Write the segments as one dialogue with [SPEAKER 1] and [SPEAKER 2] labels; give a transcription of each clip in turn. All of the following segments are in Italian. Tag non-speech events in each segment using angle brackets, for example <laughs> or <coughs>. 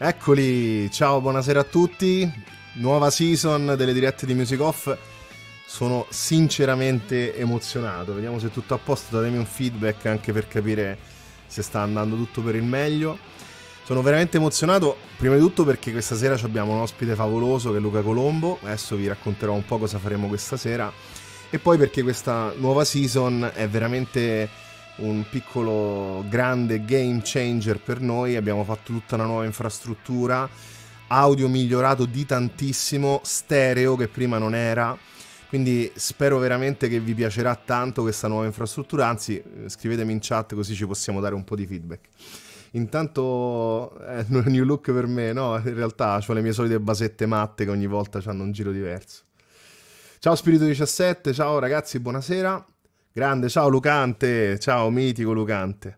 [SPEAKER 1] Eccoli, ciao, buonasera a tutti. Nuova season delle dirette di Music Off. Sono sinceramente emozionato. Vediamo se è tutto a posto, datemi un feedback anche per capire se sta andando tutto per il meglio. Sono veramente emozionato, prima di tutto perché questa sera abbiamo un ospite favoloso che è Luca Colombo. Adesso vi racconterò un po' cosa faremo questa sera. E poi perché questa nuova season è veramente un piccolo grande game changer per noi, abbiamo fatto tutta una nuova infrastruttura, audio migliorato di tantissimo, stereo che prima non era. Quindi spero veramente che vi piacerà tanto questa nuova infrastruttura, anzi eh, scrivetemi in chat così ci possiamo dare un po' di feedback. Intanto è eh, un new look per me, no? In realtà ho le mie solite basette matte che ogni volta hanno un giro diverso. Ciao Spirito 17, ciao ragazzi, buonasera. Grande, ciao Lucante, ciao mitico Lucante.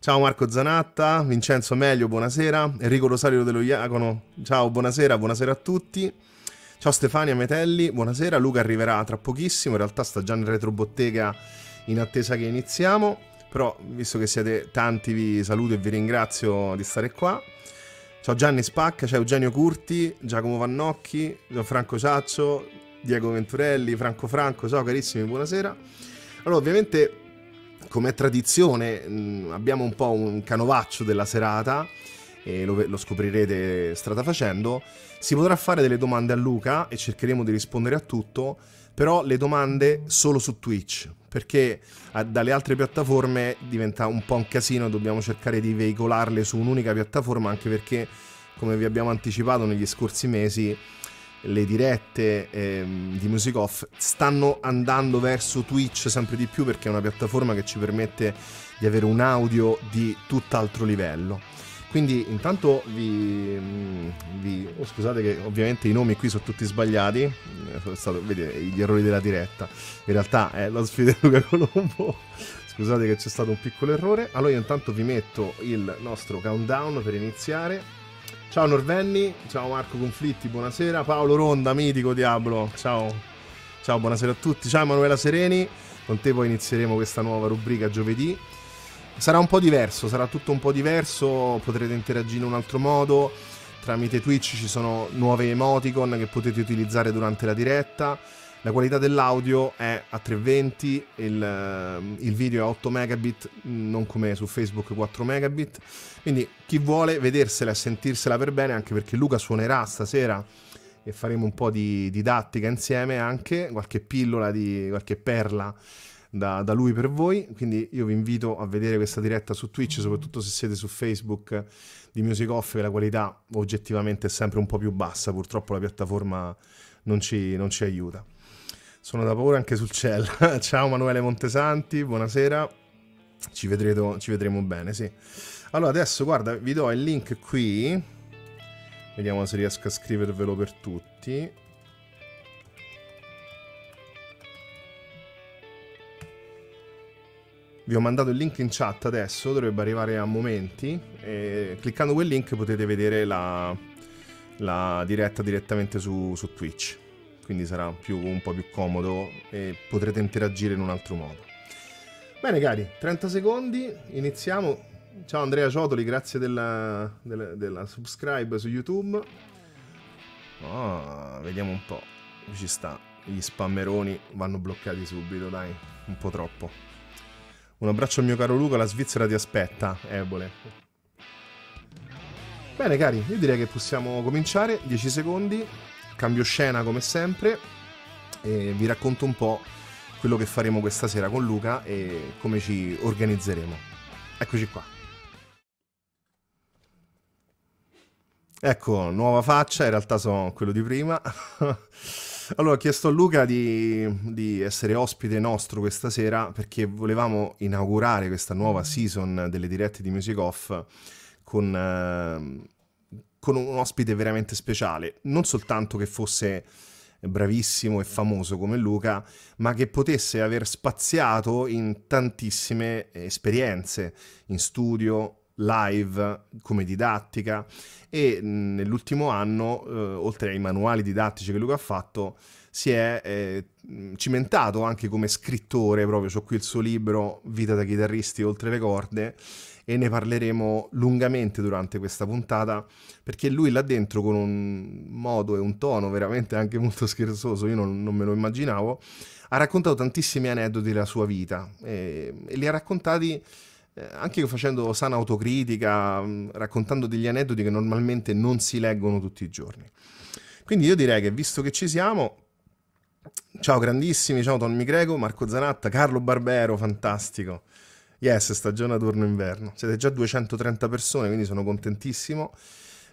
[SPEAKER 1] Ciao Marco Zanatta, Vincenzo Meglio, buonasera. Enrico Rosario dello Iacono, ciao, buonasera, buonasera a tutti. Ciao Stefania Metelli, buonasera. Luca arriverà tra pochissimo, in realtà sta già in retrobottega in attesa che iniziamo, però visto che siete tanti vi saluto e vi ringrazio di stare qua. Ciao Gianni Spacca, ciao Eugenio Curti, Giacomo Vannocchi, Gianfranco Ciaccio, Diego Venturelli, Franco Franco, ciao carissimi, buonasera. Allora, ovviamente, come tradizione, mm, abbiamo un po' un canovaccio della serata, e lo, lo scoprirete strada facendo. Si potrà fare delle domande a Luca e cercheremo di rispondere a tutto, però le domande solo su Twitch, perché dalle altre piattaforme diventa un po' un casino, dobbiamo cercare di veicolarle su un'unica piattaforma, anche perché, come vi abbiamo anticipato negli scorsi mesi, le dirette ehm, di Music Off stanno andando verso Twitch sempre di più perché è una piattaforma che ci permette di avere un audio di tutt'altro livello. Quindi intanto vi, mm, vi oh, scusate che ovviamente i nomi qui sono tutti sbagliati, eh, sono stato, vedete eh, gli errori della diretta, in realtà è eh, la sfida di Luca Colombo, scusate che c'è stato un piccolo errore, allora io intanto vi metto il nostro countdown per iniziare. Ciao Norvenni, ciao Marco Conflitti, buonasera. Paolo Ronda, mitico Diablo, ciao. Ciao, buonasera a tutti. Ciao Emanuela Sereni, con te poi inizieremo questa nuova rubrica giovedì. Sarà un po' diverso, sarà tutto un po' diverso, potrete interagire in un altro modo. Tramite Twitch ci sono nuove emoticon che potete utilizzare durante la diretta la qualità dell'audio è a 320, il, ehm, il, video è 8 megabit, non come su Facebook 4 megabit. Quindi chi vuole vedersela e sentirsela per bene, anche perché Luca suonerà stasera e faremo un po' di didattica insieme anche, qualche pillola di qualche perla da, da, lui per voi. Quindi io vi invito a vedere questa diretta su Twitch, soprattutto se siete su Facebook di Music Off, che la qualità oggettivamente è sempre un po' più bassa. Purtroppo la piattaforma non ci, non ci aiuta. Sono da paura anche sul cielo. <laughs> Ciao Manuele Montesanti, buonasera. Ci, vedreto, ci vedremo bene, sì. Allora, adesso guarda, vi do il link qui. Vediamo se riesco a scrivervelo per tutti. Vi ho mandato il link in chat adesso, dovrebbe arrivare a momenti. E cliccando quel link potete vedere la, la diretta direttamente su, su Twitch quindi sarà più, un po' più comodo e potrete interagire in un altro modo. Bene cari, 30 secondi, iniziamo. Ciao Andrea Ciotoli, grazie della, della, della subscribe su YouTube. Oh, vediamo un po', ci sta. Gli spammeroni vanno bloccati subito, dai, un po' troppo. Un abbraccio al mio caro Luca, la Svizzera ti aspetta, Ebole. Bene cari, io direi che possiamo cominciare, 10 secondi, Cambio scena come sempre e vi racconto un po' quello che faremo questa sera con Luca e come ci organizzeremo. Eccoci qua. Ecco, nuova faccia, in realtà sono quello di prima. <laughs> allora, ho chiesto a Luca di, di, essere ospite nostro questa sera perché volevamo inaugurare questa nuova season delle dirette di Music Off con... Eh, con un ospite veramente speciale, non soltanto che fosse bravissimo e famoso come Luca, ma che potesse aver spaziato in tantissime esperienze, in studio, live, come didattica e nell'ultimo anno, eh, oltre ai manuali didattici che Luca ha fatto, si è eh, cimentato anche come scrittore, proprio ho qui il suo libro Vita da chitarristi oltre le corde e ne parleremo lungamente durante questa puntata perché lui là dentro con un modo e un tono veramente anche molto scherzoso, io non, non me lo immaginavo, ha raccontato tantissimi aneddoti della sua vita e, e li ha raccontati eh, anche facendo sana autocritica, mm, raccontando degli aneddoti che normalmente non si leggono tutti i giorni. Quindi io direi che visto che ci siamo, ciao grandissimi, ciao Tommy Greco, Marco Zanatta, Carlo Barbero, fantastico. Yes, stagione adorno-inverno. Siete già 230 persone, quindi sono contentissimo.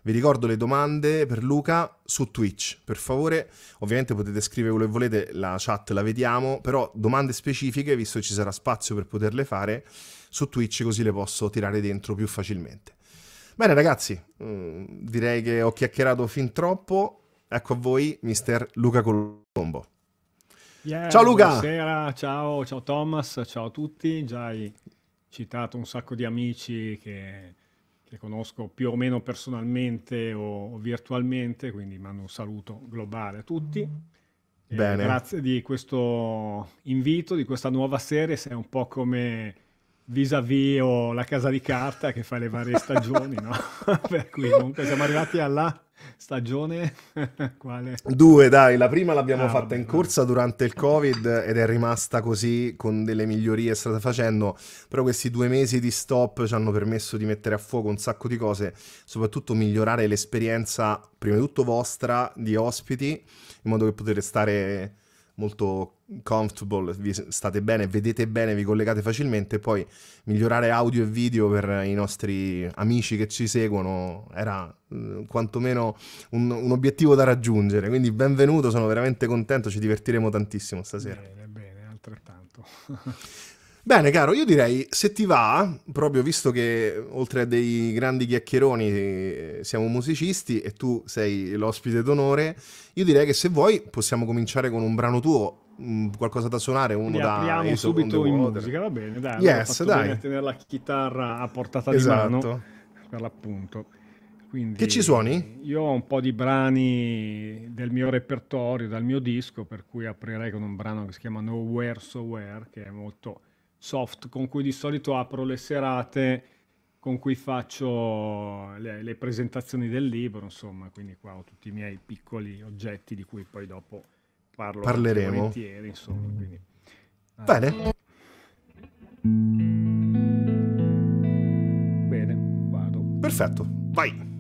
[SPEAKER 1] Vi ricordo le domande per Luca su Twitch, per favore. Ovviamente potete scrivere quello che volete, la chat la vediamo, però domande specifiche, visto che ci sarà spazio per poterle fare, su Twitch così le posso tirare dentro più facilmente. Bene ragazzi, mm, direi che ho chiacchierato fin troppo. Ecco a voi, mister Luca Colombo. Yeah, ciao Luca!
[SPEAKER 2] Buonasera, ciao, ciao Thomas, ciao a tutti. Già hai citato un sacco di amici che, che conosco più o meno personalmente o, o, virtualmente, quindi mando un saluto globale a tutti.
[SPEAKER 1] Bene. Grazie
[SPEAKER 2] di questo invito, di questa nuova serie, sei un po' come vis-à-vis o la casa di carta che fa le varie <laughs> stagioni, no? <laughs> per cui comunque siamo arrivati alla stagione? <laughs> Quale? Due, dai, la prima l'abbiamo ah, fatta vabbè,
[SPEAKER 1] in corsa vabbè. durante il Covid ed è rimasta così con delle migliorie state facendo, però questi due mesi di stop ci hanno permesso di mettere a fuoco un sacco di cose, soprattutto migliorare l'esperienza prima di tutto vostra di ospiti, in modo che potete stare molto comfortable, state bene, vedete bene, vi collegate facilmente, poi migliorare audio e video per i nostri amici che ci seguono era eh, quantomeno un, un obiettivo da raggiungere, quindi benvenuto, sono veramente contento, ci divertiremo tantissimo stasera. Bene, bene, altrettanto. <laughs> Bene, caro, io direi se ti va, proprio visto che oltre a dei grandi chiacchieroni eh, siamo musicisti e tu sei l'ospite d'onore, io direi che se vuoi possiamo cominciare con un brano tuo, mm, qualcosa da suonare, uno Li da apriamo subito in musica, va bene, dai, yes, dai. bene
[SPEAKER 2] tenere la chitarra a portata di mano esatto. per l'appunto. Quindi che ci suoni? Io ho un po' di brani del mio repertorio, dal mio disco, per cui aprirei con un brano che si chiama Nowhere So Where, che è molto soft con cui di solito apro le serate, con cui faccio le, le presentazioni del libro, insomma, quindi qua ho tutti i miei piccoli oggetti di cui poi dopo parlo parleremo. Volentieri, insomma, quindi, ah. Bene. Bene, vado. Perfetto, vai.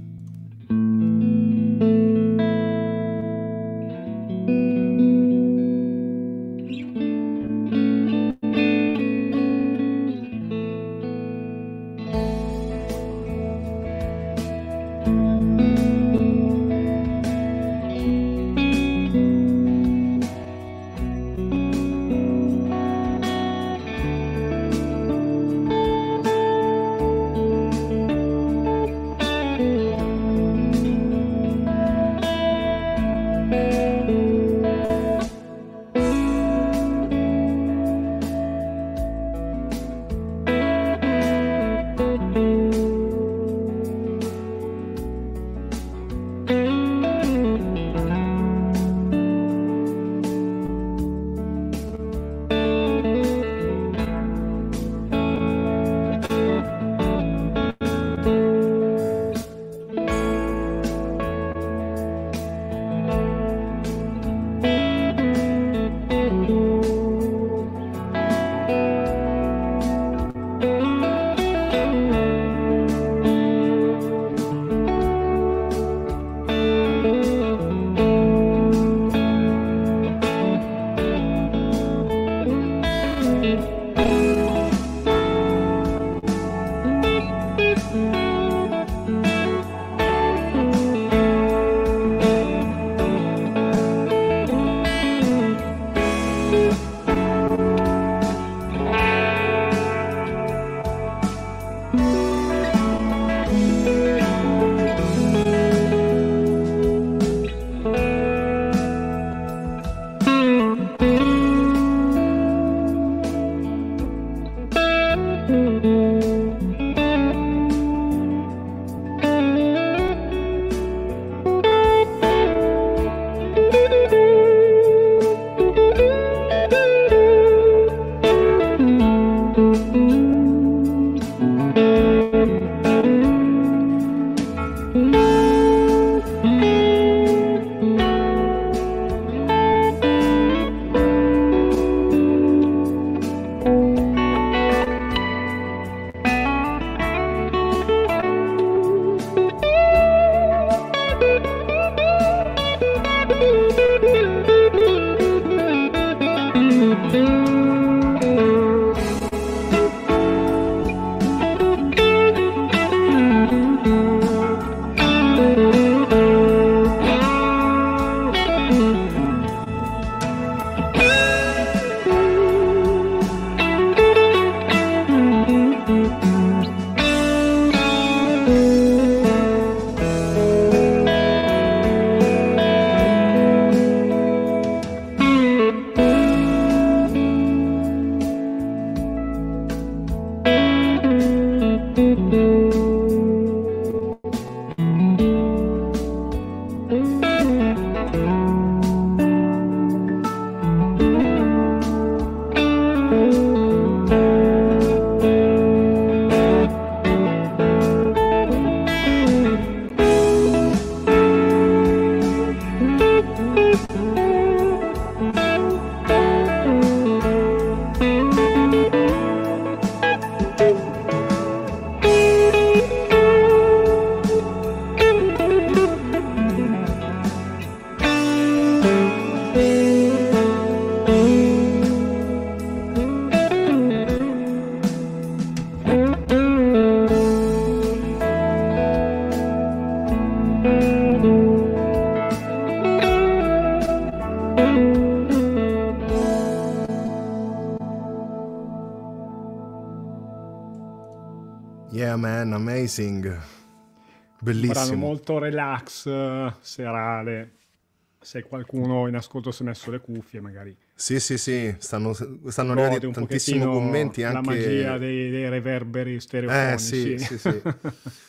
[SPEAKER 1] Amazing. Bellissimo. Un
[SPEAKER 2] molto relax, eh, serale. Se qualcuno in ascolto si è messo le cuffie, magari.
[SPEAKER 1] Sì, sì, sì, stanno, stanno arrivando tantissimi commenti anche... La magia
[SPEAKER 2] dei, dei reverberi stereofonici. Eh, sì, sì, sì.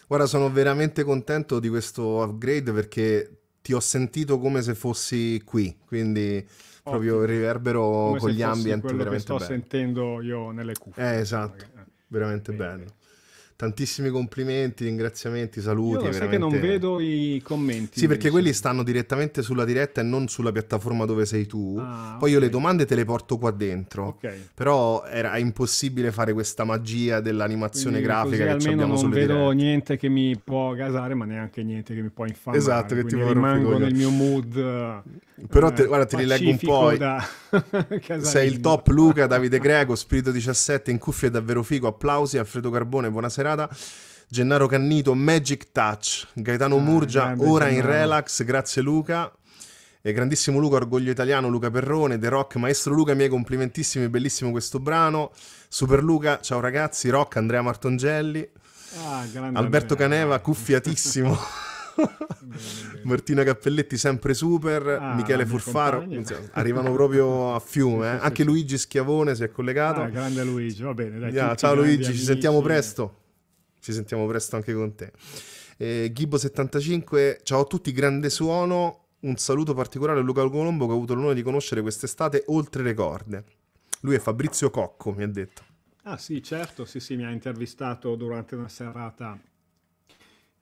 [SPEAKER 1] Guarda, <laughs> sono veramente contento di questo upgrade perché ti ho sentito come se fossi qui, quindi proprio il riverbero come con gli ambienti veramente bello. sto
[SPEAKER 2] sentendo io nelle
[SPEAKER 1] cuffie. Eh, esatto, eh, veramente bene. bene tantissimi complimenti, ringraziamenti, saluti. Io veramente... che non
[SPEAKER 2] vedo i commenti. Sì, perché quelli
[SPEAKER 1] stanno direttamente sulla diretta e non sulla piattaforma dove sei tu. Ah, Poi okay. io le domande te le porto qua dentro. Okay. Però era impossibile fare questa magia dell'animazione quindi, grafica così, che abbiamo sulle dirette. Non vedo
[SPEAKER 2] niente che mi può gasare, ma neanche niente
[SPEAKER 1] che mi può infamare. Esatto, che ti rimango nel mio
[SPEAKER 2] mood però eh, te, guarda, te li leggo un po'.
[SPEAKER 1] Eh. <laughs> Sei il top Luca, Davide Greco, Spirito 17, in cuffia è davvero figo, applausi, Alfredo Carbone, buona serata. Gennaro Cannito, Magic Touch, Gaetano ah, Murgia, ora Gennaro. in relax, grazie Luca. E grandissimo Luca, orgoglio italiano, Luca Perrone, The Rock, maestro Luca, miei complimentissimi, bellissimo questo brano. Super Luca, ciao ragazzi, Rock, Andrea Martongelli.
[SPEAKER 2] Ah, Alberto Andrea.
[SPEAKER 1] Caneva, cuffiatissimo. <laughs> <laughs> Martina Cappelletti sempre super, ah, Michele Furfaro, insomma, arrivano proprio a fiume, eh? anche Luigi Schiavone si è collegato. Ah, grande Luigi, va bene, dai, yeah, ciao Luigi, amici. ci sentiamo presto. Ci sentiamo presto anche con te. Eh, Gibbo75, ciao a tutti, grande suono. Un saluto particolare a Luca Colombo che ho avuto l'onore di conoscere quest'estate oltre le corde. Lui è Fabrizio Cocco, mi ha detto.
[SPEAKER 2] Ah sì, certo, sì, sì, mi ha intervistato durante una serata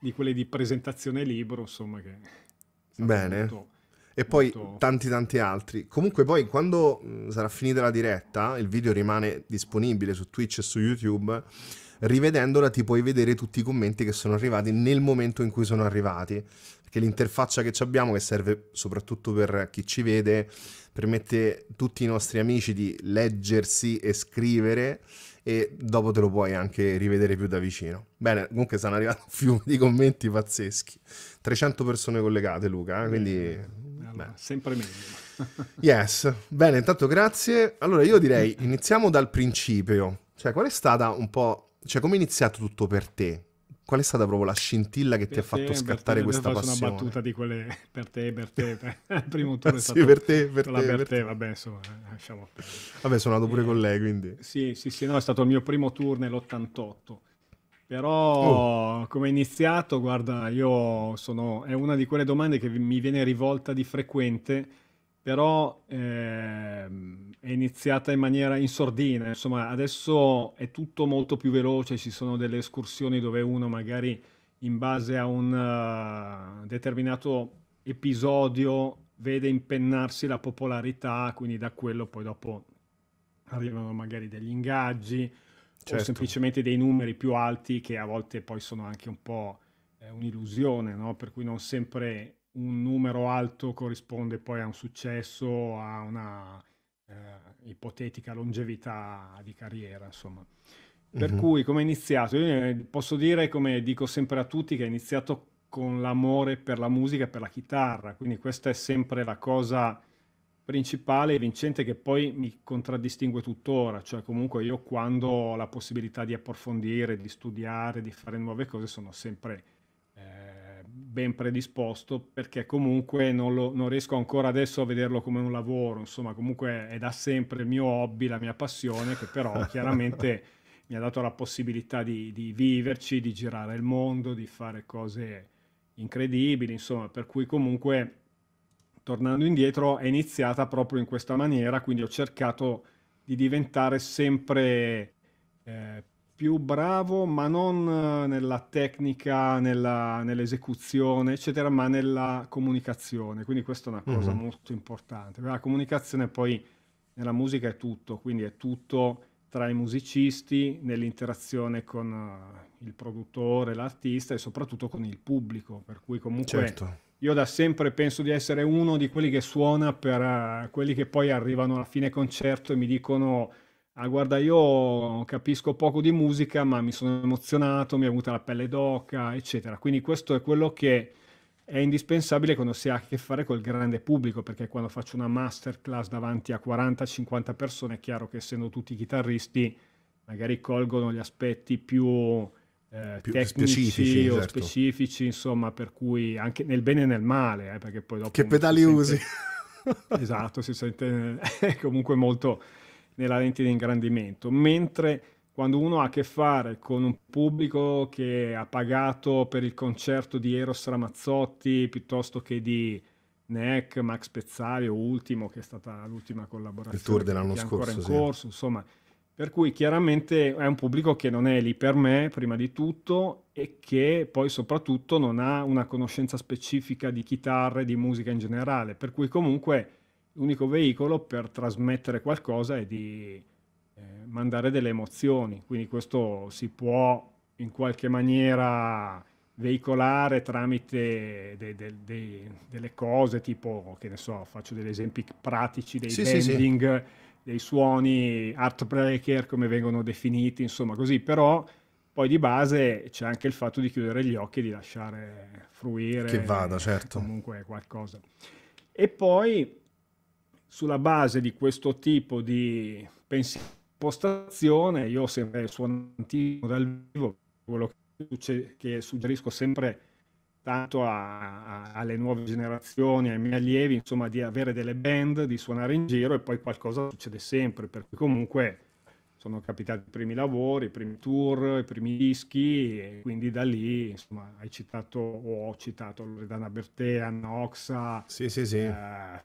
[SPEAKER 2] di quelle di presentazione libro, insomma, che...
[SPEAKER 1] Bene. Molto, e molto... poi tanti tanti altri. Comunque poi quando mm, sarà finita la diretta, il video rimane disponibile su Twitch e su YouTube, rivedendola ti puoi vedere tutti i commenti che sono arrivati nel momento in cui sono arrivati, perché l'interfaccia che abbiamo, che serve soprattutto per chi ci vede, permette a tutti i nostri amici di leggersi e scrivere e dopo te lo puoi anche rivedere più da vicino. Bene, comunque sono arrivati un fiume di commenti pazzeschi. 300 persone collegate, Luca, eh? quindi... Eh, allora,
[SPEAKER 2] sempre meglio.
[SPEAKER 1] <laughs> yes, bene, intanto grazie. Allora io direi iniziamo dal principio, cioè qual è stata un po'... cioè come è iniziato tutto per te? qual è stata proprio la scintilla che per ti ha fatto scattare te, questa passione? una battuta
[SPEAKER 2] di quelle per te, per te, per... il <laughs> <laughs> primo turno sì, per te, per te, per te, vabbè, insomma, eh, lasciamo
[SPEAKER 1] Vabbè, sono andato pure eh, con lei, quindi.
[SPEAKER 2] Sì, sì, sì, no, è stato il mio primo turno nell'88. Però oh. come è iniziato, guarda, io sono è una di quelle domande che mi viene rivolta di frequente, però ehm è iniziata in maniera in sordina, insomma adesso è tutto molto più veloce, ci sono delle escursioni dove uno magari in base a un uh, determinato episodio vede impennarsi la popolarità, quindi da quello poi dopo arrivano magari degli ingaggi certo. o semplicemente dei numeri più alti che a volte poi sono anche un po' eh, un'illusione, no? per cui non sempre un numero alto corrisponde poi a un successo, a una eh, ipotetica longevità di carriera, insomma. Per mm-hmm. cui come è iniziato? Io eh, posso dire, come dico sempre a tutti, che è iniziato con l'amore per la musica e per la chitarra, quindi questa è sempre la cosa principale e vincente che poi mi contraddistingue tuttora, cioè comunque io quando ho la possibilità di approfondire, di studiare, di fare nuove cose sono sempre eh, ben predisposto perché comunque non, lo, non, riesco ancora adesso a vederlo come un lavoro, insomma comunque è da sempre il mio hobby, la mia passione che però <laughs> chiaramente mi ha dato la possibilità di, di viverci, di girare il mondo, di fare cose incredibili, insomma per cui comunque tornando indietro è iniziata proprio in questa maniera, quindi ho cercato di diventare sempre eh, più bravo, ma non eh, nella tecnica, nella, nell'esecuzione, eccetera, ma nella comunicazione. Quindi questa è una cosa mm-hmm. molto importante. La comunicazione poi nella musica è tutto, quindi è tutto tra i musicisti, nell'interazione con eh, il produttore, l'artista e soprattutto con il pubblico, per cui comunque certo. io da sempre penso di essere uno di quelli che suona per eh, quelli che poi arrivano alla fine concerto e mi dicono Ah, guarda, io capisco poco di musica, ma mi sono emozionato, mi è venuta la pelle d'oca, eccetera. Quindi questo è quello che è indispensabile quando si ha a che fare col grande pubblico, perché quando faccio una masterclass davanti a 40-50 persone, è chiaro che essendo tutti chitarristi, magari colgono gli aspetti più, eh, più tecnici specifici, o certo. specifici, insomma, per cui anche nel bene e nel male, eh, perché poi dopo... Che pedali sente... usi? <laughs> esatto, si sente <laughs> comunque molto nella lente di ingrandimento, mentre quando uno ha a che fare con un pubblico che ha pagato per il concerto di Eros Ramazzotti piuttosto che di Neck, Max Pezzario, ultimo, che è stata l'ultima collaborazione. Il tour dell'anno scorso. Ancora in sì. insomma. Per cui chiaramente è un pubblico che non è lì per me, prima di tutto, e che poi soprattutto non ha una conoscenza specifica di chitarre, di musica in generale. Per cui comunque l'unico veicolo per trasmettere qualcosa e di eh, mandare delle emozioni, quindi questo si può in qualche maniera veicolare tramite de, de, de, delle cose tipo, che ne so, faccio degli esempi pratici, dei sì, bending, sì, sì. dei suoni, heartbreaker come vengono definiti, insomma così, però poi di base c'è anche il fatto di chiudere gli occhi e di lasciare fruire che vada, certo. comunque qualcosa. E poi sulla base di questo tipo di impostazione, io sempre suonantino dal vivo, quello che, suggerisco sempre tanto a, a, alle nuove generazioni, ai miei allievi, insomma, di avere delle band, di suonare in giro e poi qualcosa succede sempre, perché comunque sono capitati i primi lavori, i primi tour, i primi dischi e quindi da lì, insomma, hai citato o ho citato Loredana Bertea, Noxa, sì, sì, sì. Eh,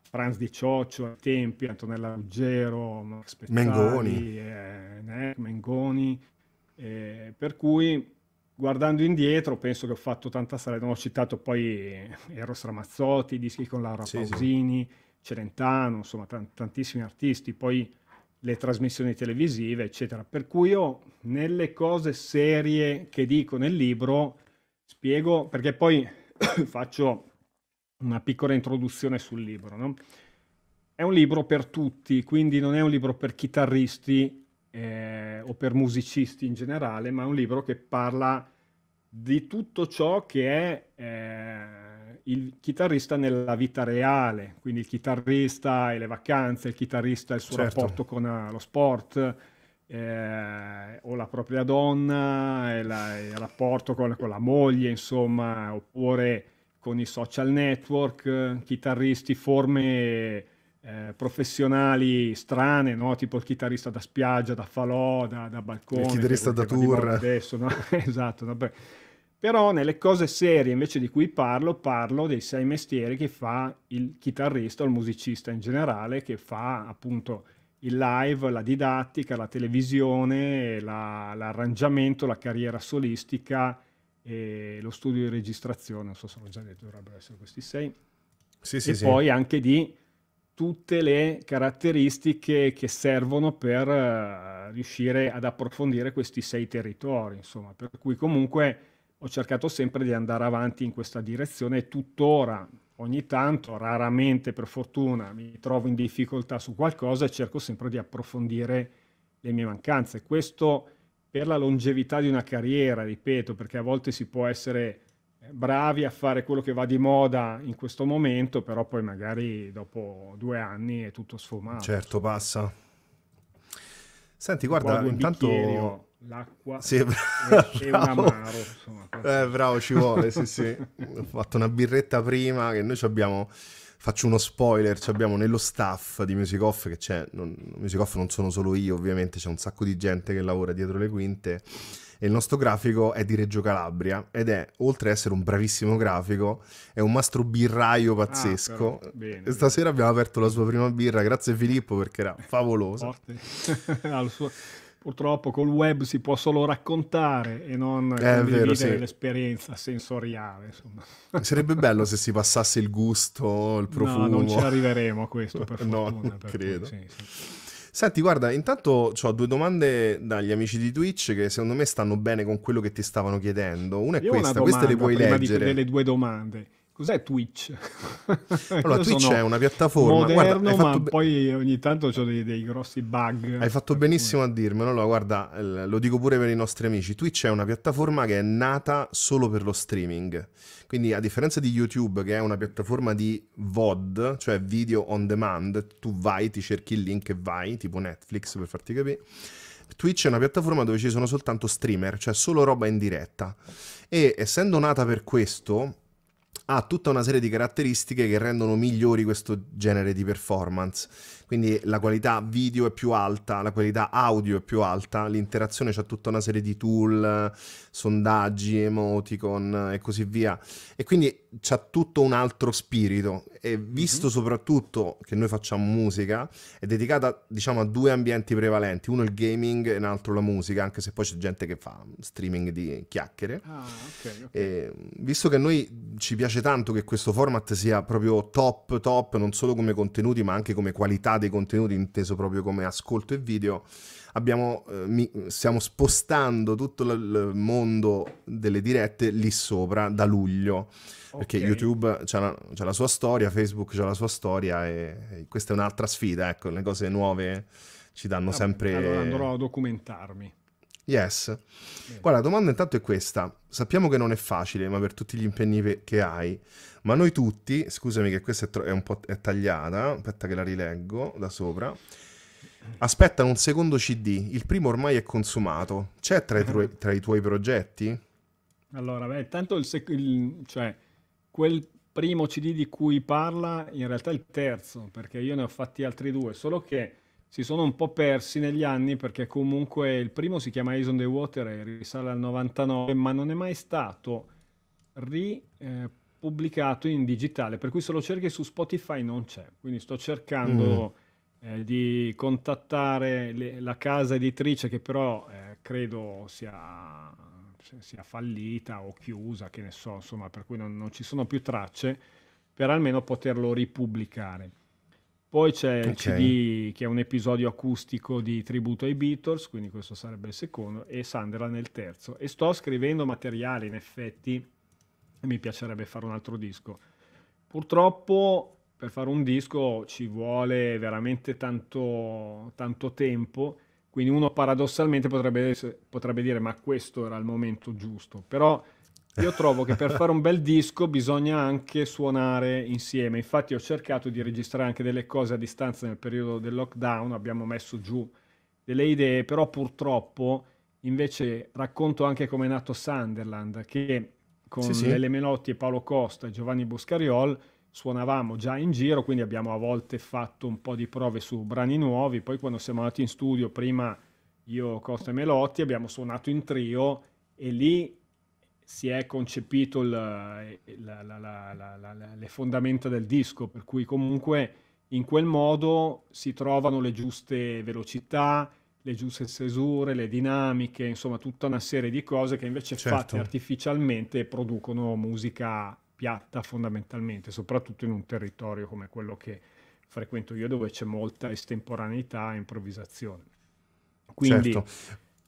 [SPEAKER 2] Franz Di Cioccio, Tempi, Antonella Ruggero, Max Pezzali, Mengoni, eh, né, Mengoni eh, per cui guardando indietro penso che ho fatto tanta strada, non ho citato poi eh, Eros Ramazzotti, i dischi con Laura Pausini, Celentano, insomma tant- tantissimi artisti, poi le trasmissioni televisive, eccetera. Per cui io nelle cose serie che dico nel libro spiego, perché poi <coughs> faccio una piccola introduzione sul libro, no? È un libro per tutti, quindi non è un libro per chitarristi eh, o per musicisti in generale, ma è un libro che parla di tutto ciò che è... Eh, il chitarrista nella vita reale, quindi il chitarrista e le vacanze, il chitarrista e il suo certo. rapporto con eh, lo sport. Eh, o la propria donna, e la, il rapporto con, con, la moglie, insomma, oppure con i social network, chitarristi, forme eh, professionali strane, no? tipo il chitarrista da spiaggia, da falò, da, da balcone. Il chitarrista da tour. Adesso, no? <laughs> esatto. No? Beh, però nelle cose serie invece di cui parlo, parlo dei sei mestieri che fa il chitarrista o il musicista in generale, che fa appunto il live, la didattica, la televisione, la, l'arrangiamento, la carriera solistica, e lo studio di registrazione, non so se l'ho già detto, dovrebbero essere questi sei. Sì, sì, e sì. poi anche di tutte le caratteristiche che servono per eh, riuscire ad approfondire questi sei territori, insomma, per cui comunque ho cercato sempre di andare avanti in questa direzione e tuttora ogni tanto, raramente per fortuna, mi trovo in difficoltà su qualcosa e cerco sempre di approfondire le mie mancanze. Questo per la longevità di una carriera, ripeto, perché a volte si può essere eh, bravi a fare quello che va di moda in questo momento, però poi magari dopo due anni è tutto sfumato. Certo, passa. Senti, guarda, intanto... Bicchieri, l'acqua sì, bra- e, <laughs> e, un amaro. Insomma. Eh, bravo, ci vuole, sì, sì. <laughs>
[SPEAKER 1] Ho fatto una birretta prima che noi abbiamo... Faccio uno spoiler, abbiamo nello staff di Music Off, che c'è, non, Music Off non sono solo io ovviamente, c'è un sacco di gente che lavora dietro le quinte e il nostro grafico è di Reggio Calabria ed è, oltre ad essere un bravissimo grafico, è un mastro birraio ah, pazzesco. Ah, bene, Stasera bene. abbiamo aperto la sua prima birra, grazie Filippo perché era <laughs> favolosa.
[SPEAKER 2] Al suo purtroppo col web si può solo raccontare e non eh, vero, sì. l'esperienza sensoriale. Insomma.
[SPEAKER 1] Eh, sarebbe bello se si passasse il gusto, il profumo. No, non ci
[SPEAKER 2] arriveremo a questo, per <laughs> fortuna. no,
[SPEAKER 1] per credo. Cui, sì, sì. Senti, guarda, intanto ho due domande dagli amici di Twitch che secondo me stanno bene con quello che ti stavano chiedendo. Una è Io questa, queste le puoi leggere. Prima di, delle
[SPEAKER 2] due domande. Cos'è Twitch? Allora, <laughs> Twitch è una piattaforma moderno, guarda, ma be- poi ogni tanto ho dei, dei, grossi bug. Hai fatto
[SPEAKER 1] benissimo come... a dirmelo. Allora, guarda, lo dico pure per i nostri amici. Twitch è una piattaforma che è nata solo per lo streaming. Quindi, a differenza di YouTube, che è una piattaforma di VOD, cioè video on demand, tu vai, ti cerchi il link e vai, tipo Netflix per farti capire. Twitch è una piattaforma dove ci sono soltanto streamer, cioè solo roba in diretta. E essendo nata per questo, ha tutta una serie di caratteristiche che rendono migliori questo genere di performance. Quindi la qualità video è più alta, la qualità audio è più alta, l'interazione c'è tutta una serie di tool, sondaggi, emoticon e così via. E quindi c'è tutto un altro spirito e visto mm-hmm. soprattutto che noi facciamo musica, è dedicata diciamo a due ambienti prevalenti, uno il gaming e l'altro la musica, anche se poi c'è gente che fa streaming di chiacchiere. Ah, okay, okay. visto che a noi ci piace tanto che questo format sia proprio top, top, non solo come contenuti ma anche come qualità dei contenuti, inteso proprio come ascolto e video, abbiamo, eh, mi, stiamo spostando tutto il mondo delle dirette lì sopra da luglio. Perché YouTube c'è la sua storia, Facebook ha la sua storia e, e questa è un'altra sfida, ecco, le cose nuove ci danno ah, sempre... Allora andrò
[SPEAKER 2] a documentarmi.
[SPEAKER 1] Yes. Bene. Guarda, la domanda intanto è questa. Sappiamo che non è facile, ma per tutti gli impegni che hai, ma noi tutti, scusami che questa è, è un po' è tagliata, aspetta che la rileggo da sopra, aspettano un secondo CD, il primo ormai è consumato. C'è tra, <laughs> tra, i tuoi progetti?
[SPEAKER 2] Allora, beh, tanto il, il cioè quel primo CD di cui parla, in realtà è il terzo, perché io ne ho fatti altri due, solo che si sono un po' persi negli anni perché comunque il primo si chiama Ace on the Water e risale al 99, ma non è mai stato ripubblicato in digitale, per cui se lo cerchi su Spotify non c'è. Quindi sto cercando mm. eh, di contattare le, la casa editrice che però eh, credo sia sia fallita o chiusa, che ne so, insomma, per cui non, non ci sono più tracce, per almeno poterlo ripubblicare. Poi c'è okay. il CD che è un episodio acustico di tributo ai Beatles, quindi questo sarebbe il secondo, e Sunderland nel terzo. E sto scrivendo materiale, in effetti, e mi piacerebbe fare un altro disco. Purtroppo per fare un disco ci vuole veramente tanto, tanto tempo quindi uno paradossalmente potrebbe, potrebbe dire ma questo era il momento giusto, però io trovo che per fare un bel disco bisogna anche suonare insieme, infatti ho cercato di registrare anche delle cose a distanza nel periodo del lockdown, abbiamo messo giù delle idee, però purtroppo invece racconto anche come è nato Sunderland, che con sì, sì. Lele Menotti e Paolo Costa e Giovanni Buscariol suonavamo già in giro, quindi abbiamo a volte fatto un po' di prove su brani nuovi, poi quando siamo andati in studio, prima io, Costa e Melotti, abbiamo suonato in trio e lì si è concepito il, la, la, la, le fondamenta del disco, per cui comunque in quel modo si trovano le giuste velocità, le giuste stesure, le dinamiche, insomma tutta una serie di cose che invece certo. fatte artificialmente producono musica piatta fondamentalmente, soprattutto in un territorio come quello che frequento io dove c'è molta estemporaneità e improvvisazione. Quindi certo.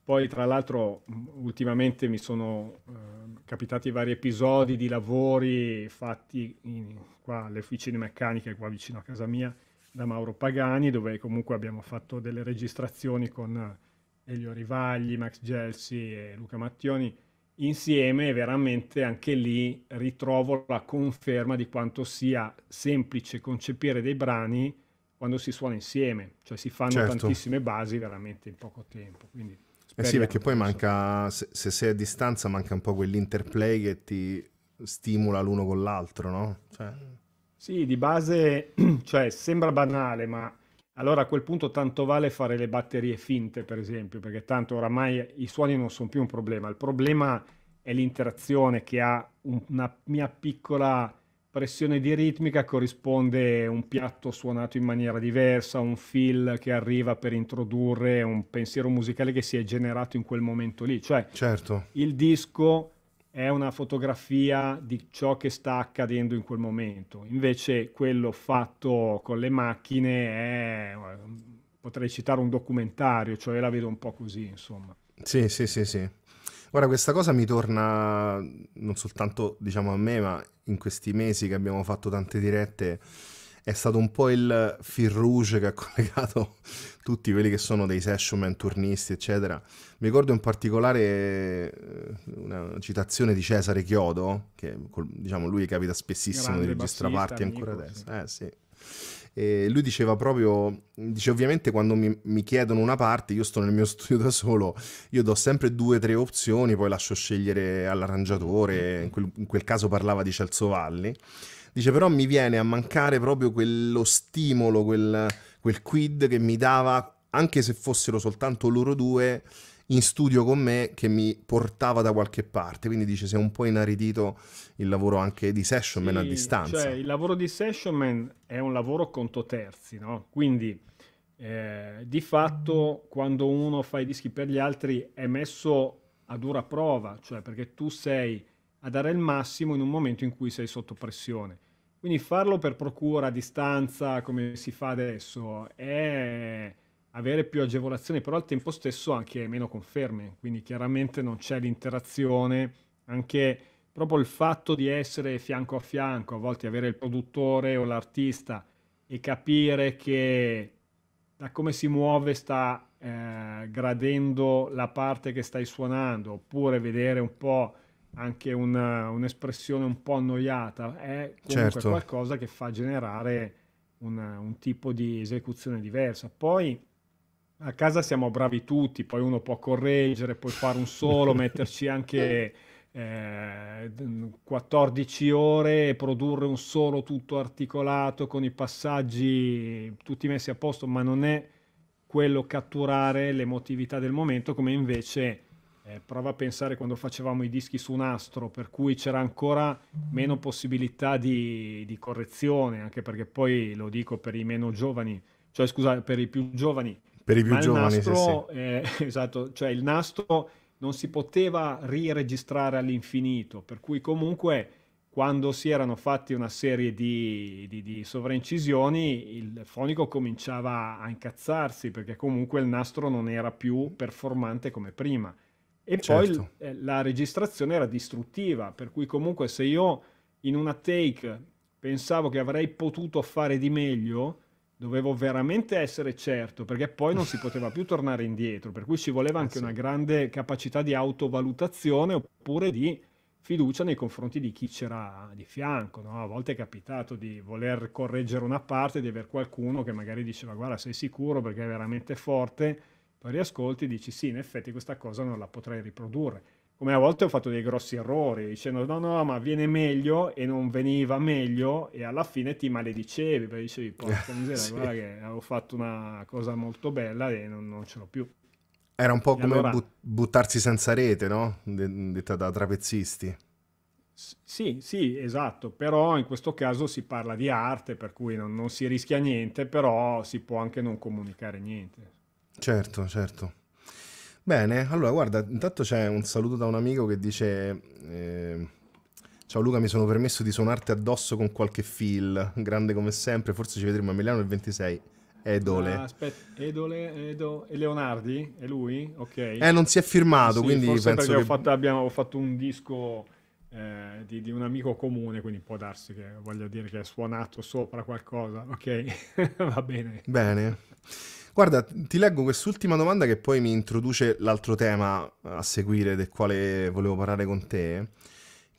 [SPEAKER 2] poi tra l'altro ultimamente mi sono eh, capitati vari episodi di lavori fatti in, qua alle officine meccaniche qua vicino a casa mia da Mauro Pagani dove comunque abbiamo fatto delle registrazioni con Elio Rivagli, Max Gelsi e Luca Mattioni insieme veramente anche lì ritrovo la conferma di quanto sia semplice concepire dei brani quando si suona insieme, cioè si fanno certo. tantissime basi veramente in poco tempo. Quindi eh sì, perché
[SPEAKER 1] poi manca, se, se, sei a distanza, manca un po' quell'interplay che ti stimola l'uno con l'altro, no?
[SPEAKER 2] Cioè... Sì, di base, <clears throat> cioè, sembra banale, ma allora a quel punto tanto vale fare le batterie finte, per esempio, perché tanto oramai i suoni non sono più un problema. Il problema è l'interazione che ha una mia piccola pressione di ritmica corrisponde a un piatto suonato in maniera diversa, un fill che arriva per introdurre un pensiero musicale che si è generato in quel momento lì. Cioè, certo. il disco è una fotografia di ciò che sta accadendo in quel momento. Invece quello fatto con le macchine è, potrei citare un documentario, cioè la vedo un po' così, insomma.
[SPEAKER 1] Sì, sì, sì, sì. Ora questa cosa mi torna non soltanto diciamo a me, ma in questi mesi che abbiamo fatto tante dirette è stato un po' il fil rouge che ha <laughs> collegato tutti quelli che sono dei session man turnisti, eccetera. Mi ricordo in particolare eh, una citazione di Cesare Chiodo, che diciamo lui capita spessissimo Grande di registra parti ancora adesso. Sì. Eh, sì. E lui diceva proprio, dice ovviamente quando mi, mi, chiedono una parte, io sto nel mio <laughs> studio da solo, io do sempre due o tre opzioni, poi lascio scegliere all'arrangiatore, in quel, in quel caso parlava di Celso Valli Dice però mi viene a mancare proprio quello stimolo, quel, quel quid che mi dava, anche se fossero soltanto loro due in studio con me, che mi portava da qualche parte. Quindi dice si è un po' inaridito il lavoro anche di Session Man a distanza. Cioè, il
[SPEAKER 2] lavoro di Session Man è un lavoro conto terzi, no? Quindi... Eh, di fatto quando uno fa i dischi per gli altri è messo a dura prova, cioè perché tu sei a dare il massimo in un momento in cui sei sotto pressione. Quindi farlo per procura a distanza, come si fa adesso, è avere più agevolazioni, però al tempo stesso anche meno conferme. Quindi chiaramente non c'è l'interazione, anche proprio il fatto di essere fianco a fianco, a volte avere il produttore o l'artista e capire che da come si muove sta eh, gradendo la parte che stai suonando, oppure vedere un po' anche una, un'espressione un po' annoiata, è comunque certo. qualcosa che fa generare una, un tipo di esecuzione diversa. Poi a casa siamo bravi tutti, poi uno può correggere, puoi fare un solo, <laughs> metterci anche eh, 14 ore e produrre un solo tutto articolato con i passaggi tutti messi a posto, ma non è quello catturare l'emotività del momento come invece eh, prova a pensare quando facevamo i dischi su nastro, per cui c'era ancora meno possibilità di, di, correzione, anche perché poi lo dico per i meno giovani, cioè scusate, per i più giovani. Per i più giovani, nastro, sì, sì. <laughs> Eh, esatto, cioè il nastro non si poteva riregistrare all'infinito, per cui comunque quando si erano fatti una serie di, di, di, sovraincisioni, il fonico cominciava a incazzarsi perché comunque il nastro non era più performante come prima. E certo. poi eh, la registrazione era distruttiva, per cui comunque se io in una take pensavo che avrei potuto fare di meglio, dovevo veramente essere certo, perché poi non si <laughs> poteva più tornare indietro, per cui ci voleva eh anche una grande capacità di autovalutazione oppure di fiducia nei confronti di chi c'era di fianco. No? A volte è capitato di voler correggere una parte, di avere qualcuno che magari diceva guarda sei sicuro perché è veramente forte poi riascolti e dici sì, in effetti questa cosa non la potrei riprodurre. Come a volte ho fatto dei grossi errori, dicendo no, no, ma viene meglio e non veniva meglio e alla fine ti maledicevi, perché dicevi <laughs> porca miseria, sì. guarda che avevo fatto una cosa molto bella e non, non ce l'ho più.
[SPEAKER 1] Era un po' come allora... but- buttarsi senza rete, no? D- detta da trapezzisti.
[SPEAKER 2] Sì, sì, esatto, però in questo caso si parla di arte, per cui non, non si rischia niente, però si può anche non comunicare
[SPEAKER 1] niente. Certo, certo. Bene, allora guarda, intanto c'è un saluto da un amico che dice... eh, Ciao Luca, mi sono permesso di suonarti addosso con qualche fill, grande come sempre, forse ci vedremo a Milano il 26. Edole. Ah,
[SPEAKER 2] aspetta, Edole, Edo, e Leonardi? È lui? Ok. Eh, non si è firmato, Sì, quindi forse penso perché che... ho, fatto, abbiamo, ho fatto un disco eh, di, di un amico comune, quindi può darsi che voglia dire che è suonato sopra qualcosa. Ok, <laughs> va bene.
[SPEAKER 1] Bene. Guarda, ti leggo quest'ultima domanda che poi mi introduce l'altro tema eh, a seguire del quale volevo parlare con te,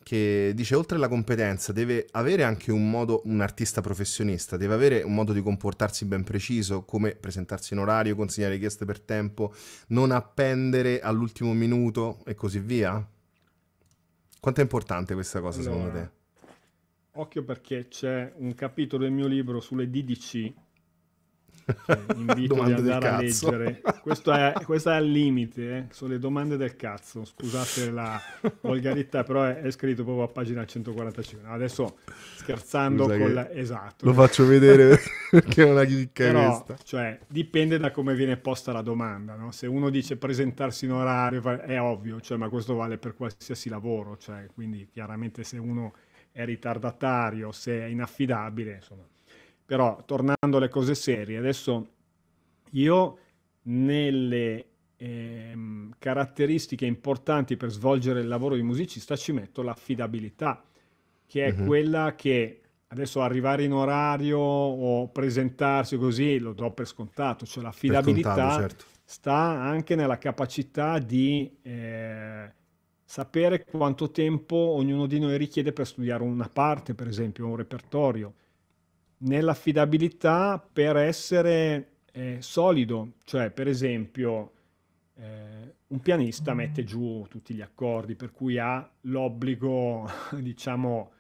[SPEAKER 1] che dice oltre alla competenza deve avere anche un modo, un artista professionista, deve avere un modo di comportarsi ben preciso, come presentarsi in orario, consegnare richieste per tempo, non appendere all'ultimo minuto e così via. Quanto è importante questa cosa allora, secondo te?
[SPEAKER 2] Occhio perché c'è un capitolo del mio libro sulle DDC cioè, invito ad andare a leggere. Questo è, questo è al limite, eh? sono le domande del cazzo. Scusate la volgarità, però è, è scritto proprio a pagina 145. No, adesso scherzando Scusa con la... esatto. Lo faccio vedere <laughs> perché è una chicca però, questa. Cioè, dipende da come viene posta la domanda. No? Se uno dice presentarsi in orario, è ovvio, cioè, ma questo vale per qualsiasi lavoro. Cioè, quindi chiaramente se uno è ritardatario, se è inaffidabile, insomma però tornando alle cose serie, adesso io nelle ehm, caratteristiche importanti per svolgere il lavoro di musicista ci metto l'affidabilità, che è uh-huh. quella che adesso arrivare in orario o presentarsi così lo do per scontato, cioè l'affidabilità contato, certo. sta anche nella capacità di eh, sapere quanto tempo ognuno di noi richiede per studiare una parte, per esempio, un repertorio nell'affidabilità per essere eh, solido, cioè per esempio eh, un pianista mette giù tutti gli accordi, per cui ha l'obbligo, <laughs> diciamo,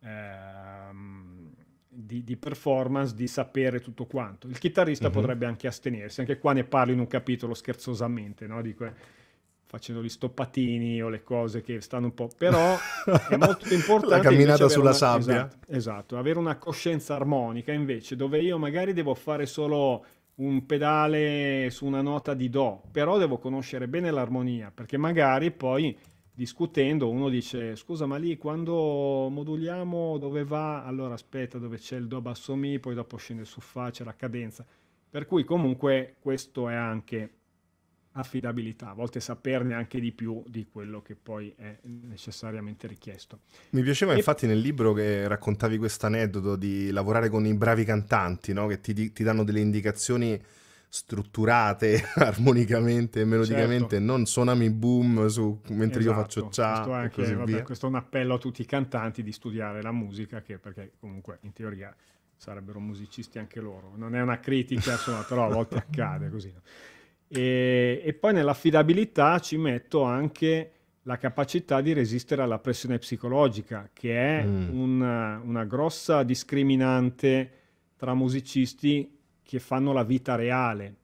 [SPEAKER 2] ehm, di, di, performance, di sapere tutto quanto. Il chitarrista uh mhm. -huh. potrebbe anche astenersi, anche qua ne parlo in un capitolo scherzosamente, no? Dico, eh, facendo gli stoppatini o le cose che stanno un po'. Però è <laughs> molto importante. La camminata sulla una... sabbia. Esatto, esatto, avere una coscienza armonica invece, dove io magari devo fare solo un pedale su una nota di Do, però devo conoscere bene l'armonia, perché magari poi discutendo uno dice scusa ma lì quando moduliamo dove va allora aspetta dove c'è il do basso mi poi dopo scende su fa c'è la cadenza per cui comunque questo è anche affidabilità, a volte saperne anche di più di quello che poi è necessariamente richiesto.
[SPEAKER 1] Mi piaceva e... infatti nel libro che raccontavi questo aneddoto di lavorare con i bravi cantanti, no? che ti, ti, danno delle indicazioni strutturate <laughs> armonicamente e melodicamente, certo. non suonami boom su, mentre esatto. io faccio esatto. ciao. Questo, anche,
[SPEAKER 2] questo è un appello a tutti i cantanti di studiare la musica, che, perché comunque in teoria sarebbero musicisti anche loro. Non è una critica, insomma, però a volte accade così. No? E, e poi nell'affidabilità ci metto anche la capacità di resistere alla pressione psicologica, che è mm. una, una grossa discriminante tra musicisti che fanno la vita reale.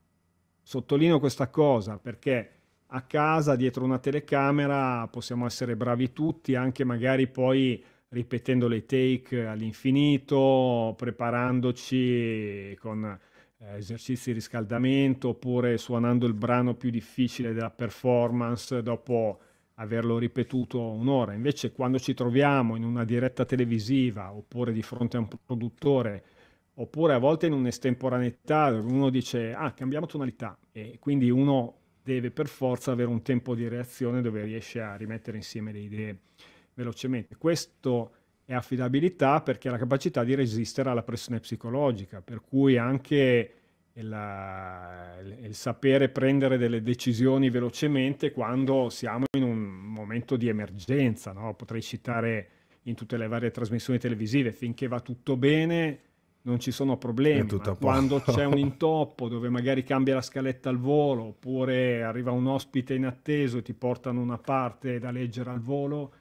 [SPEAKER 2] Sottolineo questa cosa perché a casa, dietro una telecamera, possiamo essere bravi tutti, anche magari poi ripetendo le take all'infinito, preparandoci con eh, esercizi di riscaldamento oppure suonando il brano più difficile della performance dopo averlo ripetuto un'ora. Invece quando ci troviamo in una diretta televisiva oppure di fronte a un produttore oppure a volte in un'estemporaneità uno dice ah cambiamo tonalità e quindi uno deve per forza avere un tempo di reazione dove riesce a rimettere insieme le idee velocemente. Questo e affidabilità perché ha la capacità di resistere alla pressione psicologica, per cui anche la, il, sapere prendere delle decisioni velocemente quando siamo in un momento di emergenza. No? Potrei citare in tutte le varie trasmissioni televisive, finché va tutto bene non ci sono problemi, quando c'è un <laughs> intoppo dove magari cambia la scaletta al volo oppure arriva un ospite inatteso e ti portano una parte da leggere al volo,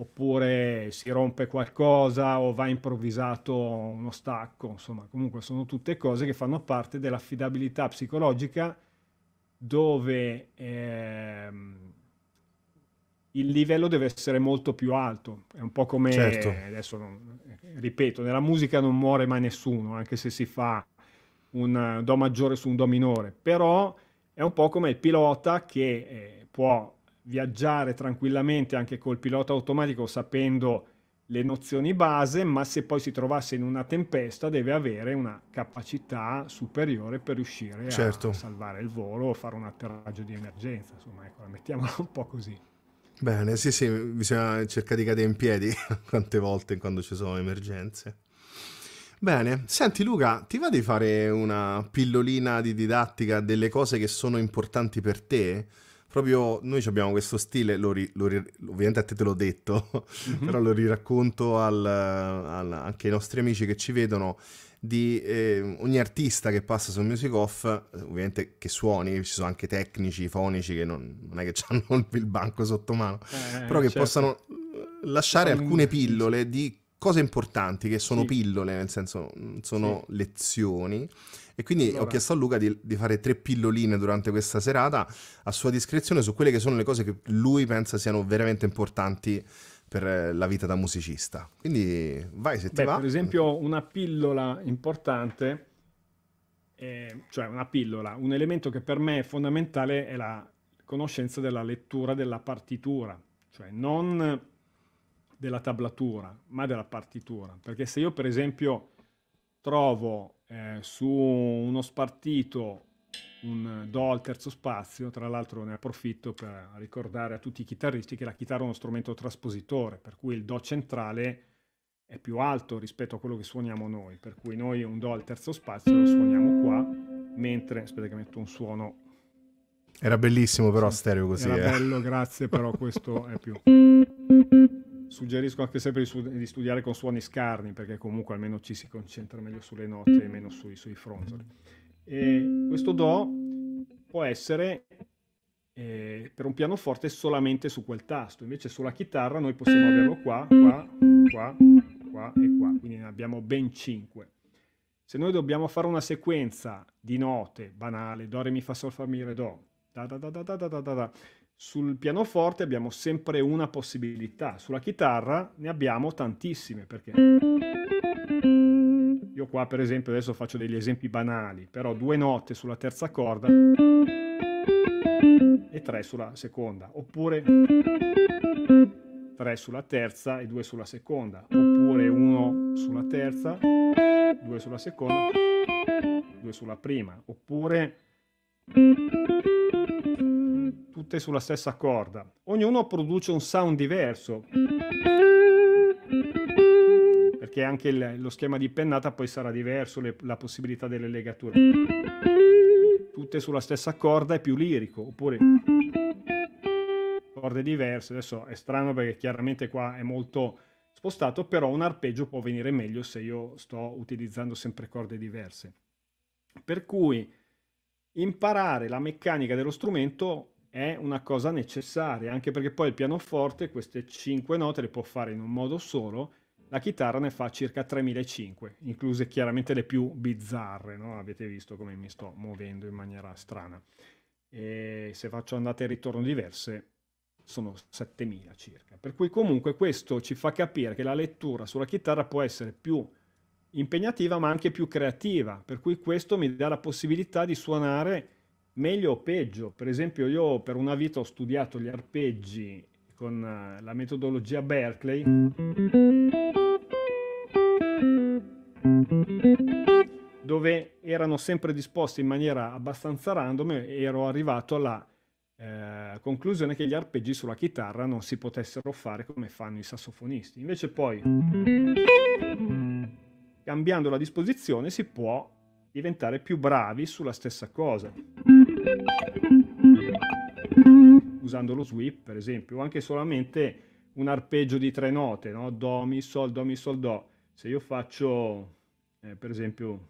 [SPEAKER 2] oppure si rompe qualcosa o va improvvisato uno stacco, insomma comunque sono tutte cose che fanno parte dell'affidabilità psicologica dove ehm, il livello deve essere molto più alto, è un po' come certo. adesso non, eh, ripeto, nella musica non muore mai nessuno, anche se si fa un eh, do maggiore su un do minore, però è un po' come il pilota che eh, può viaggiare tranquillamente anche col pilota automatico sapendo le nozioni base, ma se poi si trovasse in una tempesta deve avere una capacità superiore per riuscire certo. a salvare il volo o fare un atterraggio di emergenza, insomma, ecco, la mettiamola <laughs> un po' così.
[SPEAKER 1] Bene, sì, sì, bisogna cercare di cadere in piedi <laughs> quante volte quando ci sono emergenze. Bene, senti Luca, ti va di fare una pillolina di didattica delle cose che sono importanti per te? proprio noi abbiamo questo stile, lo ri, lo ri, ovviamente a te te l'ho detto, mm-hmm. <laughs> però lo riracconto al, al, anche ai nostri amici che ci vedono, di eh, ogni artista che passa su Music Off, ovviamente che suoni, ci sono anche tecnici, fonici che non, non è che <laughs> hanno il banco sotto mano, eh, eh, però che certo. possano lasciare alcune pillole di cose importanti che sono sì. pillole, nel senso mm, sono sì. lezioni e quindi allora. ho chiesto a Luca di, di, fare tre pilloline durante questa serata a sua discrezione su quelle che sono le cose che lui pensa siano veramente importanti per eh, la vita da musicista. Quindi vai se ti Beh, va. Per esempio
[SPEAKER 2] una pillola importante, eh, cioè una pillola, un elemento che per me è fondamentale è la conoscenza della lettura della partitura, cioè non della tablatura, ma della partitura. Perché se io per esempio trovo eh, su uno spartito un do al terzo spazio, tra l'altro ne approfitto per ricordare a tutti i chitarristi che la chitarra è uno strumento traspositore, per cui il do centrale è più alto rispetto a quello che suoniamo noi, per cui noi un do al terzo spazio lo suoniamo qua, mentre, aspetta che metto un suono...
[SPEAKER 1] Era bellissimo però sì, stereo così. Era eh.
[SPEAKER 2] bello, grazie, però questo è più... <laughs> Suggerisco anche sempre di, studiare con suoni scarni perché comunque almeno ci si concentra meglio sulle note e meno sui, sui fronzoli. E questo Do può essere eh, per un pianoforte solamente su quel tasto, invece sulla chitarra noi possiamo averlo qua, qua, qua, qua e qua, quindi ne abbiamo ben 5. Se noi dobbiamo fare una sequenza di note banale, Do, Re, Mi, Fa, Sol, Fa, Mi, Re, Do, da, da, da, da, da, da, da, da, da sul pianoforte abbiamo sempre una possibilità, sulla chitarra ne abbiamo tantissime perché
[SPEAKER 3] io
[SPEAKER 2] qua per esempio adesso faccio degli esempi banali, però due note sulla terza corda e tre sulla seconda, oppure tre sulla terza e due sulla seconda, oppure uno sulla terza, due sulla seconda, due sulla prima, oppure tutte sulla stessa corda. Ognuno produce un sound diverso. Perché anche il, lo schema di pennata poi sarà diverso, le, la possibilità delle legature. Tutte sulla stessa corda è più lirico, oppure corde diverse. Adesso è strano perché chiaramente qua è molto spostato, però un arpeggio può venire meglio se io sto utilizzando sempre corde diverse. Per cui imparare la meccanica dello strumento è una cosa necessaria, anche perché poi il pianoforte queste 5 note le può fare in un modo solo, la chitarra ne fa circa 3.500, incluse chiaramente le più bizzarre, no? avete visto come mi sto muovendo in maniera strana. E se faccio andate e ritorno diverse sono 7000 circa, per cui comunque questo ci fa capire che la lettura sulla chitarra può essere più impegnativa ma anche più creativa, per cui questo mi dà la possibilità di suonare meglio o peggio. Per esempio io per una vita ho studiato gli arpeggi con eh, la metodologia Berkeley. dove erano sempre disposti in maniera abbastanza random e ero arrivato alla eh, conclusione che gli arpeggi sulla chitarra non si potessero fare come fanno i sassofonisti. Invece poi cambiando la disposizione si può diventare più bravi sulla stessa cosa. Usando lo sweep, per esempio, o anche solamente un arpeggio di tre note, no? Do, mi, sol, do, mi, sol, do. Se io faccio, eh, per esempio,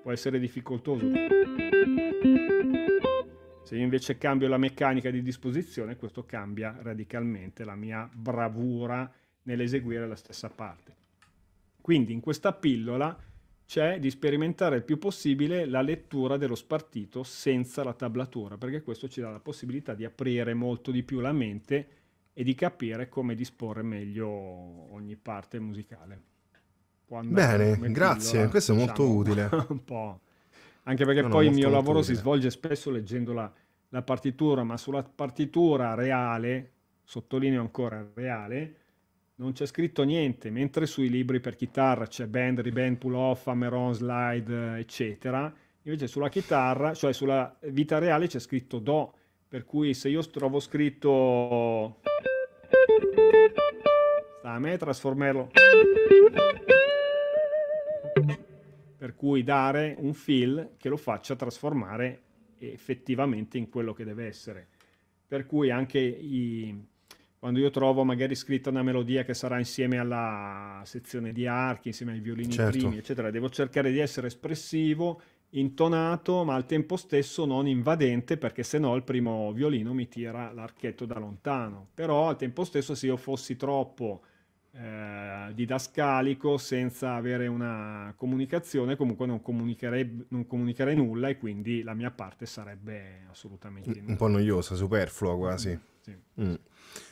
[SPEAKER 2] può essere difficoltoso. Se io invece cambio la meccanica di disposizione, questo cambia radicalmente la mia bravura nell'eseguire la stessa parte. Quindi in questa pillola c'è di sperimentare il più possibile la lettura dello spartito senza la tablatura, perché questo ci dà la possibilità di aprire molto di più la mente e di capire come disporre meglio ogni parte musicale. Bene, grazie, pillola, questo diciamo, è molto diciamo, utile. <laughs> un po'. Anche perché no, poi il mio lavoro si svolge spesso leggendo la, la partitura, ma sulla partitura reale, sottolineo ancora reale, non c'è scritto niente, mentre sui libri per chitarra c'è band, reband, pull off, hammer on, slide, eh, eccetera. Invece sulla chitarra, cioè sulla vita reale c'è scritto do, per cui se io trovo scritto sta a me trasformarlo per cui dare un fill che lo faccia trasformare effettivamente in quello che deve essere. Per cui anche i, quando io trovo magari scritta una melodia che sarà insieme alla sezione di archi, insieme ai violini certo. primi, eccetera, devo cercare di essere espressivo, intonato, ma al tempo stesso non invadente, perché se no il primo violino mi tira l'archetto da lontano. Però al tempo stesso se io fossi troppo eh, didascalico, senza avere una comunicazione, comunque non comunicherei, non comunicherei nulla e quindi la mia parte sarebbe assolutamente... Un, un po'
[SPEAKER 1] noiosa, superflua quasi. Sì. Mm.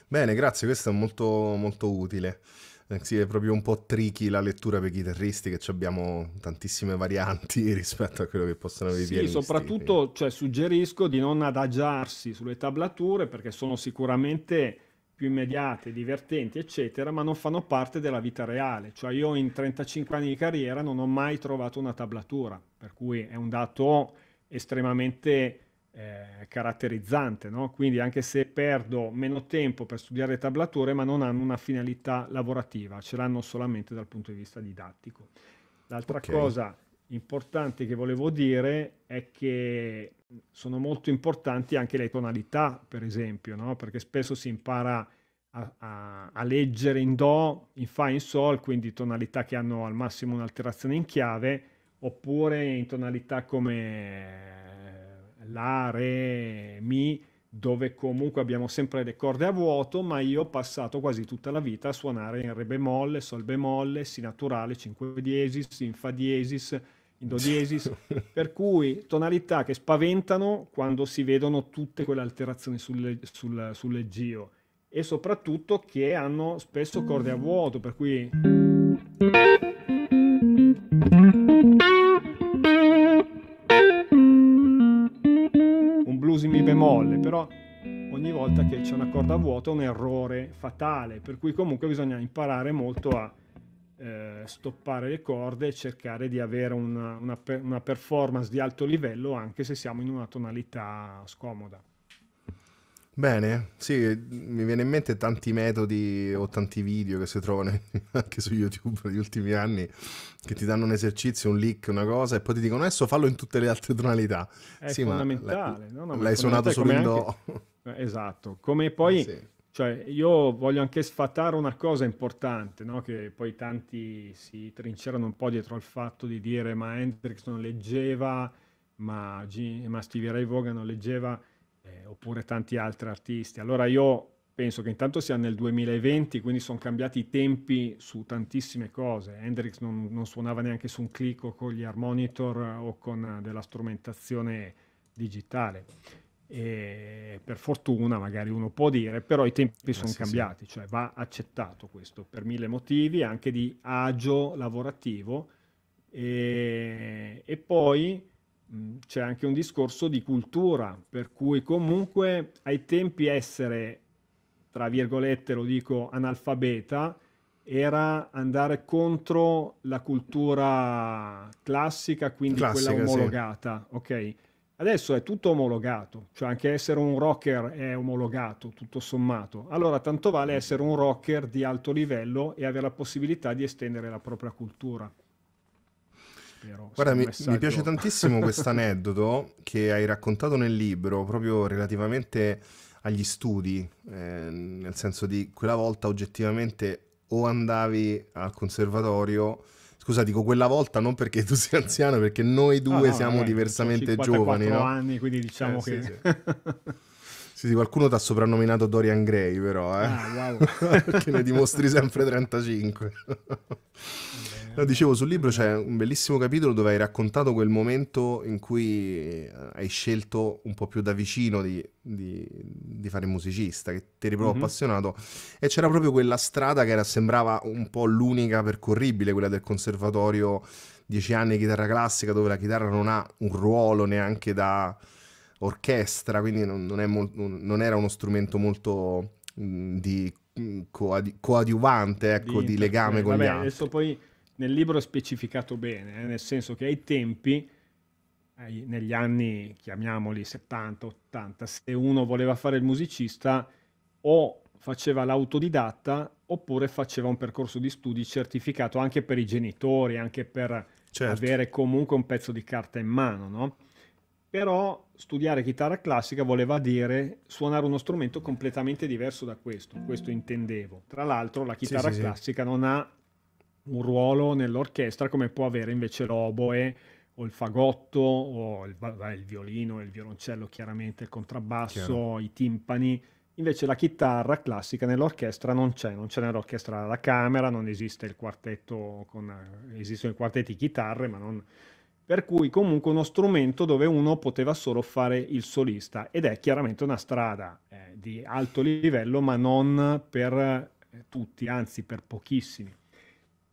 [SPEAKER 1] Bene, grazie, questo è molto, molto utile. Eh, sì, è proprio un po' tricky la lettura per i chitarristi che abbiamo tantissime varianti <laughs> rispetto a quello che possono avere i pianisti.
[SPEAKER 2] soprattutto cioè, suggerisco di non adagiarsi sulle tablature perché sono sicuramente più immediate, divertenti, eccetera, ma non fanno parte della vita reale. Cioè io in 35 anni di carriera non ho mai trovato una tablatura, per cui è un dato estremamente eh, caratterizzante, no? quindi anche se perdo meno tempo per studiare tablature, ma non hanno una finalità lavorativa, ce l'hanno solamente dal punto di vista didattico. L'altra okay. cosa importante che volevo dire è che sono molto importanti anche le tonalità, per esempio, no? perché spesso si impara a, a, a leggere in Do, in Fa, in Sol, quindi tonalità che hanno al massimo un'alterazione in chiave, oppure in tonalità come la, re, mi, dove comunque abbiamo sempre le corde a vuoto, ma io ho passato quasi tutta la vita a suonare in re bemolle, sol bemolle, si naturale, 5 diesis, in fa diesis, in do diesis, <laughs> per cui tonalità che spaventano quando si vedono tutte quelle alterazioni sul, sul, sull'eggio e soprattutto che hanno spesso corde a vuoto, per cui... bemolle, mm. però ogni volta che c'è una corda vuota è un errore fatale, per cui comunque bisogna imparare molto a eh, stoppare le corde e cercare di avere una, una, una performance di alto livello anche se siamo in una tonalità scomoda.
[SPEAKER 1] Bene, sì, mi viene in mente tanti metodi o tanti video che si trovano <laughs> anche su YouTube negli ultimi anni che ti danno un esercizio, un leak, una cosa e poi ti dicono adesso fallo in tutte le altre tonalità. È sì, fondamentale. No, no, l'hai suonato solo in do.
[SPEAKER 2] Eh, esatto, come poi... Eh sì. Cioè, io voglio anche sfatare una cosa importante, no? che poi tanti si trincerano un po' dietro al fatto di dire ma Hendrix non leggeva, ma, G- ma Stevie Ray Vaughan non leggeva eh, oppure tanti altri artisti. Allora io penso che intanto sia nel 2020, quindi sono cambiati i tempi su tantissime cose. Hendrix non, non suonava neanche su un clic o con gli harmonitor o con della strumentazione digitale. E per fortuna magari uno può dire, però i tempi ah, sono sì, cambiati, sì. cioè va accettato questo per mille motivi, anche di agio lavorativo. E, e poi Mm, c'è anche un discorso di cultura, per cui comunque ai tempi essere, tra virgolette lo dico, analfabeta, era andare contro la cultura classica, quindi classica, quella omologata, sì. ok? Adesso è tutto omologato, cioè anche essere un rocker è omologato, tutto sommato. Allora tanto vale mm. essere un rocker di alto livello e avere la possibilità di estendere la propria cultura. Piero. Guarda, mi, mi piace tantissimo questo <laughs>
[SPEAKER 1] aneddoto che hai raccontato nel libro, proprio relativamente agli studi, eh, nel senso di quella volta oggettivamente o andavi al conservatorio. Scusa, dico quella volta non perché tu sei anziano, perché noi due ah, no, siamo no, diversamente giovani. No?
[SPEAKER 2] anni, quindi eh, diciamo eh, che. Sì, sì.
[SPEAKER 1] <laughs> sì, sì qualcuno ti ha soprannominato Dorian Gray, però, eh? ah, wow. perché <laughs> ne dimostri sempre 35. No, dicevo, sul libro c'è un bellissimo capitolo dove hai raccontato quel momento in cui eh, hai scelto un po' più da vicino di, di, di fare musicista, che ti eri proprio mm-hmm. appassionato, e c'era proprio quella strada che era, sembrava un po' l'unica percorribile, quella del conservatorio, dieci anni di chitarra classica, dove la chitarra non ha un ruolo neanche da orchestra, quindi non, non, mo- non era uno strumento molto mh, mm, di mm, coadi- coadiuvante, ecco, di, di legame con vabbè, gli altri.
[SPEAKER 2] Adesso poi nel libro è specificato bene, eh, nel senso che ai tempi, eh, negli anni chiamiamoli 70, 80, se uno voleva fare il musicista o faceva l'autodidatta oppure faceva un percorso di studi certificato anche per i genitori, anche per certo. avere comunque un pezzo di carta in mano, no? Però studiare chitarra classica voleva dire suonare uno strumento completamente diverso da questo, questo intendevo. Tra l'altro la chitarra sì, sì, classica sì. non ha un ruolo nell'orchestra come può avere invece l'oboe o il fagotto o il, vabbè, il violino, il violoncello chiaramente, il contrabbasso, Chiaro. i timpani. Invece la chitarra classica nell'orchestra non c'è, non c'è nell'orchestra la camera, non esiste il quartetto con esistono i quartetti chitarre, ma non per cui comunque uno strumento dove uno poteva solo fare il solista ed è chiaramente una strada eh, di alto livello, ma non per eh, tutti, anzi per pochissimi.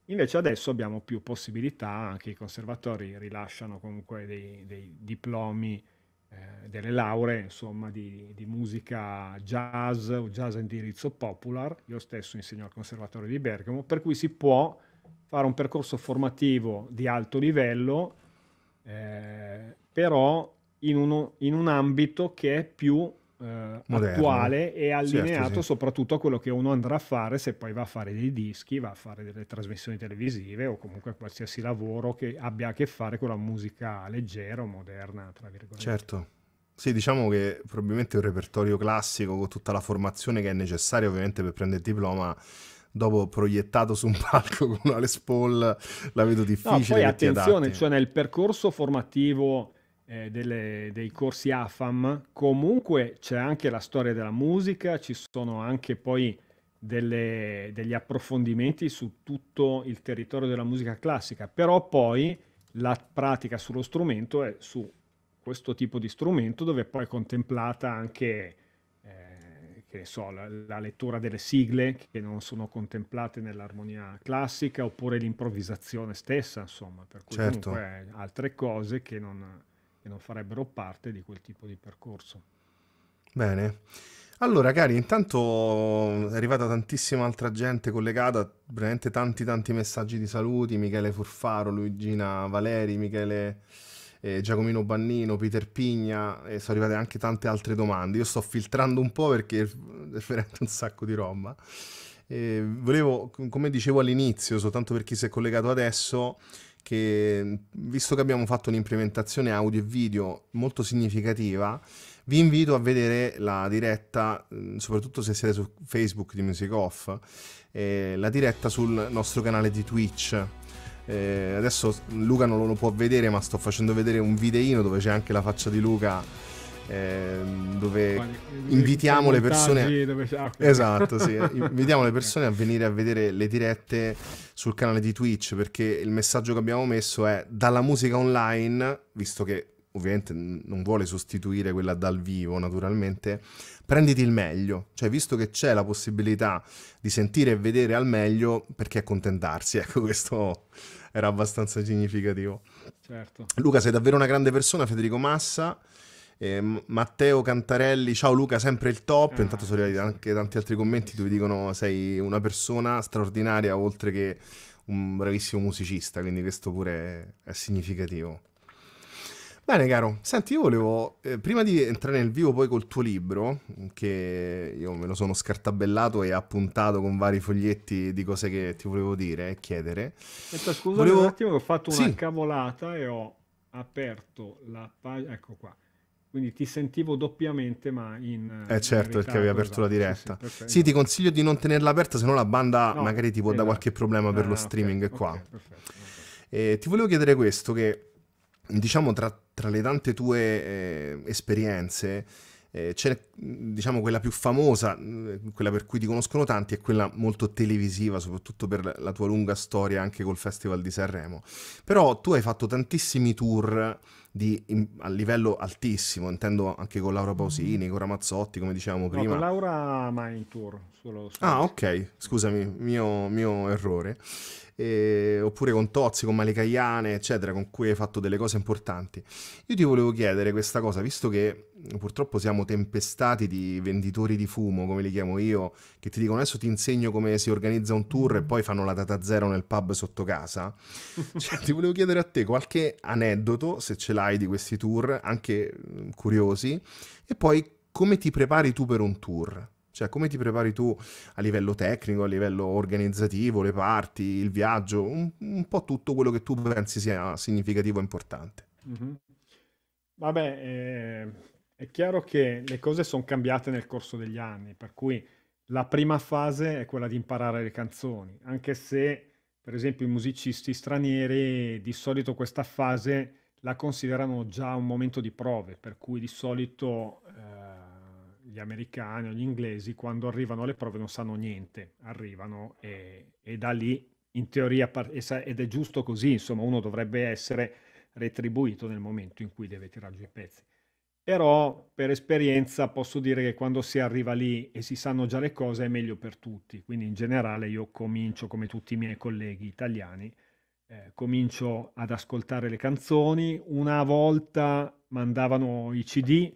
[SPEAKER 2] Invece adesso abbiamo più possibilità, anche i conservatori rilasciano comunque dei, dei diplomi, eh, delle lauree, insomma, di, di, musica jazz o jazz indirizzo popular. Io stesso insegno al conservatorio di Bergamo, per cui si può fare un percorso formativo di alto livello, eh, però in, uno, in un ambito che è più eh, attuale e allineato certo, sì. soprattutto a quello che uno andrà a fare se poi va a fare dei dischi, va a fare delle trasmissioni televisive o comunque qualsiasi lavoro che abbia a che fare con la musica leggera o moderna, tra
[SPEAKER 1] virgolette. Certo. Sì, diciamo che probabilmente un repertorio classico con tutta la formazione che è necessaria ovviamente per prendere il diploma dopo proiettato su un <laughs> palco con una Les Paul la vedo difficile. No, poi attenzione, cioè
[SPEAKER 2] nel percorso formativo eh, delle, dei corsi AFAM, comunque c'è anche la storia della musica, ci sono anche poi delle, degli approfondimenti su tutto il territorio della musica classica, però poi la pratica sullo strumento è su questo tipo di strumento dove poi è contemplata anche eh, che so, la, la lettura delle sigle che non sono contemplate nell'armonia classica oppure l'improvvisazione stessa, insomma, per cui certo. comunque altre cose che non, che non farebbero parte di quel tipo di percorso.
[SPEAKER 1] Bene. Allora, cari, intanto è arrivata tantissima altra gente collegata, veramente tanti tanti messaggi di saluti, Michele Furfaro, Luigina Valeri, Michele eh, Giacomino Bannino, Peter Pigna, e sono arrivate anche tante altre domande. Io sto filtrando un po' perché è veramente un sacco di roba. Eh, volevo, come dicevo all'inizio, soltanto per chi si è collegato adesso, che visto che abbiamo fatto un'implementazione audio e video molto significativa, vi invito a vedere la diretta, soprattutto se siete su Facebook di Music Off, eh, la diretta sul nostro canale di Twitch. Eh, adesso Luca non lo può vedere, ma sto facendo vedere un videino dove c'è anche la faccia di Luca Ehm, dove invitiamo le persone esatto sì <laughs> invitiamo le persone a venire a vedere le dirette sul canale di Twitch perché il messaggio che abbiamo messo è dalla musica online visto che ovviamente non vuole sostituire quella dal vivo naturalmente prenditi il meglio cioè visto che c'è la possibilità di sentire e vedere al meglio perché accontentarsi <laughs> ecco questo era abbastanza significativo certo. Luca sei davvero una grande persona Federico Massa eh, Matteo Cantarelli, ciao Luca, sempre il top. Ah. Intanto sono arrivati anche tanti altri commenti dove dicono sei una persona straordinaria oltre che un bravissimo musicista, quindi questo pure è, significativo. Bene, caro, senti, io volevo, eh, prima di entrare nel vivo poi col tuo libro, che io me lo sono scartabellato e appuntato con vari foglietti di cose che ti volevo dire e chiedere. Aspetta,
[SPEAKER 2] scusa volevo... un attimo, ho fatto una sì. cavolata e ho aperto la pagina, ecco qua quindi ti sentivo doppiamente ma in eh certo in ritardo, perché avevi aperto la esatto, diretta sì, sì, sì ti
[SPEAKER 1] consiglio di non tenerla aperta se no la banda no, magari ti può esatto. dare qualche problema ah, per lo ah, okay, streaming okay, qua okay, perfetto, perfetto. Eh, ti volevo chiedere questo che diciamo tra, tra le tante tue eh, esperienze eh, c'è diciamo quella più famosa eh, quella per cui ti conoscono tanti è quella molto televisiva soprattutto per la tua lunga storia anche col festival di Sanremo però tu hai fatto tantissimi tour di, in, a livello altissimo, intendo anche con Laura Pausini, con Ramazzotti, come dicevamo no, prima. Con
[SPEAKER 2] Laura mai in tour. Solo, ah,
[SPEAKER 1] solo. ah, ok, scusami, mio, mio errore eh, oppure con Tozzi, con Malecaiane, eccetera, con cui hai fatto delle cose importanti. Io ti volevo chiedere questa cosa, visto che purtroppo siamo tempestati di venditori di fumo, come li chiamo io, che ti dicono adesso ti insegno come si organizza un tour e poi fanno la data zero nel pub sotto casa. <laughs> Cioè, ti volevo chiedere a te qualche aneddoto, se ce l'hai, di questi tour, anche curiosi, e poi come ti prepari tu per un tour? Cioè, come ti prepari tu a livello tecnico, a livello organizzativo, le parti, il viaggio, un, un po' tutto quello che tu pensi sia significativo e importante.
[SPEAKER 2] Mm-hmm. Vabbè, eh, è chiaro che le cose sono cambiate nel corso degli anni, per cui la prima fase è quella di imparare le canzoni, anche se, per esempio, i musicisti stranieri di solito questa fase la considerano già un momento di prove, per cui di solito... Eh, gli americani o gli inglesi quando arrivano alle prove non sanno niente, arrivano e, e da lì in teoria, ed è giusto così, insomma uno dovrebbe essere retribuito nel momento in cui deve tirare giù i pezzi. Però per esperienza posso dire che quando si arriva lì e si sanno già le cose è meglio per tutti, quindi in generale io comincio come tutti i miei colleghi italiani, eh, comincio ad ascoltare le canzoni, una volta mandavano i CD,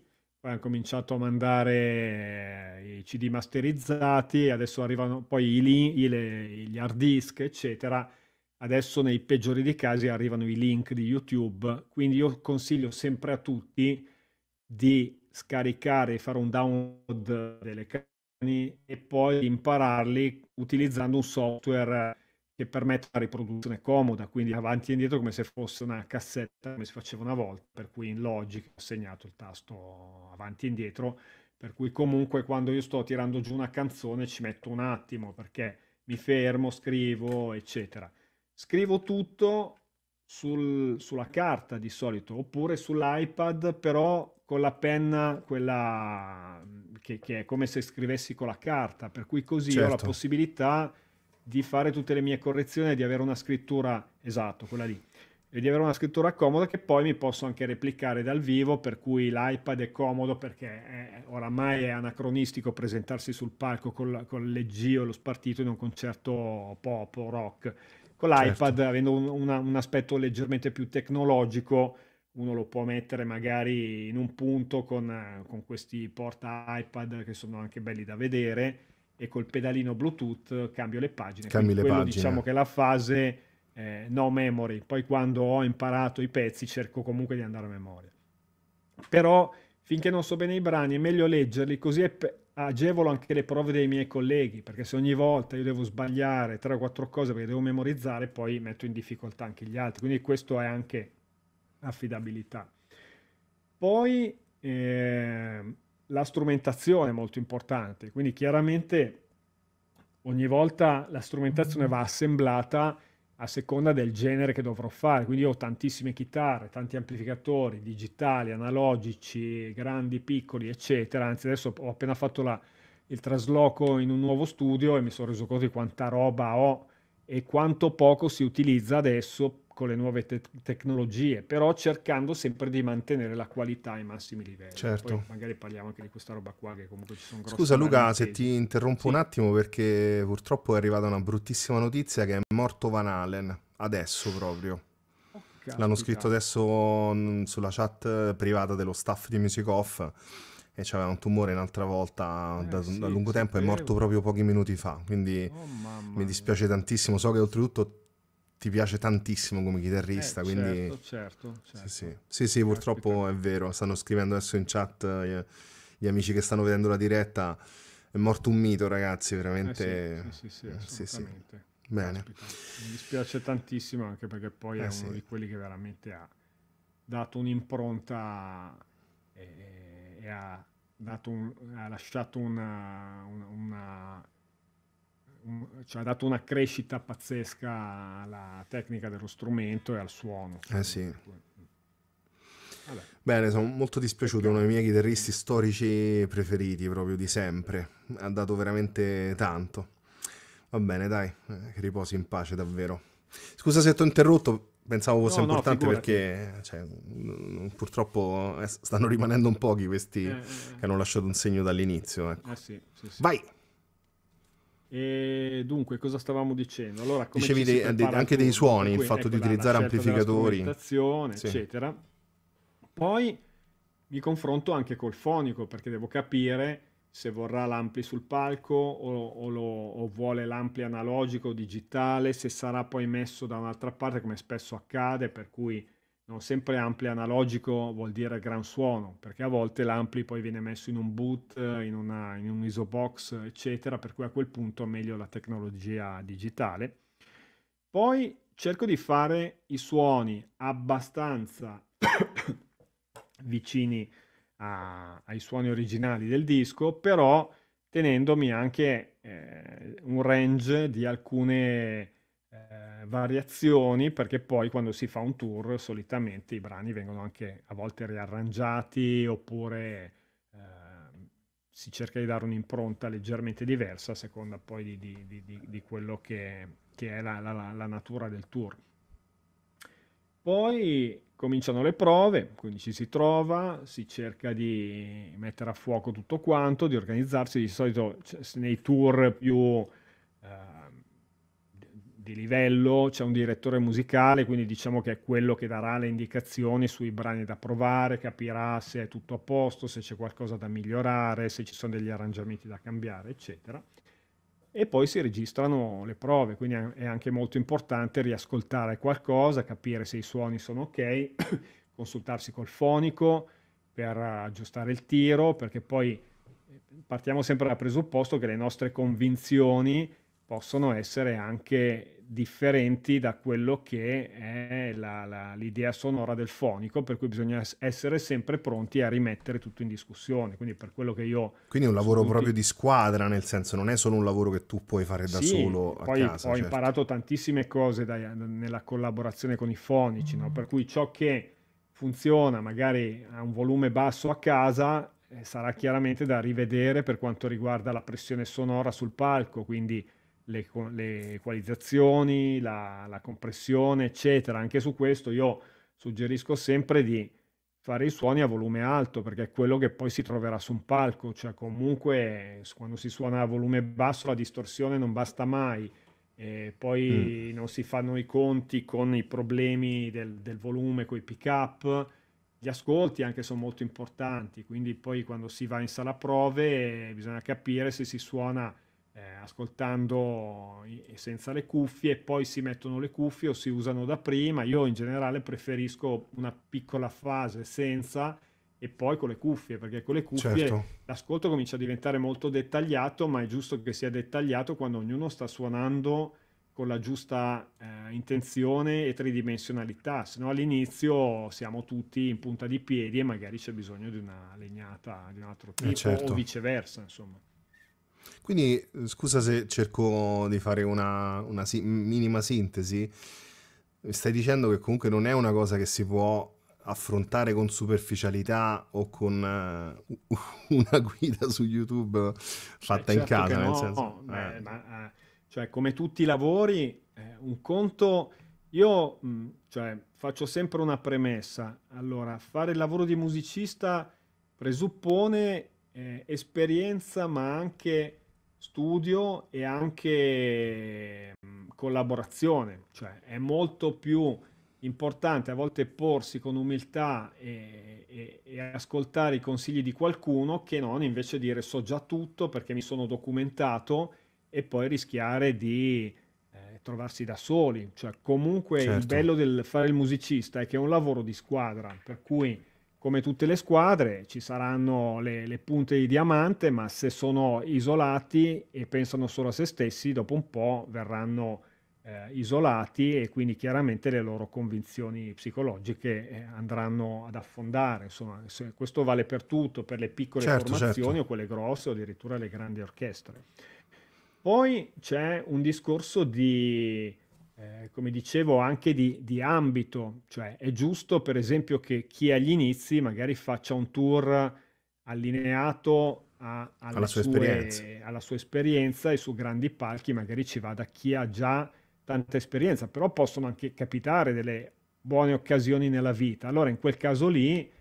[SPEAKER 2] poi hanno cominciato a mandare eh, i CD masterizzati, adesso arrivano poi i link, i, gli hard disk, eccetera. Adesso nei peggiori dei casi arrivano i link di YouTube, quindi io consiglio sempre a tutti di scaricare e fare un download delle canzoni e poi impararli utilizzando un software che permette una riproduzione comoda, quindi avanti e indietro come se fosse una cassetta, come si faceva una volta, per cui in Logic ho segnato il tasto avanti e indietro, per cui comunque quando io sto tirando giù una canzone ci metto un attimo perché mi fermo, scrivo, eccetera. Scrivo tutto sul, sulla carta di solito, oppure sull'iPad, però con la penna, quella che, che, è come se scrivessi con la carta, per cui così certo. ho la certo. possibilità di fare tutte le mie correzioni e di avere una scrittura, esatto, quella lì, e di avere una scrittura comoda che poi mi posso anche replicare dal vivo, per cui l'iPad è comodo perché è, oramai è anacronistico presentarsi sul palco col, con l'eggio e lo spartito in un concerto pop o rock. Con l'iPad, certo. avendo un, una, un aspetto leggermente più tecnologico, uno lo può mettere magari in un punto con, con, questi porta iPad che sono anche belli da vedere e col pedalino Bluetooth cambio le pagine. Cambi le quello, pagine. Diciamo che la fase eh, no memory, poi quando ho imparato i pezzi cerco comunque di andare a memoria. Però finché non so bene i brani è meglio leggerli, così è pe- agevolo anche le prove dei miei colleghi, perché se ogni volta io devo sbagliare 3 o 4 cose perché devo memorizzare, poi metto in difficoltà anche gli altri. Quindi questo è anche affidabilità. Poi eh, la strumentazione è molto importante, quindi chiaramente ogni volta la strumentazione va assemblata a seconda del genere che dovrò fare, quindi io ho tantissime chitarre, tanti amplificatori digitali, analogici, grandi, piccoli, eccetera. Anzi, adesso ho appena fatto la, il trasloco in un nuovo studio e mi sono reso conto di quanta roba ho e quanto poco si utilizza adesso con le nuove te- tecnologie, però cercando sempre di mantenere la qualità ai massimi livelli. Certo. Poi magari parliamo anche di questa roba qua che comunque ci sono grosse Scusa Luca se ti interrompo sì. un
[SPEAKER 1] attimo perché purtroppo è arrivata una bruttissima notizia che è morto Van Halen, adesso proprio. Oh, L'hanno scritto adesso sulla chat privata dello staff di Music Off e c'aveva un tumore un'altra volta eh, da, sì, da, lungo tempo, è morto proprio pochi minuti fa, quindi oh, mi dispiace tantissimo, so che oltretutto ti piace tantissimo come chitarrista, eh, quindi... Certo, certo, certo. Sì, sì, sì, sì purtroppo è vero, stanno scrivendo adesso in chat eh, gli amici che stanno vedendo la diretta, è morto un mito ragazzi, veramente... Eh sì, sì, sì, sì eh, Bene. Aspetta.
[SPEAKER 2] Mi dispiace tantissimo anche perché poi eh è uno di quelli che veramente ha dato un'impronta e, eh, e ha, dato un, ha lasciato una, una, una ci ha dato una crescita pazzesca alla tecnica dello strumento e al suono. Eh sì. Vabbè.
[SPEAKER 1] Bene, sono molto dispiaciuto, è uno dei miei chitarristi storici preferiti proprio di sempre, ha dato veramente tanto. Va bene, dai, eh, che riposi in pace davvero. Scusa se ti ho interrotto, pensavo fosse no, importante no, perché cioè, purtroppo eh, stanno rimanendo un pochi questi eh, eh, eh, che hanno lasciato un segno dall'inizio. Ecco. Eh sì, sì,
[SPEAKER 2] sì. Vai! E dunque, cosa stavamo dicendo? Allora, Dicevi dei, dei, anche dei suoni, il fatto ecco di utilizzare amplificatori, sì. eccetera. Poi mi confronto anche col fonico perché devo capire se vorrà l'ampli sul palco o, o, lo, o vuole l'ampli analogico o digitale, se sarà poi messo da un'altra parte come spesso accade, per cui non sempre ampli analogico vuol dire gran suono, perché a volte l'ampli poi viene messo in un boot, in, una, in un isobox, eccetera, per cui a quel punto è meglio la tecnologia digitale. Poi cerco di fare i suoni abbastanza <coughs> vicini a, ai suoni originali del disco, però tenendomi anche eh, un range di alcune eh, variazioni perché poi quando si fa un tour solitamente i brani vengono anche a volte riarrangiati oppure eh, si cerca di dare un'impronta leggermente diversa a seconda poi di, di, di, di quello che, che è la, la, la natura del tour. Poi cominciano le prove, quindi ci si trova, si cerca di mettere a fuoco tutto quanto, di organizzarsi, di solito cioè, nei tour più... Eh, di livello, c'è un direttore musicale, quindi diciamo che è quello che darà le indicazioni sui brani da provare, capirà se è tutto a posto, se c'è qualcosa da migliorare, se ci sono degli arrangiamenti da cambiare, eccetera. E poi si registrano le prove, quindi è anche molto importante riascoltare qualcosa, capire se i suoni sono ok, <coughs> consultarsi col fonico per aggiustare il tiro, perché poi eh, partiamo sempre dal presupposto che le nostre convinzioni possono essere anche differenti da quello che è la, la, l'idea sonora del fonico, per cui bisogna essere sempre pronti a rimettere tutto in discussione. Quindi per quello che io... Quindi è un lavoro proprio di
[SPEAKER 1] squadra, nel senso non è solo un lavoro che tu puoi fare da sì, solo. Poi casa, ho certo.
[SPEAKER 2] imparato tantissime cose da, nella collaborazione con i fonici, no? per cui ciò che funziona magari a un volume basso a casa eh, sarà chiaramente da rivedere per quanto riguarda la pressione sonora sul palco, quindi le, le equalizzazioni, la, la compressione, eccetera. Anche su questo io suggerisco sempre di fare i suoni a volume alto perché è quello che poi si troverà su un palco, cioè comunque quando si suona a volume basso la distorsione non basta mai, e poi mm. non si fanno i conti con i problemi del, del volume, con i pick up, gli ascolti anche sono molto importanti, quindi poi quando si va in sala prove eh, bisogna capire se si suona eh, ascoltando senza le cuffie, poi si mettono le cuffie o si usano da prima. Io in generale preferisco una piccola fase senza e poi con le cuffie, perché con le cuffie certo. l'ascolto comincia a diventare molto dettagliato, ma è giusto che sia dettagliato quando ognuno sta suonando con la giusta eh, intenzione e tridimensionalità, se no all'inizio siamo tutti in punta di piedi e magari c'è bisogno di una legnata di un altro eh, tipo eh certo. o viceversa, insomma.
[SPEAKER 1] Quindi eh, scusa se cerco di fare una, una si- minima sintesi, stai dicendo che comunque non è una cosa che si può affrontare con superficialità o con uh, <laughs> una guida su YouTube fatta eh, certo in casa. No, senso, no, eh.
[SPEAKER 2] beh, ma, eh, cioè, come tutti i lavori, eh, un conto... Io mh, mm, cioè, faccio sempre una premessa. Allora, fare il lavoro di musicista presuppone eh, esperienza ma anche studio e anche mm, collaborazione, cioè è molto più importante a volte porsi con umiltà e, e, e, ascoltare i consigli di qualcuno che non invece dire so già tutto perché mi sono documentato e poi rischiare di eh, trovarsi da soli. Cioè, comunque certo. il bello del fare il musicista è che è un lavoro di squadra, per cui come tutte le squadre, ci saranno le, le, punte di diamante, ma se sono isolati e pensano solo a se stessi, dopo un po' verranno eh, isolati e quindi chiaramente le loro convinzioni psicologiche eh, andranno ad affondare. Insomma, questo vale per tutto, per le piccole certo, certo. formazioni certo. o quelle grosse o addirittura le grandi orchestre. Poi c'è un discorso di eh, come dicevo, anche di, di, ambito, cioè è giusto per esempio che chi è agli inizi magari faccia un tour allineato a, alla, sue, sue alla, sua esperienza e su grandi palchi magari ci vada chi ha già tanta esperienza, però possono anche capitare delle buone occasioni nella vita. Allora in quel caso lì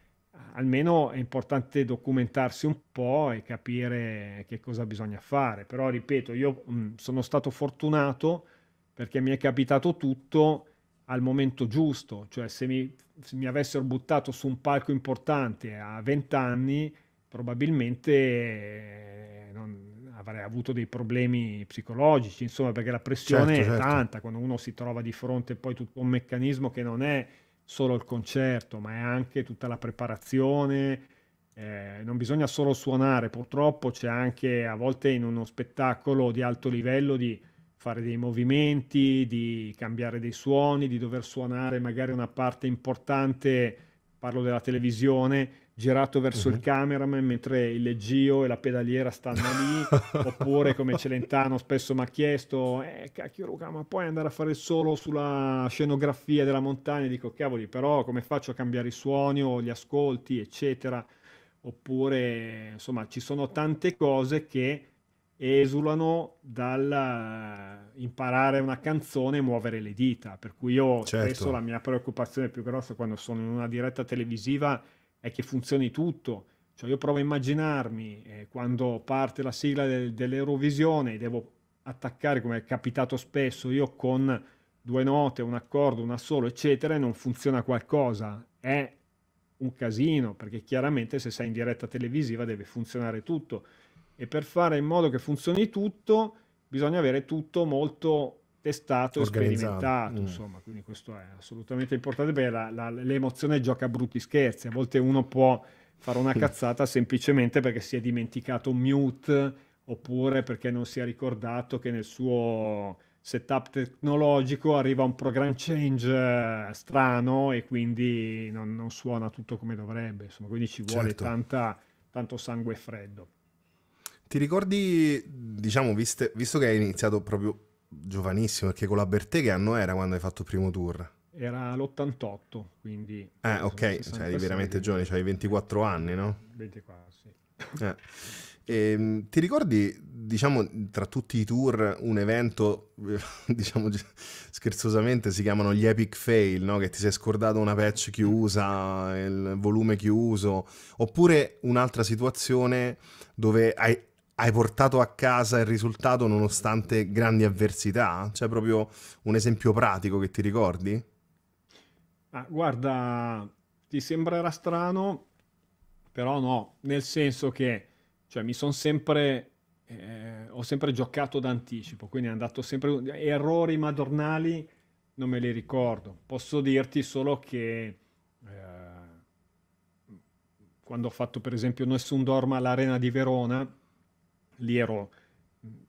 [SPEAKER 2] almeno è importante documentarsi un po' e capire che cosa bisogna fare, però ripeto, io mh, sono stato fortunato perché mi è capitato tutto al momento giusto, cioè se mi, se mi avessero buttato su un palco importante a 20 anni, probabilmente eh, non, avrei avuto dei problemi psicologici, insomma, perché la pressione certo, è certo. tanta quando uno si trova di fronte poi tutto un meccanismo che non è solo il concerto, ma è anche tutta la preparazione. Eh, non bisogna solo suonare, purtroppo c'è anche a volte in uno spettacolo di alto livello di fare dei movimenti, di cambiare dei suoni, di dover suonare magari una parte importante, parlo della televisione, girato verso uh-huh. il mhm. cameraman mentre il leggio e la pedaliera stanno lì, <laughs> oppure come Celentano spesso mi ha chiesto, eh cacchio Luca, ma puoi andare a fare solo sulla scenografia della montagna? E dico, cavoli, però come faccio a cambiare i suoni o gli ascolti, eccetera? Oppure, insomma, ci sono tante cose che esulano dal eh, imparare una canzone e muovere le dita. Per cui io certo. spesso la mia preoccupazione più grossa quando sono in una diretta televisiva è che funzioni tutto. Cioè io provo a immaginarmi eh, quando parte la sigla del, dell'Eurovisione devo attaccare, come è capitato spesso, io con due note, un accordo, una solo, eccetera, e non funziona qualcosa. È un casino, perché chiaramente se sei in diretta televisiva deve funzionare tutto e per fare in modo che funzioni tutto bisogna avere tutto molto testato e sperimentato. Mm. Insomma, quindi questo è assolutamente importante perché la, la, l'emozione gioca a brutti scherzi. A volte uno può fare una cazzata semplicemente perché si è dimenticato un mute oppure perché non si è ricordato che nel suo setup tecnologico arriva un program change eh, strano e quindi non, non suona tutto come dovrebbe. Insomma, quindi ci vuole certo. tanta, tanto sangue freddo.
[SPEAKER 1] Ti ricordi, diciamo, viste, visto che hai iniziato proprio giovanissimo, perché con la Bertè che anno era quando hai fatto il primo tour?
[SPEAKER 2] Era l'88, quindi...
[SPEAKER 1] Eh, ok, cioè eri veramente giovane, cioè hai 24 anni, no? 24, sì. Eh. E, ehm, ti ricordi, diciamo, tra tutti i tour, un evento, <laughs> diciamo scherzosamente, si chiamano gli epic fail, no? Che ti sei scordato una patch chiusa, il volume chiuso, oppure un'altra situazione dove hai, hai portato a casa il risultato nonostante grandi avversità? C'è proprio un esempio pratico che ti ricordi?
[SPEAKER 2] Ah, guarda, ti sembrerà strano, però no, nel senso che cioè, mi sono sempre eh, ho sempre giocato d'anticipo, quindi è andato sempre errori madornali non me li ricordo. Posso dirti solo che eh, quando ho fatto per esempio Nessun Dorma all'Arena di Verona lì ero,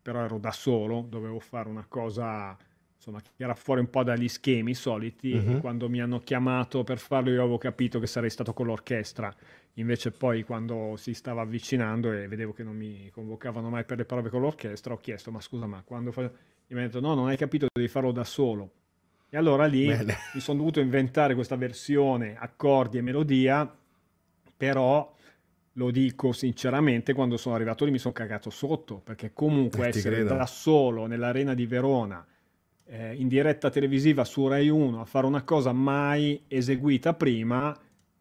[SPEAKER 2] però ero da solo, dovevo fare una cosa insomma, che era fuori un po' dagli schemi soliti. Uh-huh. quando mi hanno chiamato per farlo, io avevo capito che sarei stato con l'orchestra. Invece, poi, quando si stava avvicinando e vedevo che non mi convocavano mai per le prove con l'orchestra, ho chiesto: Ma scusa, ma quando fa... mi hanno detto: No, non hai capito, devi farlo da solo. E allora lì Bene. mi sono dovuto inventare questa versione accordi e melodia, però lo dico sinceramente, quando sono arrivato lì mi sono cagato sotto, perché comunque eh, essere credo. da solo nell'arena di Verona, eh, in diretta televisiva su Rai 1, a fare una cosa mai eseguita prima,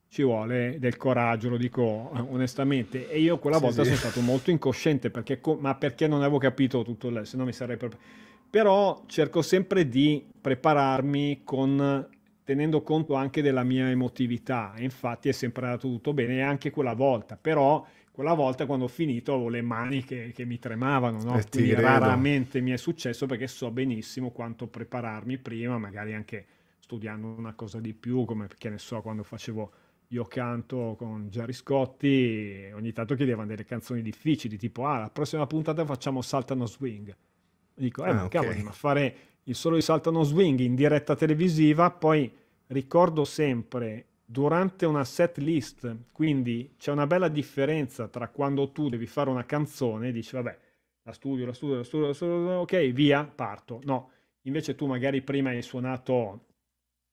[SPEAKER 2] ci vuole del coraggio, lo dico eh, onestamente. E io quella sì, volta sì. sono stato molto incosciente, perché co- ma perché non avevo capito tutto, il, se no mi sarei... Proprio... Però cerco sempre di prepararmi con tenendo conto anche della mia emotività. Infatti è sempre andato tutto bene, anche quella volta. Però quella volta quando ho finito avevo le mani che, che mi tremavano, no? Eh, Quindi raramente mi è successo perché so benissimo quanto prepararmi prima, magari anche studiando una cosa di più, come che ne so, quando facevo io canto con Jerry Scotti, ogni tanto chiedevano delle canzoni difficili, tipo ah, la prossima puntata facciamo Saltano Swing. Dico, eh, ah, ma okay. cavoli, ma fare il solo di Saltano Swing in diretta televisiva, poi ricordo sempre durante una set list, quindi c'è una bella differenza tra quando tu devi fare una canzone, dici vabbè, la studio, la studio, la studio, la studio ok, via, parto. No, invece tu magari prima hai suonato,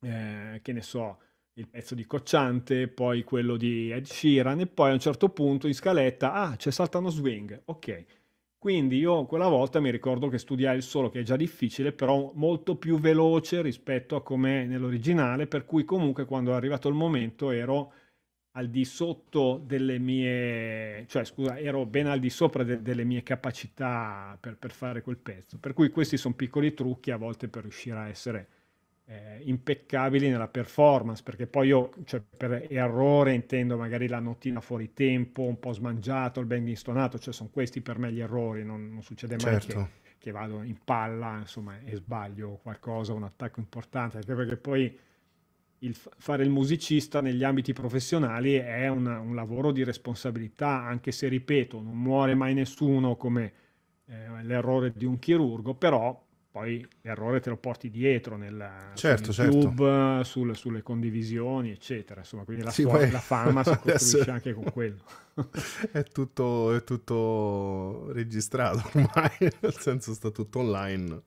[SPEAKER 2] eh, che ne so, il pezzo di Cocciante, poi quello di Ed Sheeran e poi a un certo punto in scaletta, ah, c'è Saltano Swing, ok quindi io quella volta mi ricordo che studiai il solo, che è già difficile, però molto più veloce rispetto a come nell'originale, per cui comunque quando è arrivato il momento ero al di sotto delle mie, cioè scusa, ero ben al di sopra de- delle mie capacità per, per fare quel pezzo. Per cui questi sono piccoli trucchi a volte per riuscire a essere eh, impeccabili nella performance, perché poi io cioè, per errore intendo magari la nottina fuori tempo, un po' smangiato, il bending stonato, cioè sono questi per me gli errori, non, non succede mai certo. che, che, vado in palla insomma, e sbaglio qualcosa, un attacco importante, anche perché poi il fare il musicista negli ambiti professionali è un, un lavoro di responsabilità, anche se ripeto, non muore mai nessuno come eh, l'errore di un chirurgo, però poi l'errore te lo porti dietro nella, certo, su certo. YouTube, certo. sul, sulle condivisioni, eccetera. Insomma, quindi la, sì, sua, la fama si <laughs> costruisce adesso... anche
[SPEAKER 1] con quello. <laughs> è, tutto, è tutto registrato <laughs> ormai, nel senso sta tutto online.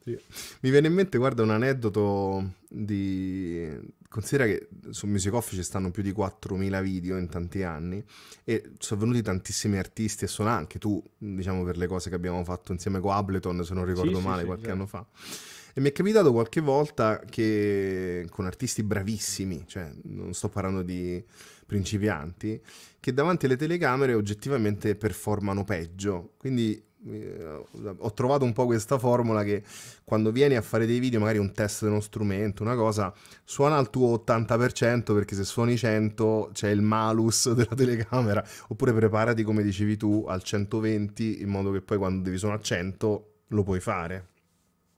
[SPEAKER 1] Sì. Mi viene in mente, guarda, un aneddoto di, considera che su Music Off ci stanno più di 4.000 video in tanti anni e sono venuti tantissimi artisti e sono anche tu, diciamo, per le cose che abbiamo fatto insieme con Ableton, se non ricordo sì, male, sì, qualche sì, certo. anno fa. E mi è capitato qualche volta che con artisti bravissimi, cioè non sto parlando di principianti, che davanti alle telecamere oggettivamente performano peggio. Quindi eh, ho trovato un po' questa formula che quando vieni a fare dei video, magari un test di uno strumento, una cosa, suona al tuo 80% perché se suoni 100 c'è il malus <laughs> della telecamera, oppure preparati come dicevi tu al 120 in modo che poi quando devi suonare a 100 lo puoi fare.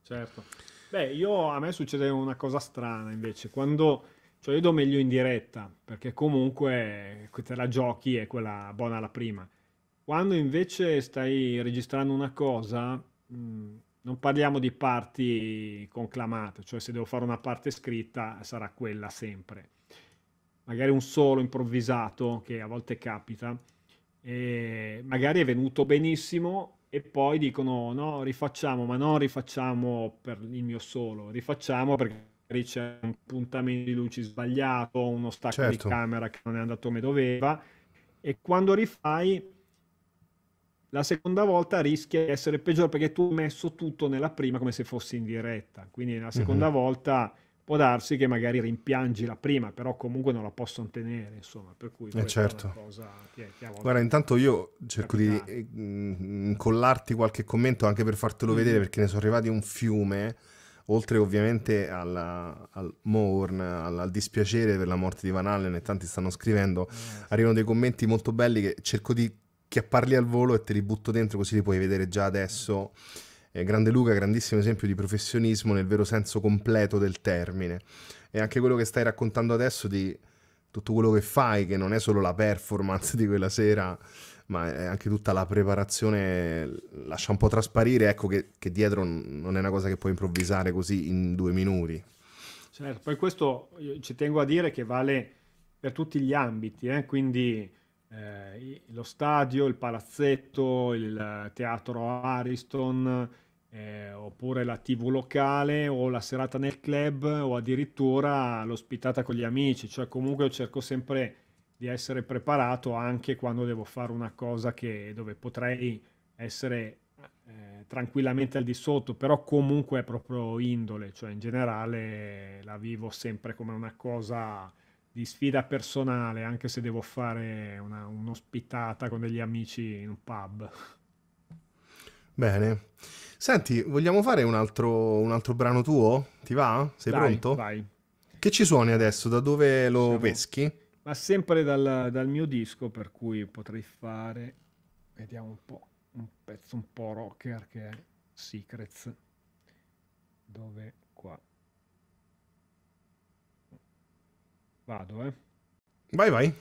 [SPEAKER 2] Certo. Beh, io a me succede una cosa strana invece, quando cioè io do meglio in diretta, perché comunque te eh, la giochi e quella buona la prima quando invece stai registrando una cosa, mm, non parliamo di parti conclamate, cioè se devo fare una parte scritta sarà quella sempre. Magari un solo improvvisato, che a volte capita, magari è venuto benissimo e poi dicono no, rifacciamo, ma non rifacciamo per il mio solo, rifacciamo perché c'è un puntamento di luci sbagliato, uno stacco certo. di camera che non è andato come doveva e quando rifai la seconda volta rischia di essere peggiore perché tu hai messo tutto nella prima come se fossi in diretta. Quindi la seconda mm-hmm. volta può darsi che magari rimpiangi la prima, però comunque non la possono tenere, insomma, per cui eh certo.
[SPEAKER 1] Che è, che Guarda, intanto io cerco capitare. di eh, mm, incollarti qualche commento anche per fartelo mm. vedere, mhm. perché ne sono arrivati un fiume, oltre ovviamente alla, al Mourn, al, al, dispiacere per la morte di Van Allen e tanti stanno scrivendo, eh, arrivano dei commenti molto belli che cerco di acchiapparli al volo e te li butto dentro così li puoi vedere già adesso. Eh, Grande Luca, grandissimo esempio di professionismo nel vero senso completo del termine. E anche quello che stai raccontando adesso di tutto quello che fai, che non è solo la performance <laughs> di quella sera, ma è anche tutta la preparazione, lascia un po' trasparire, ecco che, che dietro non è una cosa che puoi improvvisare così in due minuti.
[SPEAKER 2] Certo, poi questo ci tengo a dire che vale per tutti gli ambiti, eh? quindi eh, lo stadio, il palazzetto, il teatro Ariston, eh, oppure la tv locale o la serata nel club o addirittura l'ospitata con gli amici, cioè comunque cerco sempre di essere preparato anche quando devo fare una cosa che, dove potrei essere eh, tranquillamente al di sotto, però comunque è proprio indole, cioè in generale la vivo sempre come una cosa di sfida personale, anche se devo fare una, un'ospitata con degli amici in un pub.
[SPEAKER 1] Bene. Senti, vogliamo fare un altro, un altro brano tuo? Ti va? Sei Dai, pronto? Vai. Che ci suoni adesso? Da dove lo Siamo... peschi?
[SPEAKER 2] Ma sempre dal, dal mio disco, per cui potrei fare, vediamo un po', un pezzo un po' rocker che è Secrets, dove qua
[SPEAKER 1] Vado, eh. Vai, vai.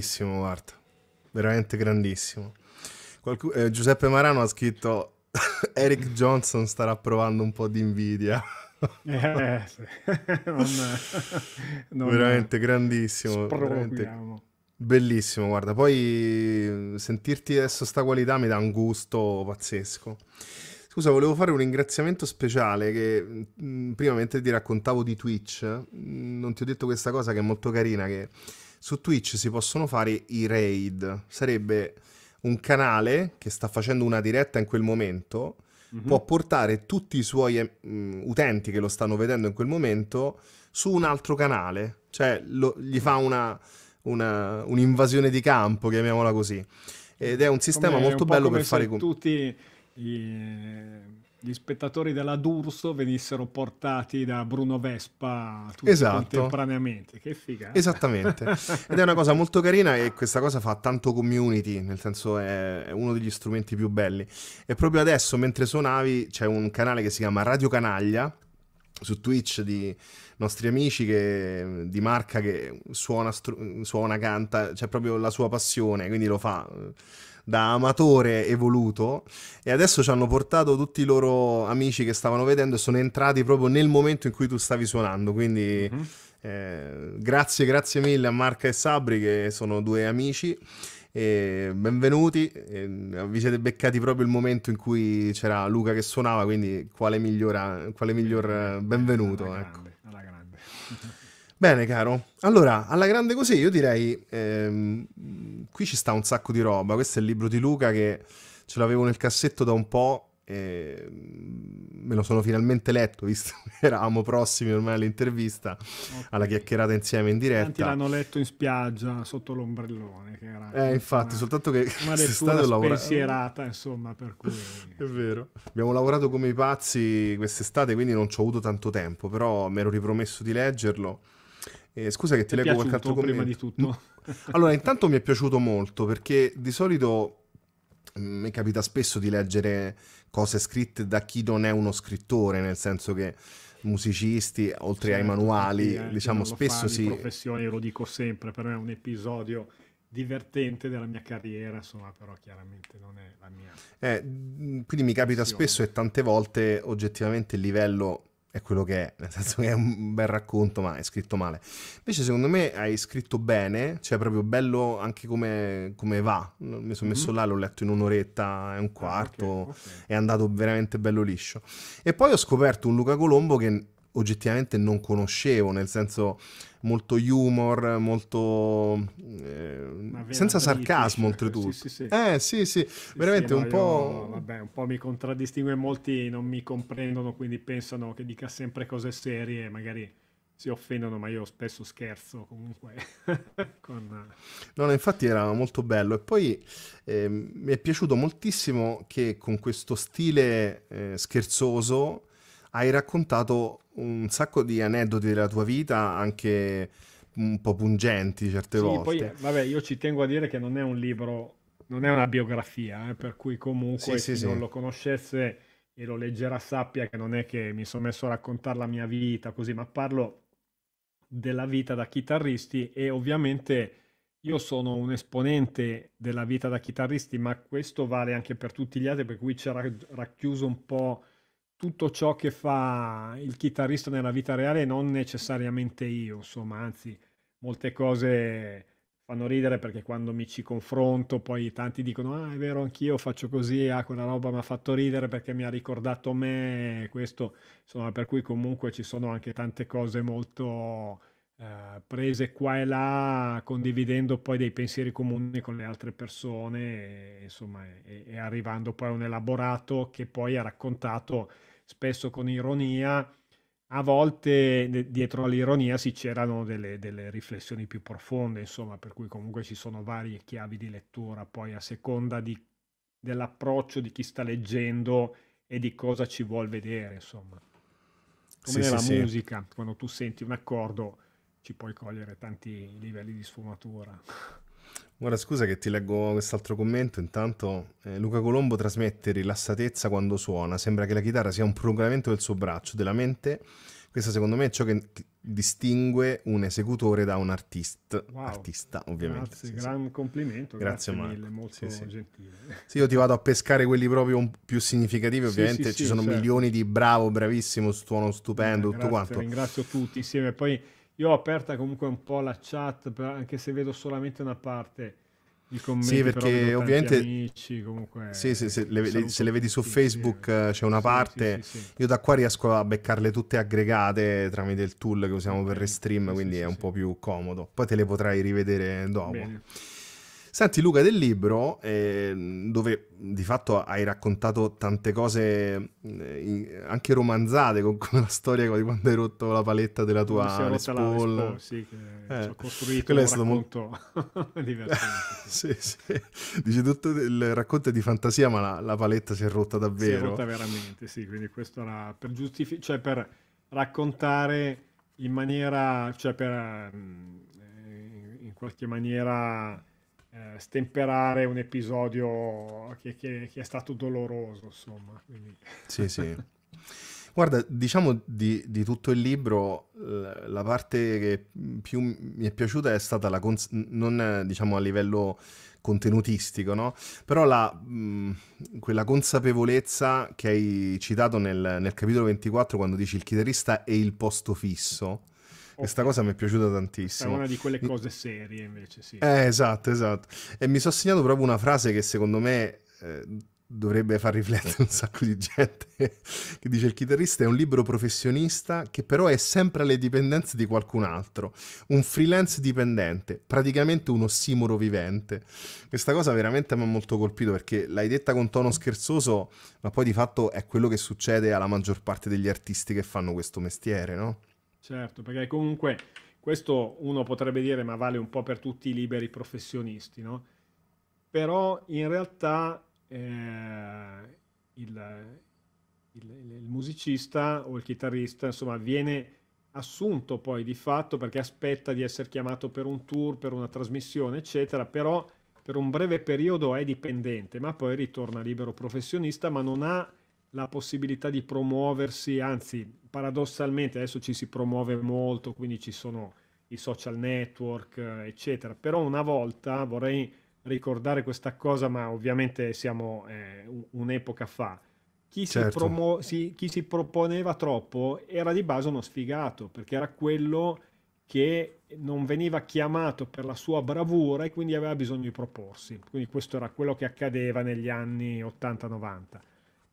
[SPEAKER 1] grandissimo, guarda. Veramente grandissimo. Qualcu- eh, Giuseppe Marano ha scritto <laughs> Eric Johnson starà provando un po' di invidia. <laughs>
[SPEAKER 3] eh, sì. <laughs> non, non veramente grandissimo. Veramente
[SPEAKER 1] bellissimo, guarda. Poi sentirti adesso sta qualità mi dà un gusto pazzesco. Scusa, volevo fare un ringraziamento speciale che prima mentre ti raccontavo di Twitch, non ti ho detto questa cosa che è molto carina, che su Twitch si possono fare i raid. Sarebbe un canale che sta facendo una diretta in quel momento, mm-hmm. può portare tutti i suoi um, utenti che lo stanno vedendo in quel momento su un altro canale, cioè lo, gli fa una, una, un'invasione di campo, chiamiamola così. Ed è un sistema come, molto un bello per fare...
[SPEAKER 2] Tutti... I gli spettatori della D'Urso venissero portati da Bruno Vespa tutti esatto. contemporaneamente. Che figata. Eh? Esattamente. <laughs> Ed è una
[SPEAKER 1] cosa molto carina e questa cosa fa tanto community, nel senso è uno degli strumenti più belli. E proprio adesso, mentre suonavi, c'è un canale che si chiama Radio Canaglia su Twitch di nostri amici che, di marca che suona, suona, canta, c'è proprio la sua passione, quindi lo fa da amatore evoluto e adesso ci hanno portato tutti i loro amici che stavano vedendo e sono entrati proprio nel momento in cui tu stavi suonando, quindi... Mm-hmm. Eh, grazie, grazie mille a Marca e Sabri che sono due amici. E benvenuti, e eh, vi siete beccati proprio il momento in cui c'era Luca che suonava, quindi quale, migliora, quale miglior eh, benvenuto. Alla ecco. grande, alla grande. Bene, caro. Allora, alla grande così, io direi, ehm, qui ci sta un sacco di roba. Questo è il libro di Luca che ce l'avevo nel cassetto da un po'. E mm, me lo sono finalmente letto visto <laughs> che eravamo prossimi ormai all'intervista okay. alla chiacchierata insieme in diretta tanti l'hanno letto
[SPEAKER 2] in spiaggia sotto l'ombrellone che era
[SPEAKER 1] eh, infatti una, soltanto che una <laughs> lettura spensierata
[SPEAKER 2] lavora... insomma per cui <laughs> è vero
[SPEAKER 1] abbiamo lavorato come i pazzi quest'estate quindi non ci ho avuto tanto tempo però mi ero ripromesso di leggerlo eh, scusa che ti, ti leggo qualche altro commento. prima di tutto. allora, intanto mi è piaciuto molto perché di solito mm, mi capita spesso di leggere cose scritte da chi non è uno scrittore, nel senso che musicisti, oltre certo, ai manuali, eh, diciamo spesso si... Sì.
[SPEAKER 2] professioni, lo dico sempre, per me è un episodio divertente della mia carriera, insomma, però chiaramente non è
[SPEAKER 1] la mia. Eh, quindi mi capita spesso e tante volte oggettivamente il livello è quello che è, nel senso che è un bel racconto, ma è scritto male. Invece, secondo me, hai scritto bene, cioè proprio bello anche come, come va. Mi sono messo mm-hmm. là, l'ho letto in un'oretta e un ah, quarto, okay, okay. è andato veramente bello liscio. E poi ho scoperto un Luca Colombo che oggettivamente non conoscevo, nel senso molto humor, molto... Eh, senza sarcasmo oltretutto. Sì, sì, sì. Eh sì, sì, sì veramente sì, un po'... Io,
[SPEAKER 2] vabbè, un po' mi contraddistingue, molti non mi comprendono, quindi pensano che dica sempre cose serie, magari si offendono, ma io spesso scherzo comunque. <laughs> con...
[SPEAKER 1] No, no, infatti era molto bello. E poi eh, mi è piaciuto moltissimo che con questo stile eh, scherzoso hai raccontato un sacco di aneddoti della tua vita, anche un po' pungenti certe sì, volte. Poi, eh,
[SPEAKER 2] vabbè, io ci tengo a dire che non è un libro, non è una biografia, eh, per cui comunque sì, chi sì, non lo conoscesse e lo leggerà sappia che non è che mi sono messo a raccontare la mia vita così, ma parlo della vita da chitarristi e ovviamente io sono un esponente della vita da chitarristi, ma questo vale anche per tutti gli altri, per cui c'era racchiuso un po' tutto ciò che fa il chitarrista nella vita reale, non necessariamente io, insomma, anzi, molte cose fanno ridere perché quando mi ci confronto poi tanti dicono ah è vero anch'io faccio così, ah quella roba mi ha fatto ridere perché mi ha ricordato me, questo insomma per cui comunque ci sono anche tante cose molto eh, prese qua e là, condividendo poi dei pensieri comuni con le altre persone, e, insomma, e, e arrivando poi a un elaborato che poi ha raccontato spesso con ironia. A volte dietro all'ironia si c'erano delle, delle, riflessioni più profonde, insomma, per cui comunque ci sono varie chiavi di lettura, poi a seconda di, dell'approccio di chi sta leggendo e di cosa ci vuol vedere, insomma. Come sì, nella sì, musica, sì. quando tu senti un accordo, ci puoi cogliere tanti livelli di sfumatura.
[SPEAKER 1] Ora <laughs> scusa che ti leggo quest'altro commento, intanto eh, Luca Colombo trasmette rilassatezza quando suona, sembra che la chitarra sia un prolungamento del suo braccio, della mente, questo secondo me è ciò che distingue un esecutore da un artist, wow. artista, ovviamente. Grazie,
[SPEAKER 2] sì, gran sì. complimento, grazie, grazie mille, molto sì, gentile.
[SPEAKER 1] Sì, io ti vado a pescare quelli proprio più significativi, ovviamente ci sono certo. milioni di bravo, bravissimo, suono stupendo, eh, tutto grazie, quanto. Ringrazio
[SPEAKER 2] tutti, insieme poi io ho aperta comunque un po' la chat, per, anche se vedo solamente una parte di commenti. Sì, perché ovviamente... Amici, comunque, sì, sì, sì le, le, se le vedi su
[SPEAKER 1] Facebook eh, c'è una parte. Io da qua riesco a beccarle tutte aggregate tramite il tool che usiamo per Restream, quindi è un po' più comodo. Poi te le potrai rivedere dopo. Bene. Senti Luca del libro, eh, dove di fatto hai raccontato tante cose eh, anche romanzate, con, <laughs> con la storia di quando hai rotto la paletta della tua Les Paul. sì, che eh. ci ho <laughs> costruito Quello è stato molto
[SPEAKER 2] <laughs> sì, sì.
[SPEAKER 1] Dice tutto il racconto è di fantasia, ma la, la, paletta si è rotta davvero. Si è rotta
[SPEAKER 2] veramente, sì, quindi questo era per giustificare, cioè per raccontare in maniera, cioè per mm, eh, in qualche maniera eh, stemperare un episodio che, che, che, è stato doloroso, insomma. Quindi...
[SPEAKER 1] Sì, sì. Guarda, diciamo di, di, tutto il libro, eh, la parte che più mi è piaciuta è stata la, cons- non diciamo a livello contenutistico, no? Però la, mh, quella consapevolezza che hai citato nel, nel capitolo 24 quando dici il chitarrista è il posto fisso, questa cosa mi è piaciuta tantissimo. È una
[SPEAKER 2] di quelle cose serie invece, sì. Eh, esatto,
[SPEAKER 1] esatto. E mi sono segnato proprio una frase che secondo me... Eh, dovrebbe far riflettere un sacco di gente <laughs> che dice il chitarrista è un libero professionista che però è sempre alle dipendenze di qualcun altro, un freelance dipendente, praticamente un ossimoro vivente. Questa cosa veramente mi ha molto colpito perché l'hai detta con tono scherzoso, ma poi di fatto è quello che succede alla maggior parte degli artisti che fanno questo mestiere, no?
[SPEAKER 2] Certo, perché comunque questo uno potrebbe dire ma vale un po' per tutti i liberi professionisti, no? Però in realtà eh, il, il, il, musicista o il chitarrista, insomma, viene assunto poi di fatto perché aspetta di essere chiamato per un tour, per una trasmissione, eccetera, però per un breve periodo è dipendente, ma poi ritorna libero professionista, ma non ha la possibilità di promuoversi, anzi paradossalmente adesso ci si promuove molto, quindi ci sono i social network, eccetera, però una volta vorrei ricordare questa cosa, ma ovviamente siamo eh, un'epoca fa. Chi, certo. si promu- si, chi si proponeva troppo era di base uno sfigato, perché era quello che non veniva chiamato per la sua bravura e quindi aveva bisogno di proporsi. Quindi questo era quello che accadeva negli anni 80-90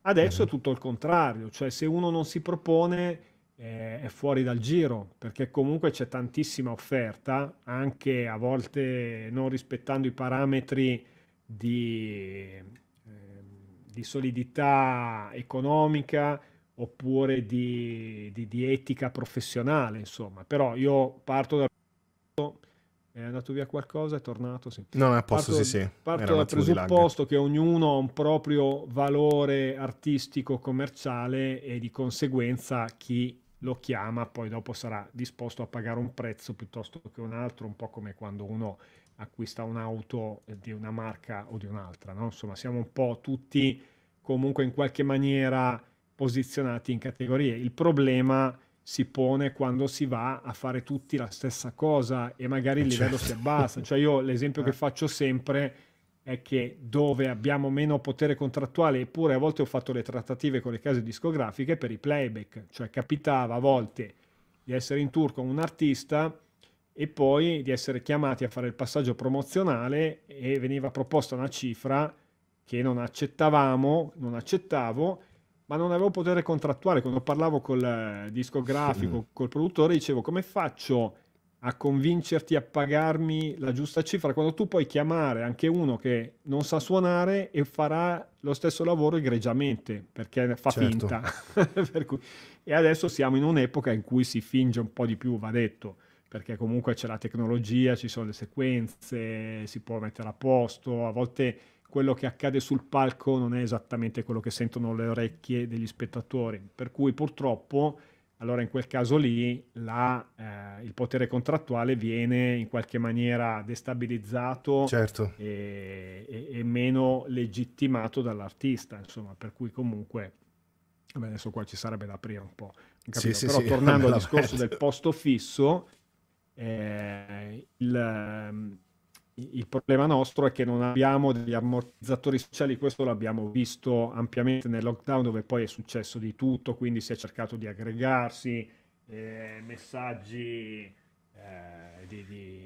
[SPEAKER 2] Adesso eh. è tutto il contrario, cioè se uno non si propone eh, è fuori dal giro, perché comunque c'è tantissima offerta, anche a volte non rispettando i parametri di, eh, di solidità economica oppure di, di, di, etica professionale, insomma. Però io parto dal è andato via qualcosa, è tornato? Sì. No, è a posto, parto, sì, sì. Parto dal presupposto che ognuno ha un proprio valore artistico, commerciale e di conseguenza chi lo chiama poi dopo sarà disposto a pagare un prezzo piuttosto che un altro, un po' come quando uno acquista un'auto di una marca o di un'altra. No? Insomma, siamo un po' tutti comunque in qualche maniera posizionati in categorie. Il problema è si pone quando si va a fare tutti la stessa cosa e magari il eh, livello certo. si abbassa. Cioè io l'esempio che eh. faccio sempre è che dove abbiamo meno potere contrattuale, eppure a volte ho fatto le trattative con le case discografiche per i playback, cioè capitava a volte di essere in tour con un artista e poi di essere chiamati a fare il passaggio promozionale e veniva proposta una cifra che non accettavamo, non accettavo ma non avevo potere contrattuale. Quando parlavo col eh, discografico, sì. col produttore, dicevo come faccio a convincerti a pagarmi la giusta cifra quando tu puoi chiamare anche uno che non sa suonare e farà lo stesso lavoro egregiamente perché fa certo. finta. <laughs> cui... E adesso siamo in un'epoca in cui si finge un po' di più, va detto perché comunque c'è la tecnologia, ci sono le sequenze, si può mettere a posto, a volte quello che accade sul palco non è esattamente quello che sentono le orecchie degli spettatori, per cui purtroppo allora in quel caso lì la, eh, il potere contrattuale viene in qualche maniera destabilizzato certo. e, e, e, meno legittimato dall'artista, insomma, per cui comunque vabbè, adesso qua ci sarebbe da aprire un po'. Sì, sì, Però sì, tornando al <laughs> discorso del posto fisso, eh, il, ehm, il problema nostro è che non abbiamo degli ammortizzatori sociali, questo l'abbiamo visto ampiamente nel lockdown dove poi è successo di tutto, quindi si è cercato di aggregarsi, eh, messaggi eh, di,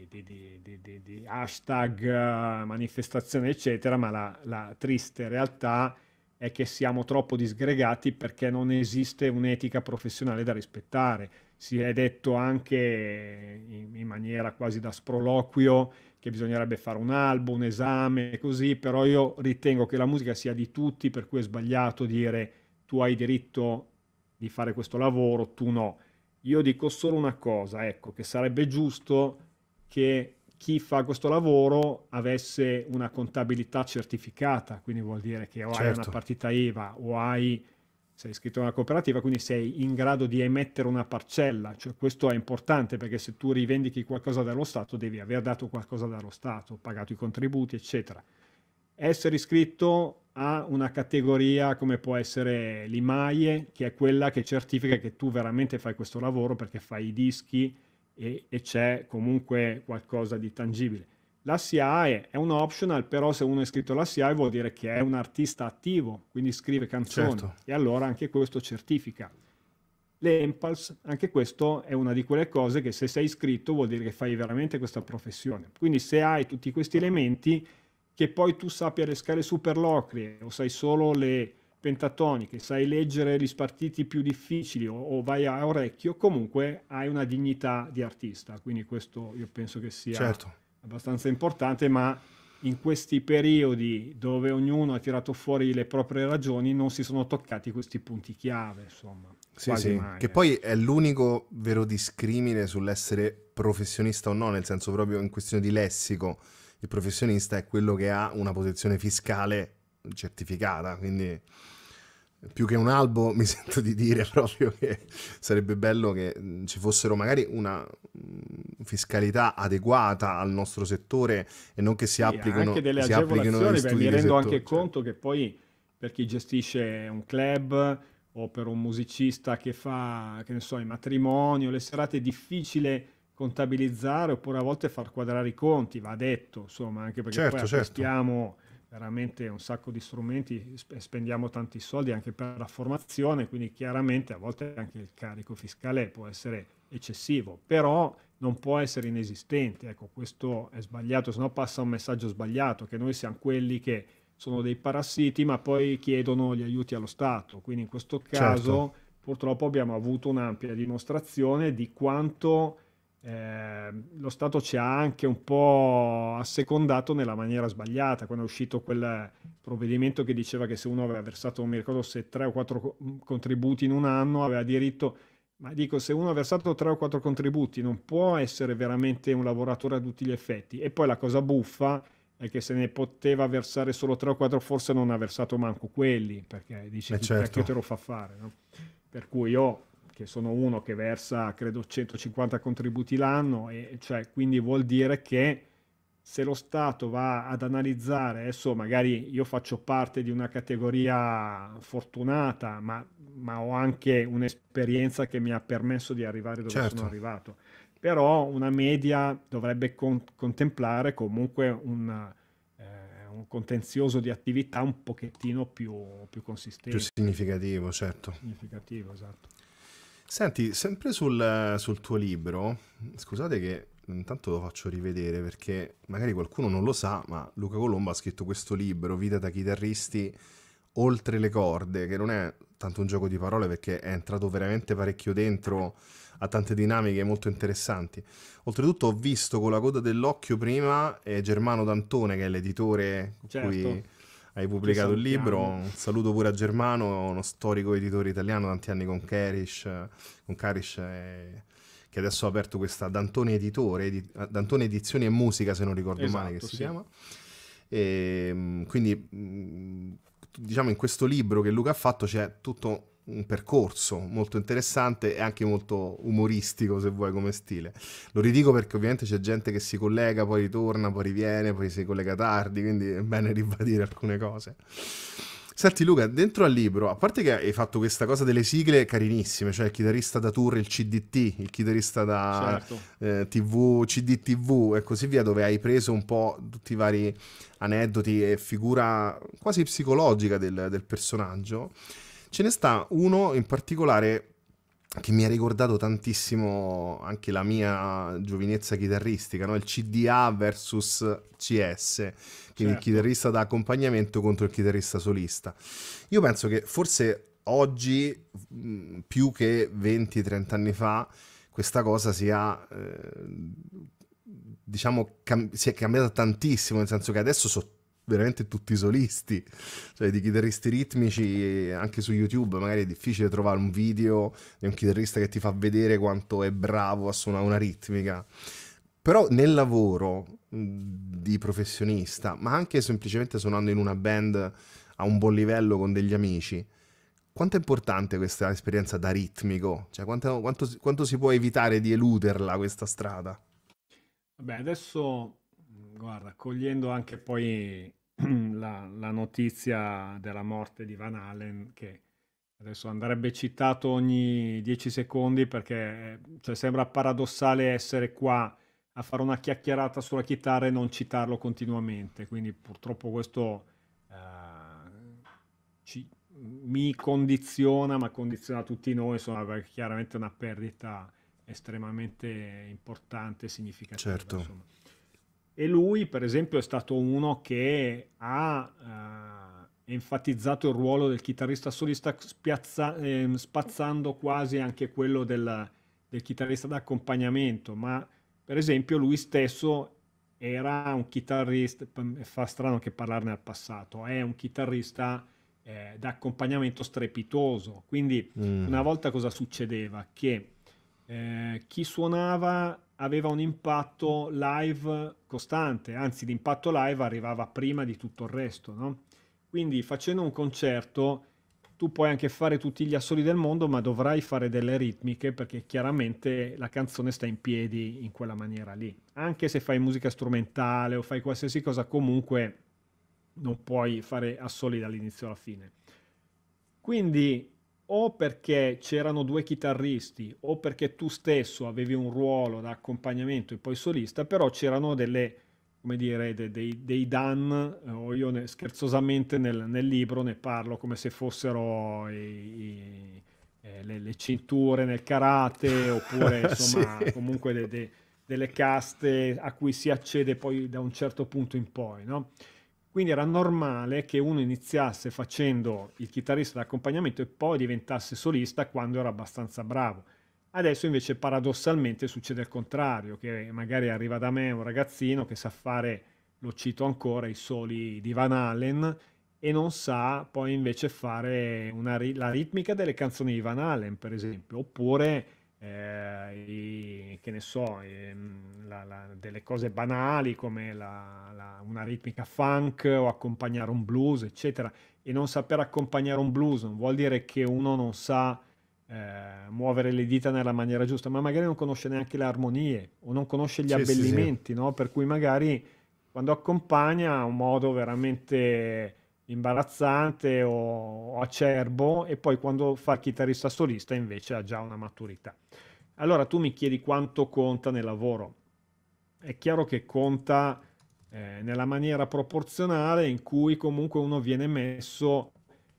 [SPEAKER 2] di, di, di, hashtag, eh, manifestazione eccetera, ma la, la triste realtà è che siamo troppo disgregati perché non esiste un'etica professionale da rispettare. Si è detto anche in, in maniera quasi da sproloquio che bisognerebbe fare un album, un esame, così, però io ritengo che la musica sia di tutti, per cui è sbagliato dire tu hai diritto di fare questo lavoro, tu no. Io dico solo una cosa, ecco, che sarebbe giusto che chi fa questo lavoro avesse una contabilità certificata, quindi vuol dire che o certo. hai una certo. partita IVA o hai sei iscritto a una cooperativa, quindi sei in grado di emettere una parcella, cioè questo è importante perché se tu rivendichi qualcosa dallo Stato devi aver dato qualcosa dallo Stato, pagato i contributi, eccetera. Essere iscritto a una categoria come può essere l'IMAIE, che è quella che certifica che tu veramente fai questo lavoro perché fai i dischi e, e c'è comunque qualcosa di tangibile la SIAE è un optional, però se uno è iscritto alla SIAE vuol dire che è un artista attivo, quindi scrive canzoni certo. e allora anche questo certifica. Le impulse, anche questo è una di quelle cose che se sei iscritto vuol dire che fai veramente questa professione. Quindi se hai tutti questi elementi, che poi tu sappia le scale superlocrie o sai solo le pentatoniche, sai leggere gli spartiti più difficili o, o vai a orecchio, comunque hai una dignità di artista. Quindi questo io penso che sia... Certo abbastanza importante, ma in questi periodi dove ognuno ha tirato fuori le proprie ragioni non si sono toccati questi punti chiave, insomma. Sì, sì. Mai, che eh. poi
[SPEAKER 1] è l'unico vero discrimine sull'essere professionista o no, nel senso proprio in questione di lessico. Il professionista è quello che ha una posizione fiscale certificata, quindi più che un albo <laughs> mi sento di dire proprio che sarebbe bello che mm, ci fossero magari una mm, fiscalità adeguata al nostro settore e non che si applicano anche delle si agevolazioni, beh, mi rendo anche
[SPEAKER 2] conto che poi per chi gestisce un club o per un musicista che fa, che ne so, i matrimoni o le serate è difficile contabilizzare oppure a volte far quadrare i conti, va detto, insomma, anche perché certo, poi certo. certo veramente un sacco di strumenti, e spendiamo tanti soldi anche per la formazione, quindi chiaramente a volte anche il carico fiscale può essere eccessivo, però non può essere inesistente. Ecco, questo è sbagliato, se no passa un messaggio sbagliato, che noi siamo quelli che sono dei parassiti ma poi chiedono gli aiuti allo Stato. Quindi in questo certo. caso certo. purtroppo abbiamo avuto un'ampia dimostrazione di quanto eh, lo Stato ci ha anche un po' assecondato nella maniera sbagliata, quando è uscito quel provvedimento che diceva che se uno aveva versato, non mi ricordo se tre o quattro mm, contributi in un anno, aveva diritto, ma dico se uno ha versato tre o quattro contributi non può essere veramente un lavoratore a tutti gli effetti. E poi la cosa buffa è che se ne poteva versare solo tre o quattro forse non ha versato manco quelli, perché dice che certo. perché te lo fa fare. No? Per cui io perché sono uno che versa credo 150 contributi l'anno e cioè, quindi vuol dire che se lo Stato va ad analizzare, adesso magari io faccio parte di una categoria fortunata, ma, ma ho anche un'esperienza che mi ha permesso di arrivare dove certo. sono arrivato, però una media dovrebbe con- contemplare comunque un, eh, un, contenzioso di attività un pochettino più, più consistente. Più significativo, certo. Significativo, esatto.
[SPEAKER 1] Senti, sempre sul, sul tuo libro, scusate che intanto lo faccio rivedere perché magari qualcuno non lo sa, ma Luca Colombo ha scritto questo libro, Vita da chitarristi oltre le corde, che non è tanto un gioco di parole perché è entrato veramente parecchio dentro ha tante dinamiche molto interessanti. Oltretutto ho visto con la coda dell'occhio prima eh, Germano D'Antone che è l'editore certo. cui hai pubblicato un libro, un saluto pure a Germano, uno storico editore italiano, tanti anni con Karish, con Karish e eh, che adesso ha aperto questa Dantone Editore, edi- Dantone Edizioni e Musica se non ricordo esatto, male che si sì. chiama. E, ehm, quindi mm, diciamo in questo libro che Luca ha fatto c'è tutto un percorso molto interessante e anche molto umoristico, se vuoi, come stile. Lo ridico perché ovviamente c'è gente che si collega, poi ritorna, poi riviene, poi si collega tardi, quindi è bene <laughs> ribadire alcune cose. Senti Luca, dentro al libro, a parte che hai fatto questa cosa delle sigle carinissime, cioè il chitarrista da tour, il CDT, il chitarrista da certo. eh, TV, CDTV e così via, dove hai preso un po' tutti i vari aneddoti e figura quasi psicologica del, del personaggio Ce ne sta uno in particolare che mi ha ricordato tantissimo anche la mia giovinezza chitarristica, no? il CDA versus CS, quindi certo. il chitarrista da accompagnamento contro il chitarrista solista. Io penso che forse oggi, più che 20-30 anni fa, questa cosa sia, eh, diciamo, cam- si è cambiata tantissimo, nel senso che adesso so veramente tutti solisti, cioè di chitarristi ritmici anche su YouTube magari è difficile trovare un video di un chitarrista che ti fa vedere quanto è bravo a suonare una ritmica. Però nel lavoro di professionista, ma anche semplicemente suonando in una band a un buon livello con degli amici, quanto è importante questa esperienza da ritmico? Cioè quanto, quanto, quanto si può evitare di eluderla questa strada?
[SPEAKER 2] Vabbè, adesso guarda, cogliendo anche poi <clears throat> la, la, notizia della morte di Van Allen che adesso andrebbe citato ogni 10 secondi perché eh, cioè, sembra paradossale essere qua a fare una chiacchierata sulla chitarra e non citarlo continuamente, quindi purtroppo questo eh, ci, mi condiziona, ma condiziona tutti noi, insomma, perché chiaramente è una perdita estremamente importante e significativa. Certo. Insomma. E lui, per esempio, è stato uno che ha eh, enfatizzato il ruolo del chitarrista solista spiazza, eh, spazzando quasi anche quello del, del chitarrista d'accompagnamento, ma per esempio lui stesso era un chitarrista, fa strano che parlarne al passato, è un chitarrista eh, d'accompagnamento strepitoso. Quindi mm. una volta cosa succedeva? Che eh, chi suonava aveva un impatto live costante, anzi l'impatto live arrivava prima di tutto il resto. No? Quindi facendo un concerto tu puoi anche fare tutti gli assoli del mondo, ma dovrai fare delle ritmiche perché chiaramente la canzone sta in piedi in quella maniera lì. Anche se fai musica strumentale o fai qualsiasi cosa, comunque non puoi fare assoli dall'inizio alla fine. Quindi o perché c'erano due chitarristi o perché tu stesso avevi un ruolo da accompagnamento e poi solista, però c'erano delle, come dire, dei, dei, dei dan, eh, o io ne, scherzosamente nel, nel, libro ne parlo come se fossero i, i, eh, le, le, cinture nel karate oppure <laughs> insomma sì. comunque de, de, delle caste a cui si accede poi da un certo punto in poi, no? Quindi era normale che uno iniziasse facendo il chitarrista d'accompagnamento e poi diventasse solista quando era abbastanza bravo. Adesso invece paradossalmente succede il contrario, che magari arriva da me un ragazzino che sa fare, lo cito ancora, i soli di Van Halen e non sa poi invece fare una, la ritmica delle canzoni di Van Halen, per esempio, oppure eh, i, che ne so, eh, la, la, delle cose banali come la, una ritmica funk o accompagnare un blues, eccetera. E non saper accompagnare un blues non vuol dire che uno non sa eh, muovere le dita nella maniera giusta, ma magari non conosce neanche le armonie o non conosce gli sì, abbellimenti, sì, sì. No? per cui magari quando accompagna ha un modo veramente imbarazzante o acerbo e poi quando fa il chitarrista solista invece ha già una maturità. Allora tu mi chiedi quanto conta nel lavoro. È chiaro che conta eh, nella maniera proporzionale in cui comunque uno viene messo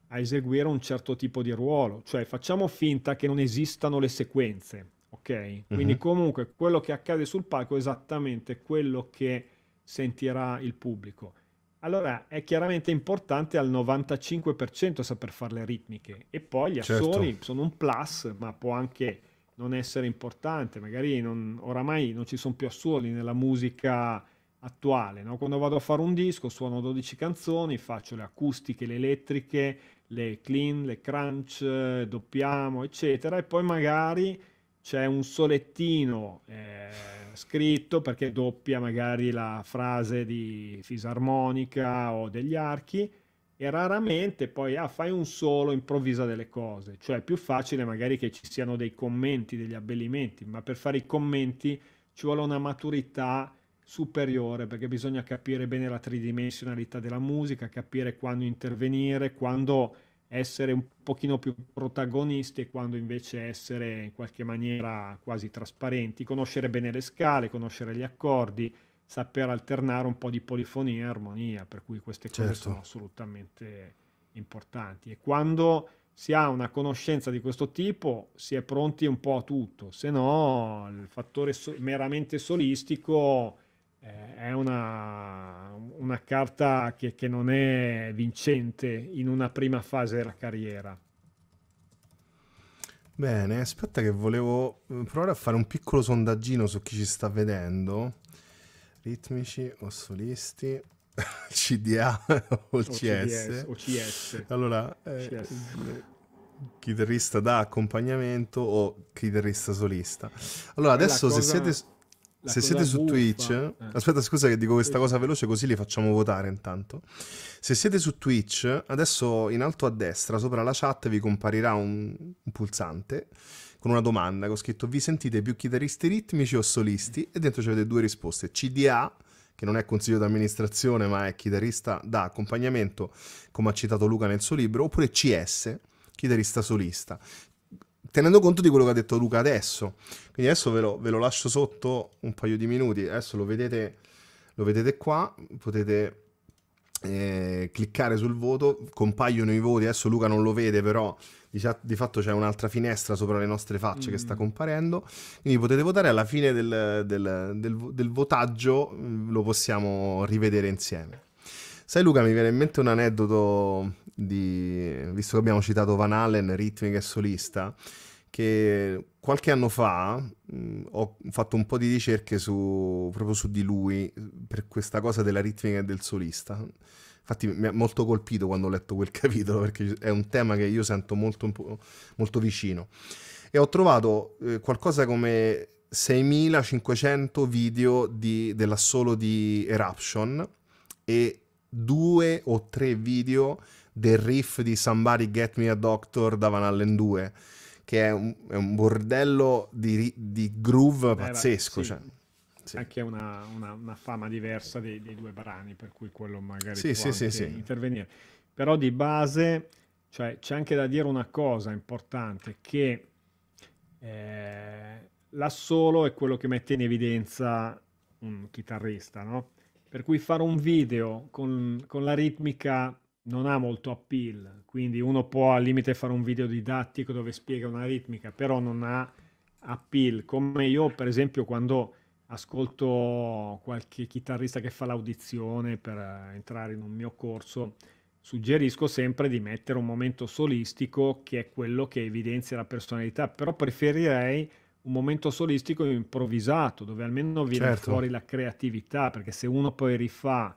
[SPEAKER 2] a eseguire un certo tipo di ruolo, cioè facciamo finta che non esistano le sequenze, ok? Quindi uh-huh. comunque quello che accade sul palco è esattamente quello che sentirà il pubblico allora, è chiaramente importante al 95% saper fare le ritmiche e poi gli certo. assoli sono un plus, ma può anche non essere importante, magari non, oramai non ci sono più assoli nella musica attuale, no? quando vado a fare un disco suono 12 canzoni, faccio le acustiche, le elettriche, le clean, le crunch, doppiamo, eccetera, e poi magari c'è un solettino eh, scritto perché doppia magari la frase di fisarmonica o degli archi e raramente poi ah, fai un solo, improvvisa delle cose, cioè è più facile magari che ci siano dei commenti, degli abbellimenti, ma per fare i commenti ci vuole una maturità superiore perché bisogna capire bene la tridimensionalità della musica, capire quando intervenire, quando essere un pochino più protagonisti e quando invece essere in qualche maniera quasi trasparenti, conoscere bene le scale, conoscere gli accordi, saper alternare un po' di polifonia e armonia, per cui queste cose certo. sono assolutamente importanti. E quando si ha una conoscenza di questo tipo si è pronti un po' a tutto, se no il fattore so- meramente solistico eh, è una, una carta che, che, non è vincente in una prima fase della carriera.
[SPEAKER 1] Bene, aspetta che volevo eh, provare a fare un piccolo sondaggino su chi ci sta vedendo. Ritmici <laughs> o solisti? CDA o CS? O CS. Allora, eh, chitarrista da accompagnamento o chitarrista solista. Allora, adesso cosa... se siete se siete su buffa, Twitch, eh. aspetta scusa che dico questa cosa veloce così li facciamo votare intanto. Se siete su Twitch, adesso in alto a destra, sopra la chat, vi comparirà un, un pulsante con una domanda che ho scritto vi sentite più chitarristi ritmici o solisti? E dentro avete due risposte, CDA che non è consiglio d'amministrazione ma è chitarrista da accompagnamento, come ha citato Luca nel suo libro, oppure CS, chitarrista solista tenendo conto di quello che ha detto Luca adesso. Quindi adesso ve lo, ve lo lascio sotto un paio di minuti, adesso lo vedete, lo vedete qua, potete eh, cliccare sul voto, compaiono i voti, adesso Luca non lo vede però di, fatto c'è un'altra finestra sopra le nostre facce mm. che sta mm. comparendo. Quindi potete votare alla fine del, del, del, del, votaggio, mm, lo possiamo rivedere insieme. Sai Luca, mi viene in mente un aneddoto di, visto che abbiamo citato Van Allen, ritmica e solista, che qualche anno fa mh, mm, ho fatto un po' di ricerche su, proprio su di lui per questa cosa della ritmica e del solista. Infatti mi ha molto colpito quando ho letto quel <laughs> capitolo perché è un tema che io sento molto, molto vicino. E ho trovato eh, qualcosa come 6500 video di, dell'assolo di Eruption e due o tre video del riff di Somebody Get Me a Doctor da Van Allen 2 che è un, è un bordello di, di groove Beh, pazzesco. Sì. Cioè.
[SPEAKER 2] Sì. Anche una, una, una, fama diversa dei, dei, due brani, per cui quello magari sì, può sì, intervenire. Però di base cioè, c'è anche da dire una cosa importante, che eh, l'assolo è quello che mette in evidenza un chitarrista, no? Per cui fare un video con, con la ritmica non ha molto appeal, quindi uno può al limite fare un video didattico dove spiega una ritmica, però non ha appeal, come io per esempio quando ascolto qualche chitarrista che fa l'audizione per eh, entrare in un mio corso, suggerisco sempre di mettere un momento solistico che è quello che evidenzia la personalità, però preferirei un momento solistico improvvisato, dove almeno viene certo. fuori la creatività, perché se uno poi rifà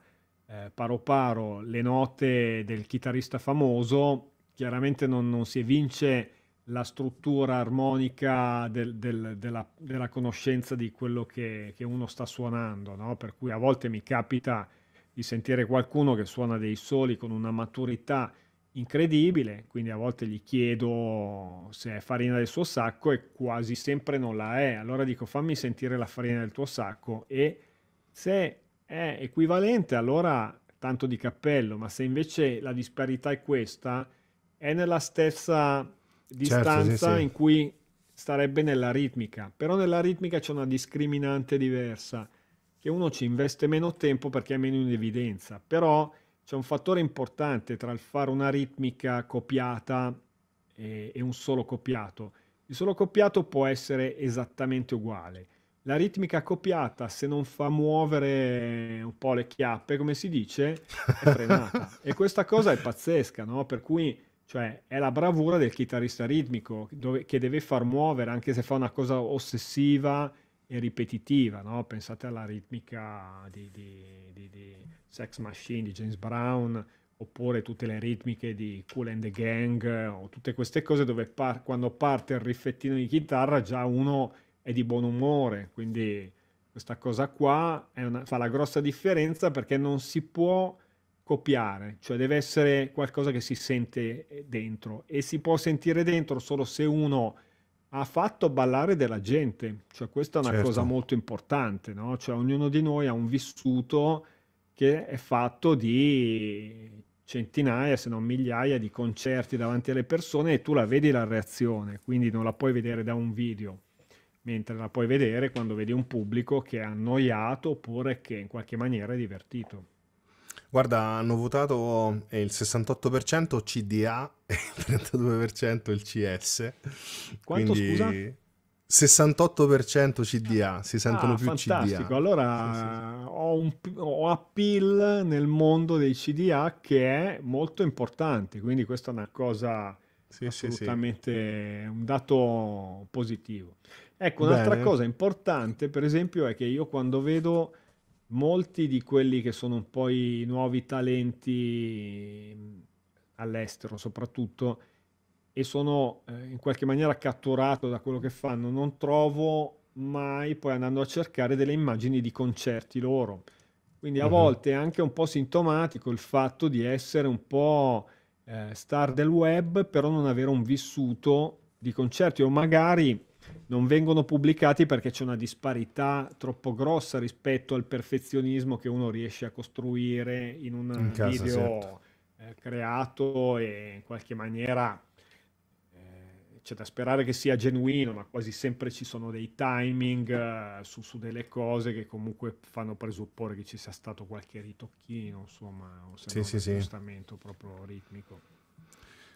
[SPEAKER 2] eh, paro paro le note del chitarrista famoso, chiaramente non, non si evince la struttura armonica del, del, della, della, conoscenza di quello che, che uno sta suonando, no? per cui a volte mi capita di sentire qualcuno che suona dei soli con una maturità incredibile, quindi a volte gli chiedo se è farina del suo sacco e quasi sempre non la è, allora dico fammi sentire la farina del tuo sacco e se è equivalente, allora tanto di cappello, ma se invece la disparità è questa, è nella stessa distanza certo, sì, sì. in cui starebbe nella ritmica, però nella ritmica c'è una discriminante diversa, che uno ci investe meno tempo perché è meno in evidenza, però c'è un fattore importante tra il fare una ritmica copiata e, e un solo copiato. Il solo copiato può essere esattamente uguale la ritmica copiata, se non fa muovere un po' le chiappe, come si dice, è frenata. <laughs> e questa cosa è pazzesca, no? Per cui cioè, è la bravura del chitarrista ritmico dove, che deve far muovere, anche se fa una cosa ossessiva e ripetitiva, no? Pensate alla ritmica di, di, di, di, Sex Machine di James Brown, oppure tutte le ritmiche di Cool and the Gang, o tutte queste cose dove par- quando parte il riffettino di chitarra già uno è di buon umore, quindi questa cosa qua una, fa la grossa differenza perché non si può copiare, cioè deve essere qualcosa che si sente eh, dentro e si può sentire dentro solo se uno ha fatto ballare della gente, cioè questa è una certo. cosa molto importante, no? cioè ognuno di noi ha un vissuto che è fatto di centinaia, se non migliaia di concerti davanti alle persone e tu la vedi la reazione, quindi non la puoi vedere da un video mentre la puoi vedere quando vedi un pubblico che è annoiato oppure che in qualche maniera è
[SPEAKER 1] divertito. Guarda, hanno votato eh, il 68% CDA <laughs> e il 32% il CS. Quanto Quindi... scusa? 68% CDA, si sentono ah, più fantastico. CDA.
[SPEAKER 2] Allora sì, sì, sì. Ho, un, ho appeal nel mondo dei CDA che è molto importante, quindi questa è una cosa assolutamente un dato positivo. Ecco, un'altra Bene. cosa importante, per esempio, è che io quando vedo molti di quelli che sono poi nuovi talenti all'estero soprattutto e sono eh, in qualche maniera catturato da quello che fanno, non trovo mai poi andando a cercare delle immagini di concerti loro. Quindi a uh-huh. volte è anche un po' sintomatico il fatto di essere un po' eh, star del web, però non avere un vissuto di concerti o magari non vengono pubblicati perché c'è una disparità troppo grossa rispetto al perfezionismo che uno riesce a costruire in un in video certo. eh, creato e in qualche maniera eh, c'è da sperare che sia genuino, ma quasi sempre ci sono dei timing eh, su, su, delle cose che comunque fanno presupporre che ci sia stato qualche ritocchino, insomma, o se sì, sì, un aggiustamento sì. proprio ritmico.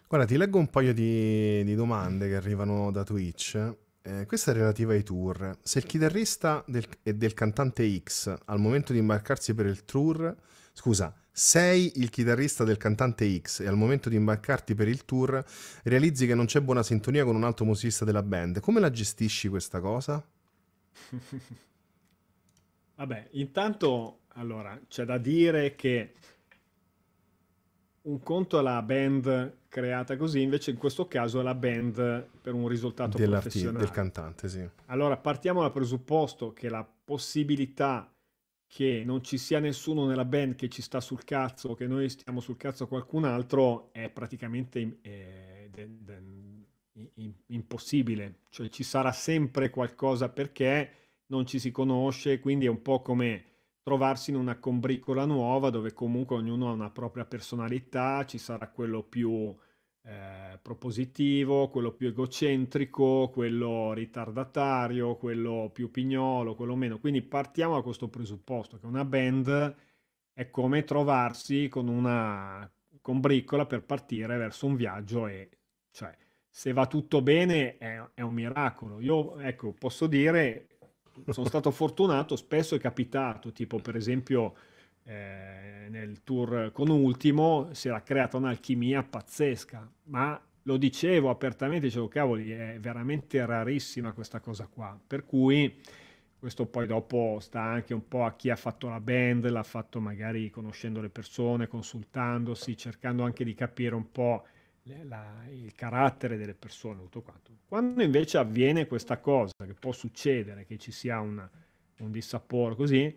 [SPEAKER 1] Guarda, ti leggo un paio di, di domande che arrivano da Twitch. Eh, questa è relativa ai tour. Se il chitarrista del, e del cantante X al momento di imbarcarsi per il tour, scusa, sei il chitarrista del cantante X e al momento di imbarcarti per il tour realizzi che non c'è buona sintonia con un altro musicista della band, come la gestisci questa cosa? <laughs>
[SPEAKER 2] Vabbè, intanto allora c'è da dire che un conto alla band creata così, invece in questo caso è la band per un risultato Della, professionale. Del
[SPEAKER 1] cantante, sì.
[SPEAKER 2] Allora partiamo dal presupposto che la possibilità che non ci sia nessuno nella band che ci sta sul cazzo, che noi stiamo sul cazzo a qualcun altro, è praticamente eh, de, de, in, impossibile. Cioè ci sarà sempre qualcosa perché non ci si conosce, quindi è un po' come trovarsi in una combricola nuova dove comunque ognuno ha una propria personalità, ci sarà quello più eh, propositivo, quello più egocentrico, quello ritardatario, quello più pignolo, quello meno. Quindi partiamo da questo presupposto che una band è come trovarsi con una combriccola per partire verso un viaggio e cioè se va tutto bene è, è un miracolo. Io ecco, posso dire sono stato fortunato, spesso è capitato, tipo per esempio eh, nel tour con ultimo si era creata un'alchimia pazzesca, ma lo dicevo apertamente, dicevo cavoli, è veramente rarissima questa cosa qua, per cui questo poi dopo sta anche un po' a chi ha fatto la band, l'ha fatto magari conoscendo le persone, consultandosi, cercando anche di capire un po' la, il carattere delle persone, tutto quanto. Quando invece avviene questa cosa, che può succedere, che ci sia una, un dissapore così,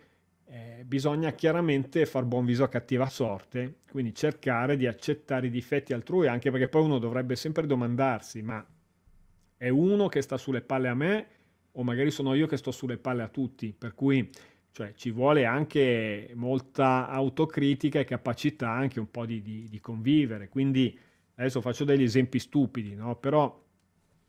[SPEAKER 2] eh, bisogna chiaramente far buon viso a cattiva sorte, quindi cercare di accettare i difetti altrui, anche perché poi uno dovrebbe sempre domandarsi, ma è uno che sta sulle palle a me o magari sono io che sto sulle palle a tutti, per cui cioè, ci vuole anche molta autocritica e capacità anche un po' di, di, di convivere, quindi adesso faccio degli esempi stupidi, no? però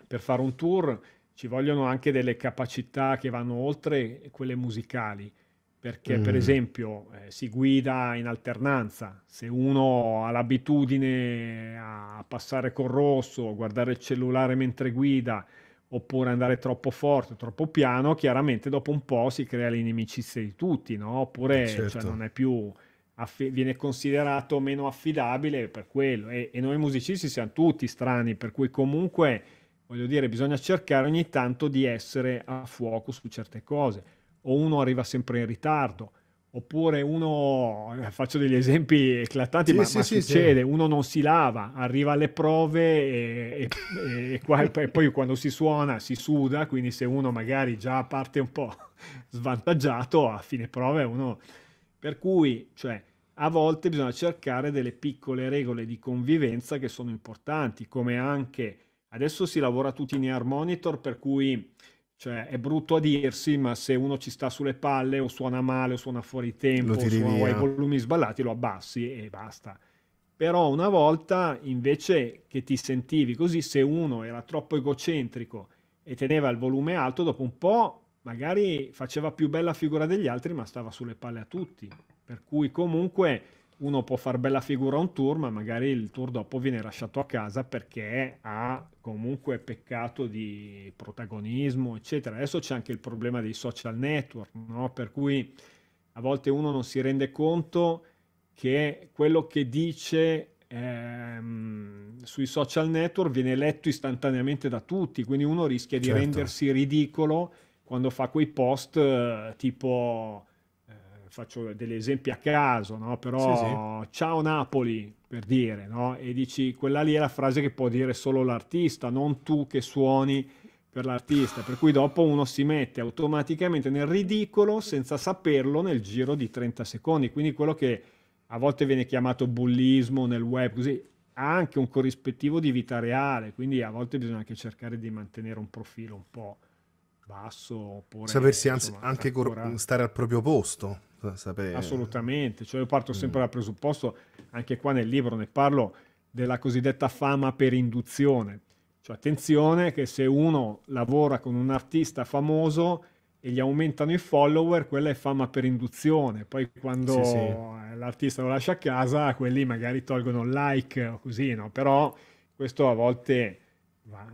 [SPEAKER 2] per fare un tour ci vogliono anche delle capacità che vanno oltre quelle musicali perché mm. per esempio eh, si guida in alternanza, se uno ha l'abitudine a passare col rosso, guardare il cellulare mentre guida, oppure andare troppo forte, troppo piano, chiaramente dopo un po' si crea l'inimicizia di tutti, no? oppure cioè, certo. cioè, non è più, aff- viene considerato meno affidabile per quello. E, e noi musicisti siamo tutti strani, per cui comunque, voglio dire, bisogna cercare ogni tanto di essere a fuoco su certe cose o uno arriva sempre in ritardo, oppure uno, eh, faccio degli esempi eclatanti, sì, ma, sì, ma sì, succede, uno non si lava, arriva alle prove e, e, e, qua, e, poi quando si suona si suda, quindi se uno magari già parte un po' <laughs> svantaggiato, a fine prove uno... Per cui, cioè, a volte bisogna cercare delle piccole regole di convivenza che sono importanti, come anche adesso si lavora tutti in air monitor, per cui cioè, è brutto a dirsi, ma se uno ci sta sulle palle o suona male o suona fuori tempo, o suona i volumi sballati, lo abbassi e basta. Però una volta invece che ti sentivi così, se uno era troppo egocentrico e teneva il volume alto, dopo un po' magari faceva più bella figura degli altri, ma stava sulle palle a tutti. Per cui comunque uno può far bella figura un tour, ma magari il tour dopo viene lasciato a casa perché ha comunque peccato di protagonismo, eccetera. Adesso c'è anche il problema dei social network, no? per cui a volte uno non si rende conto che quello che dice ehm, sui social network viene letto istantaneamente da tutti, quindi uno rischia di certo. rendersi ridicolo quando fa quei post eh, tipo faccio degli esempi a caso, no? però sì, sì. ciao Napoli per dire, no? e dici quella lì è la frase che può dire solo l'artista, non tu che suoni per l'artista, per cui dopo uno si mette automaticamente nel ridicolo senza saperlo nel giro di 30 secondi, quindi quello che a volte viene chiamato bullismo nel web, così ha anche un corrispettivo di vita reale, quindi a volte bisogna anche cercare di mantenere un profilo un po' basso oppure sapersi insomma, anche ancora...
[SPEAKER 1] stare al proprio posto sapere.
[SPEAKER 2] Assolutamente, cioè io parto sempre mm. dal presupposto, anche qua nel libro ne parlo, della cosiddetta fama per induzione. Cioè attenzione che se uno lavora con un artista famoso e gli aumentano i follower, quella è fama per induzione. Poi quando sì, sì. l'artista lo lascia a casa, quelli magari tolgono il like o così, no? Però questo a volte va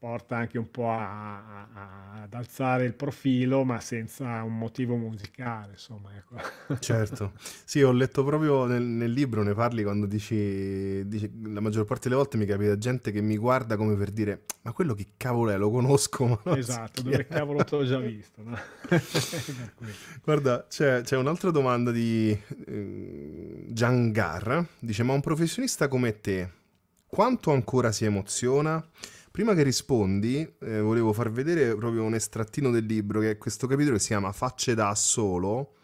[SPEAKER 2] porta anche un po' a, a, ad alzare il profilo, ma senza un motivo musicale, insomma. Ecco.
[SPEAKER 1] <laughs> Certo, sì, ho letto proprio nel, nel libro, ne parli quando dici, dici, la maggior parte delle volte mi capita gente che mi guarda come per dire, ma quello che cavolo è, lo conosco. esatto, dove
[SPEAKER 2] cavolo te l'ho già <laughs> visto. No? <laughs>
[SPEAKER 1] guarda, c'è, c'è, un'altra domanda di eh, Giangar, dice, ma un professionista come te, quanto ancora si emoziona? Prima che rispondi, eh, volevo far vedere proprio un estrattino del libro, che è questo capitolo che si chiama Facce da solo.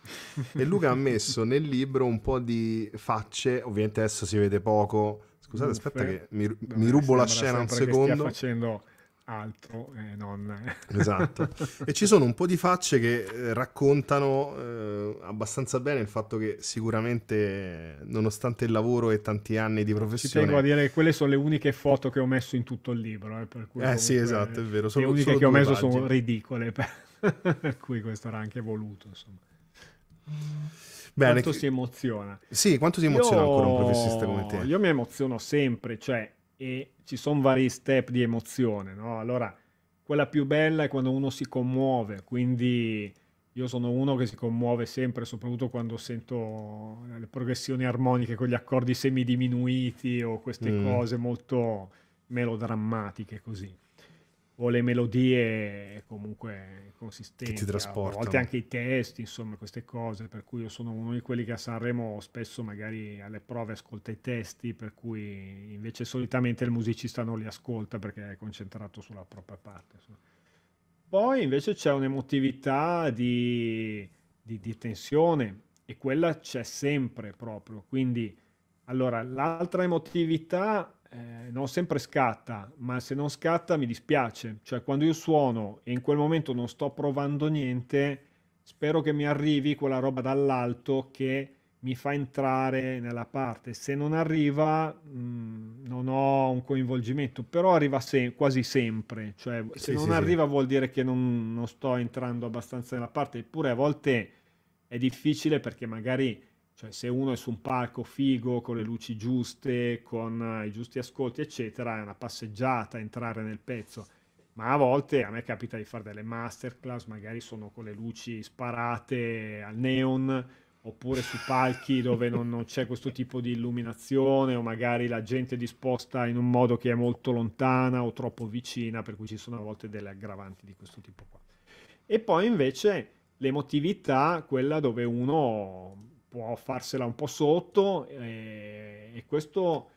[SPEAKER 1] e Luca ha messo nel libro un po' di facce, ovviamente adesso si vede poco. Scusate, Uffe, mm, aspetta eh, che mi, mi rubo la scena un secondo. Che stia
[SPEAKER 2] facendo altro e eh, non... Eh. esatto.
[SPEAKER 1] <laughs> E ci sono un po' di facce che eh, raccontano eh, abbastanza bene il fatto che sicuramente, nonostante il lavoro e tanti anni di professione... Ci tengo a dire che
[SPEAKER 2] quelle sono le uniche foto che ho messo in tutto il libro. Eh, per cui eh sì, esatto, è vero. Sono, le uniche che ho messo pagine. sono ridicole, <laughs> per... cui questo era anche voluto, insomma. Bene. Quanto si emoziona. Sì, quanto si emoziona io... ancora un professista come te? Io mi emoziono sempre, cioè e ci sono vari step di emozione, no? Allora, quella più bella è quando uno si commuove, quindi io sono uno che si commuove sempre, soprattutto quando sento eh, le progressioni armoniche con gli accordi semidiminuiti o queste mm. cose molto melodrammatiche così o le melodie comunque consistenti, che ti a volte anche i testi, insomma, queste cose, per cui io sono uno di quelli che a Sanremo spesso magari alle prove ascolta i testi, per cui invece solitamente il musicista non li ascolta perché è concentrato sulla propria parte. Insomma. Poi invece c'è un'emotività di, di, di tensione e quella c'è sempre proprio, quindi allora l'altra emotività eh, non sempre scatta, ma se non scatta mi dispiace. Cioè, quando io suono e in quel momento non sto provando niente, spero che mi arrivi quella roba dall'alto che mi fa entrare nella parte. Se non arriva, mh, mm, non ho un coinvolgimento, però arriva se- quasi sempre. Cioè, se sì, non sì, arriva sì. vuol dire che non, non sto entrando abbastanza nella parte, eppure a volte è difficile perché magari cioè, se uno è su un palco figo, con le luci giuste, con eh, i giusti ascolti, eccetera, è una passeggiata entrare nel pezzo. Ma a volte a me capita di fare delle masterclass, magari sono con le luci sparate al neon, oppure su palchi dove non, non, c'è questo tipo di illuminazione o magari la gente è disposta in un modo che è molto lontana o troppo vicina, per cui ci sono a volte delle aggravanti di questo tipo qua. E poi invece l'emotività, quella dove uno può farsela un po' sotto e, eh, e questo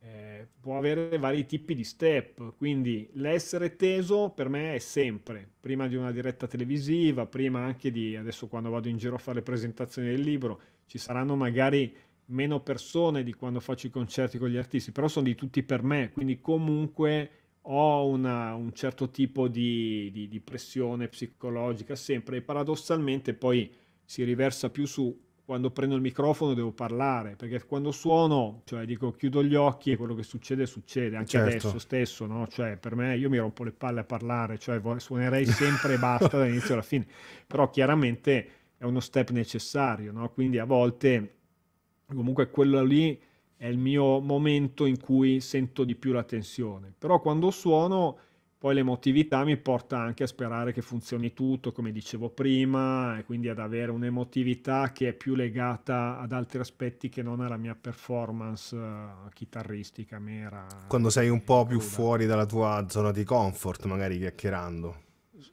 [SPEAKER 2] eh, può avere vari tipi di step, quindi l'essere teso per me è sempre, prima di una diretta televisiva, prima anche di adesso quando vado in giro a fare le presentazioni del libro, ci saranno magari meno persone di quando faccio i concerti con gli artisti, però sono di tutti per me, quindi comunque ho una, un certo tipo di, di, di pressione psicologica sempre e paradossalmente poi si riversa più su quando prendo il microfono devo parlare, perché quando suono, cioè dico chiudo gli occhi e quello che succede succede, anche certo. adesso stesso, no? Cioè per me io mi rompo le palle a parlare, cioè suonerei sempre e basta dall'inizio alla fine, però chiaramente è uno step necessario, no? Quindi a volte comunque quello lì è il mio momento in cui sento di più la tensione, però quando suono poi l'emotività mi porta anche a sperare che funzioni tutto, come dicevo prima, e quindi ad avere un'emotività che è più legata ad altri aspetti che non alla mia performance eh, chitarristica mera.
[SPEAKER 1] Quando sei un po' più fuori dalla tua zona di comfort, magari chiacchierando.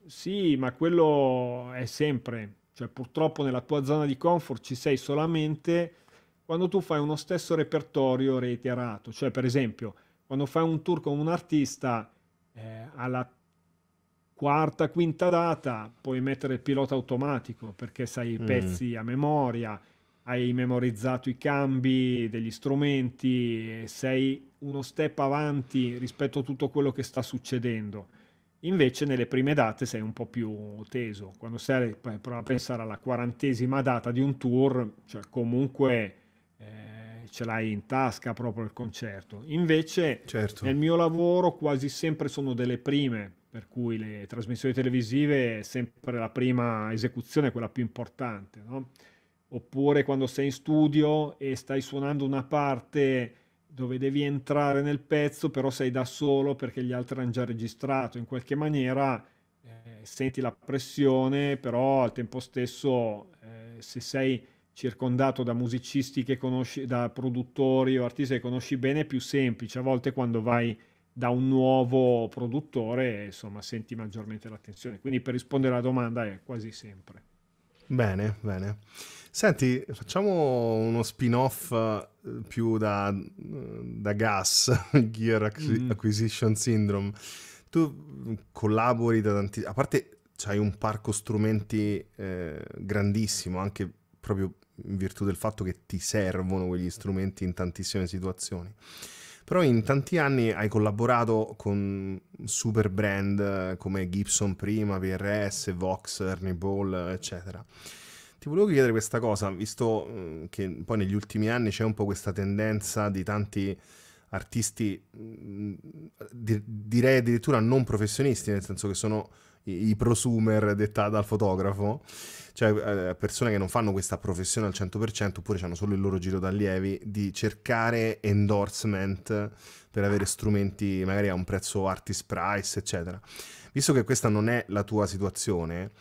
[SPEAKER 2] Sì, ma quello è sempre, cioè purtroppo nella tua zona di comfort ci sei solamente quando tu fai uno stesso repertorio reiterato, cioè per esempio quando fai un tour con un artista eh, alla quarta, quinta data puoi mettere il pilota automatico perché sai i mm. pezzi mm. a memoria, hai memorizzato i cambi degli strumenti, sei uno step avanti rispetto a tutto quello che sta succedendo. Invece nelle prime date sei un po' più teso. Quando sei prova a pensare alla quarantesima data di un tour, cioè comunque eh, ce l'hai in tasca proprio il concerto. Invece certo. nel mio lavoro quasi sempre sono delle prime, per cui le trasmissioni televisive è sempre la prima esecuzione, quella più importante. No? Oppure quando sei in studio e stai suonando una parte dove devi entrare nel pezzo, però sei da solo perché gli altri hanno già registrato, in qualche maniera eh, senti la pressione, però al tempo stesso eh, se sei circondato da musicisti che conosci, da produttori o artisti che conosci bene, è più semplice. A volte quando vai da un nuovo produttore, insomma, senti maggiormente l'attenzione. Quindi per rispondere alla domanda è quasi sempre.
[SPEAKER 1] Bene, bene. Senti, facciamo uno spin-off eh, più da, da gas, <laughs> Gear mm. Acquisition Syndrome. Tu collabori da tanti... A parte c'hai un parco strumenti eh, grandissimo, anche proprio in virtù del fatto che ti servono quegli strumenti in tantissime situazioni. Però in tanti anni hai collaborato con super brand eh, come Gibson prima, PRS, Vox, Ernie Ball, eccetera. Ti volevo chiedere questa cosa, visto mm, che poi negli ultimi anni c'è un po' questa tendenza di tanti artisti, mm, direi addirittura non professionisti, nel senso che sono i prosumer dettata dal fotografo, cioè eh, persone che non fanno questa professione al 100% oppure hanno solo il loro giro d'allievi, di cercare endorsement per avere strumenti magari a un prezzo artist price, eccetera. Visto che questa non è la tua situazione,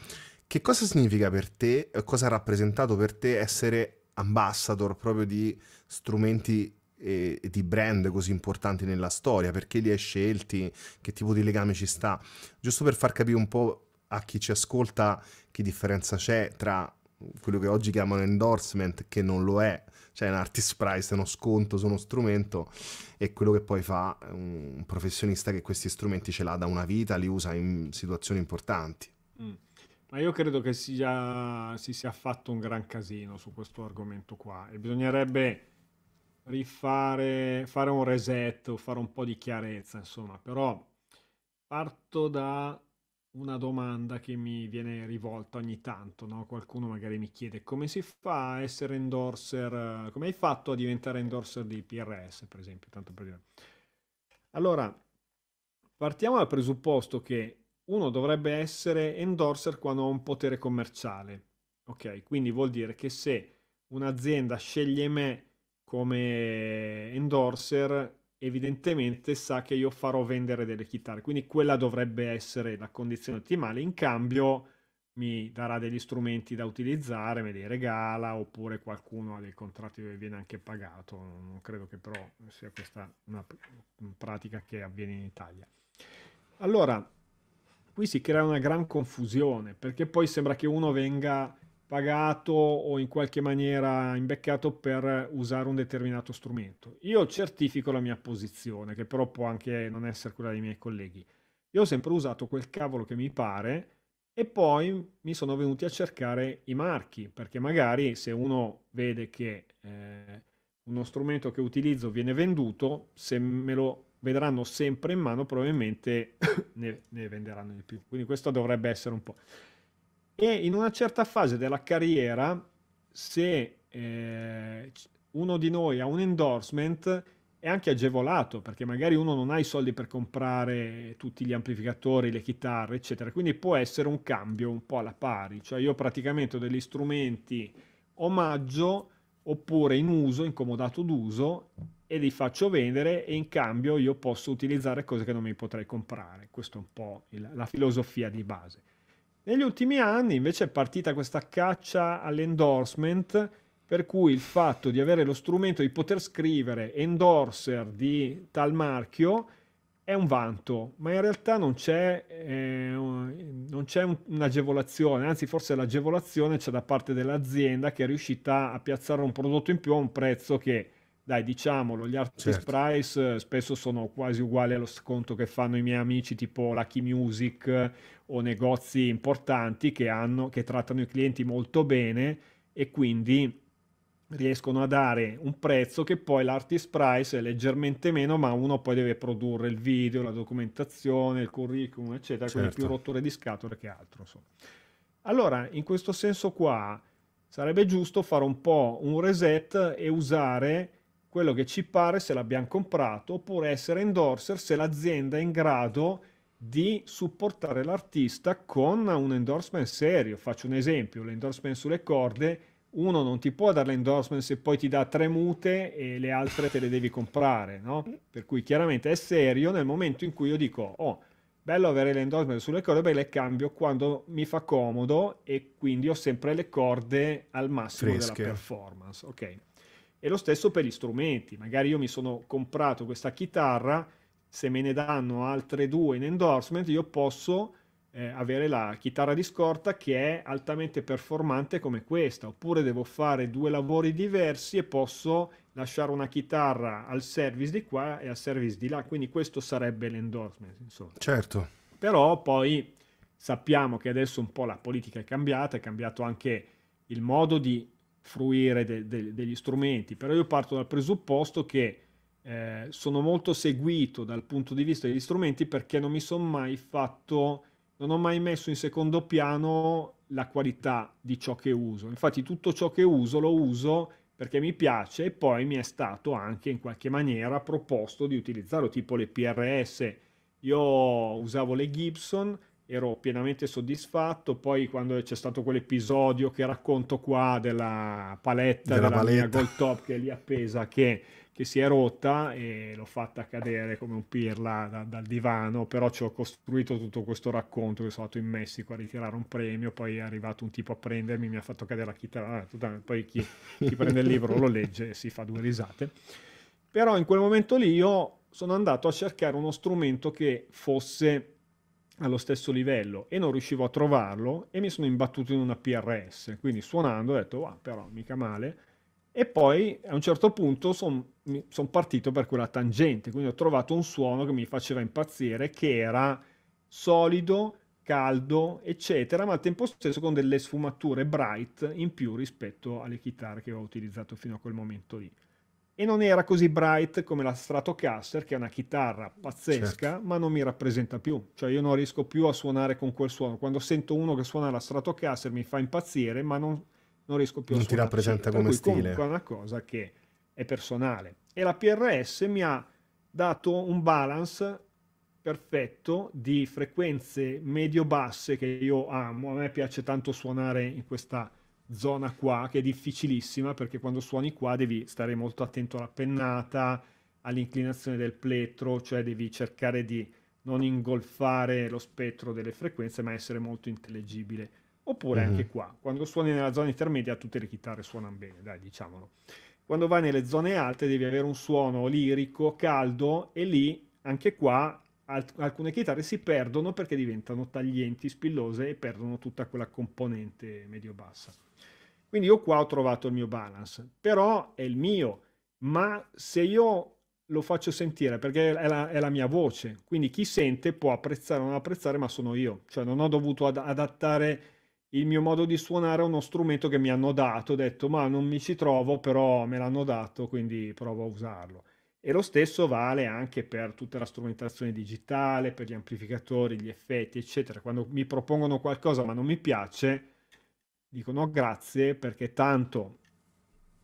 [SPEAKER 1] che cosa significa per te, eh, cosa ha rappresentato per te essere ambassador proprio di strumenti e di brand così importanti nella storia, perché li hai scelti, che tipo di legame ci sta, giusto per far capire un po' a chi ci ascolta che differenza c'è tra quello che oggi chiamano endorsement, che non lo è, cioè un artist price, è uno sconto su uno strumento, e quello che poi fa un professionista che questi strumenti ce l'ha da una vita, li usa in situazioni importanti.
[SPEAKER 2] Mm. Ma io credo che sia, si sia fatto un gran casino su questo argomento qua e bisognerebbe rifare, fare un reset o fare un po' di chiarezza, insomma, però parto da una domanda che mi viene rivolta ogni tanto, no? qualcuno magari mi chiede come si fa a essere endorser, eh, come hai fatto a diventare endorser di PRS per esempio, tanto per dire. Allora, partiamo dal presupposto che uno dovrebbe essere endorser quando ha un potere commerciale, ok? Quindi vuol dire che se un'azienda sceglie me come endorser evidentemente sa che io farò vendere delle chitarre, quindi quella dovrebbe essere la condizione ottimale. In cambio mi darà degli strumenti da utilizzare, me li regala, oppure qualcuno ha dei contratti dove viene anche pagato. Non credo che però sia questa una pratica che avviene in Italia. Allora, qui si crea una gran confusione, perché poi sembra che uno venga pagato o in qualche maniera imbeccato per usare un determinato strumento. Io certifico la mia posizione, che però può anche non essere quella dei miei colleghi. Io ho sempre usato quel cavolo che mi pare e poi mi sono venuti a cercare i marchi, perché magari se uno vede che eh, uno strumento che utilizzo viene venduto, se me lo vedranno sempre in mano probabilmente <coughs> ne, ne venderanno di più. Quindi questo dovrebbe essere un po' e in una certa fase della carriera, se eh, uno di noi ha un endorsement, è anche agevolato perché magari uno non ha i soldi per comprare tutti gli amplificatori, le chitarre, eccetera. Quindi può essere un cambio un po' alla pari, cioè io praticamente ho degli strumenti omaggio oppure in uso, incomodato d'uso e li faccio vendere e in cambio io posso utilizzare cose che non mi potrei comprare. Questa è un po' la filosofia di base. Negli ultimi anni invece è partita questa caccia all'endorsement, per cui il fatto di avere lo strumento di poter scrivere endorser di tal marchio è un vanto, ma in realtà non c'è, eh, non c'è un, un'agevolazione, anzi forse l'agevolazione c'è da parte dell'azienda che è riuscita a piazzare un prodotto in più a un prezzo che dai, diciamolo, gli artist certo. price eh, spesso sono quasi uguali allo sconto che fanno i miei amici tipo Lucky Music eh, o negozi importanti che, hanno, che trattano i clienti molto bene e quindi riescono a dare un prezzo che poi l'artist price è leggermente meno, ma uno poi deve produrre il video, la documentazione, il curriculum, eccetera, certo. quindi più rotture di scatole che altro. Insomma. Allora, in questo senso qua sarebbe giusto fare un po' un reset e usare quello che ci pare se l'abbiamo comprato, oppure essere endorser se l'azienda è in grado di supportare l'artista con un endorsement serio. Faccio un esempio, l'endorsement sulle corde, uno non ti può dare l'endorsement se poi ti dà tre mute e le altre te le devi comprare, no? Per cui chiaramente è serio nel momento in cui io dico, oh, bello avere l'endorsement sulle corde, beh, le cambio quando mi fa comodo e quindi ho sempre le corde al massimo Fresche. della performance, ok? E lo stesso per gli strumenti. Magari io mi sono comprato questa chitarra, se me ne danno altre due in endorsement, io posso eh, avere la chitarra di scorta che è altamente performante come questa. Oppure devo fare due lavori diversi e posso lasciare una chitarra al service di qua e al service di là. Quindi questo sarebbe l'endorsement, insomma. Certo. Però poi sappiamo che adesso un po' la politica è cambiata, è cambiato anche il modo di fruire de, de, degli strumenti, però io parto dal presupposto che eh, sono molto seguito dal punto di vista degli strumenti perché non mi sono mai fatto, non ho mai messo in secondo piano la qualità di ciò che uso. Infatti tutto ciò che uso lo uso perché mi piace e poi mi è stato anche in qualche maniera proposto di utilizzarlo, tipo le PRS. Io usavo le Gibson, ero pienamente soddisfatto. Poi, quando c'è stato quell'episodio che racconto qua della paletta della, della paletta. Gold Top che è lì appesa, che, che, si è rotta e l'ho fatta cadere come un pirla da, dal divano. Però ci ho costruito tutto questo racconto. Che sono andato in Messico a ritirare un premio. Poi è arrivato un tipo a prendermi, mi ha fatto cadere la chitarra. Ah, poi chi, chi prende il libro lo legge e si fa due risate. Però in quel momento lì io sono andato a cercare uno strumento che fosse allo stesso livello e non riuscivo a trovarlo e mi sono imbattuto in una PRS, quindi suonando ho detto, wow, ah, però mica male, e poi a un certo punto sono son partito per quella tangente, quindi ho trovato un suono che mi faceva impazzire, che era solido, caldo, eccetera, ma al tempo stesso con delle sfumature bright in più rispetto alle chitarre che ho utilizzato fino a quel momento lì e non era così bright come la Stratocaster, che è una chitarra pazzesca, certo. ma non mi rappresenta più. Cioè io non riesco più a suonare con quel suono. Quando sento uno che suona la Stratocaster mi fa impazzire, ma non, non riesco più non a suonare. Non ti rappresenta come stile. Comunque è una cosa che è personale. E la PRS mi ha dato un balance perfetto di frequenze medio-basse che io amo. A me piace tanto suonare in questa zona qua che è difficilissima perché quando suoni qua devi stare molto attento alla pennata, all'inclinazione del plettro, cioè devi cercare di non ingolfare lo spettro delle frequenze ma essere molto intelligibile. Oppure mm-hmm. anche qua, quando suoni nella zona intermedia tutte le chitarre suonano bene, dai diciamolo. Quando vai nelle zone alte devi avere un suono lirico, caldo e lì, anche qua, Alt- alcune chitarre si perdono perché diventano taglienti, spillose e perdono tutta quella componente medio-bassa. Quindi io qua ho trovato il mio balance, però è il mio, ma se io lo faccio sentire perché è la, è la mia voce, quindi chi sente può apprezzare o non apprezzare, ma sono io, cioè non ho dovuto ad- adattare il mio modo di suonare a uno strumento che mi hanno dato, ho detto ma non mi ci trovo, però me l'hanno dato, quindi provo a usarlo. E lo stesso vale anche per tutta la strumentazione digitale, per gli amplificatori, gli effetti, eccetera. Quando mi propongono qualcosa ma non mi piace, dicono grazie perché tanto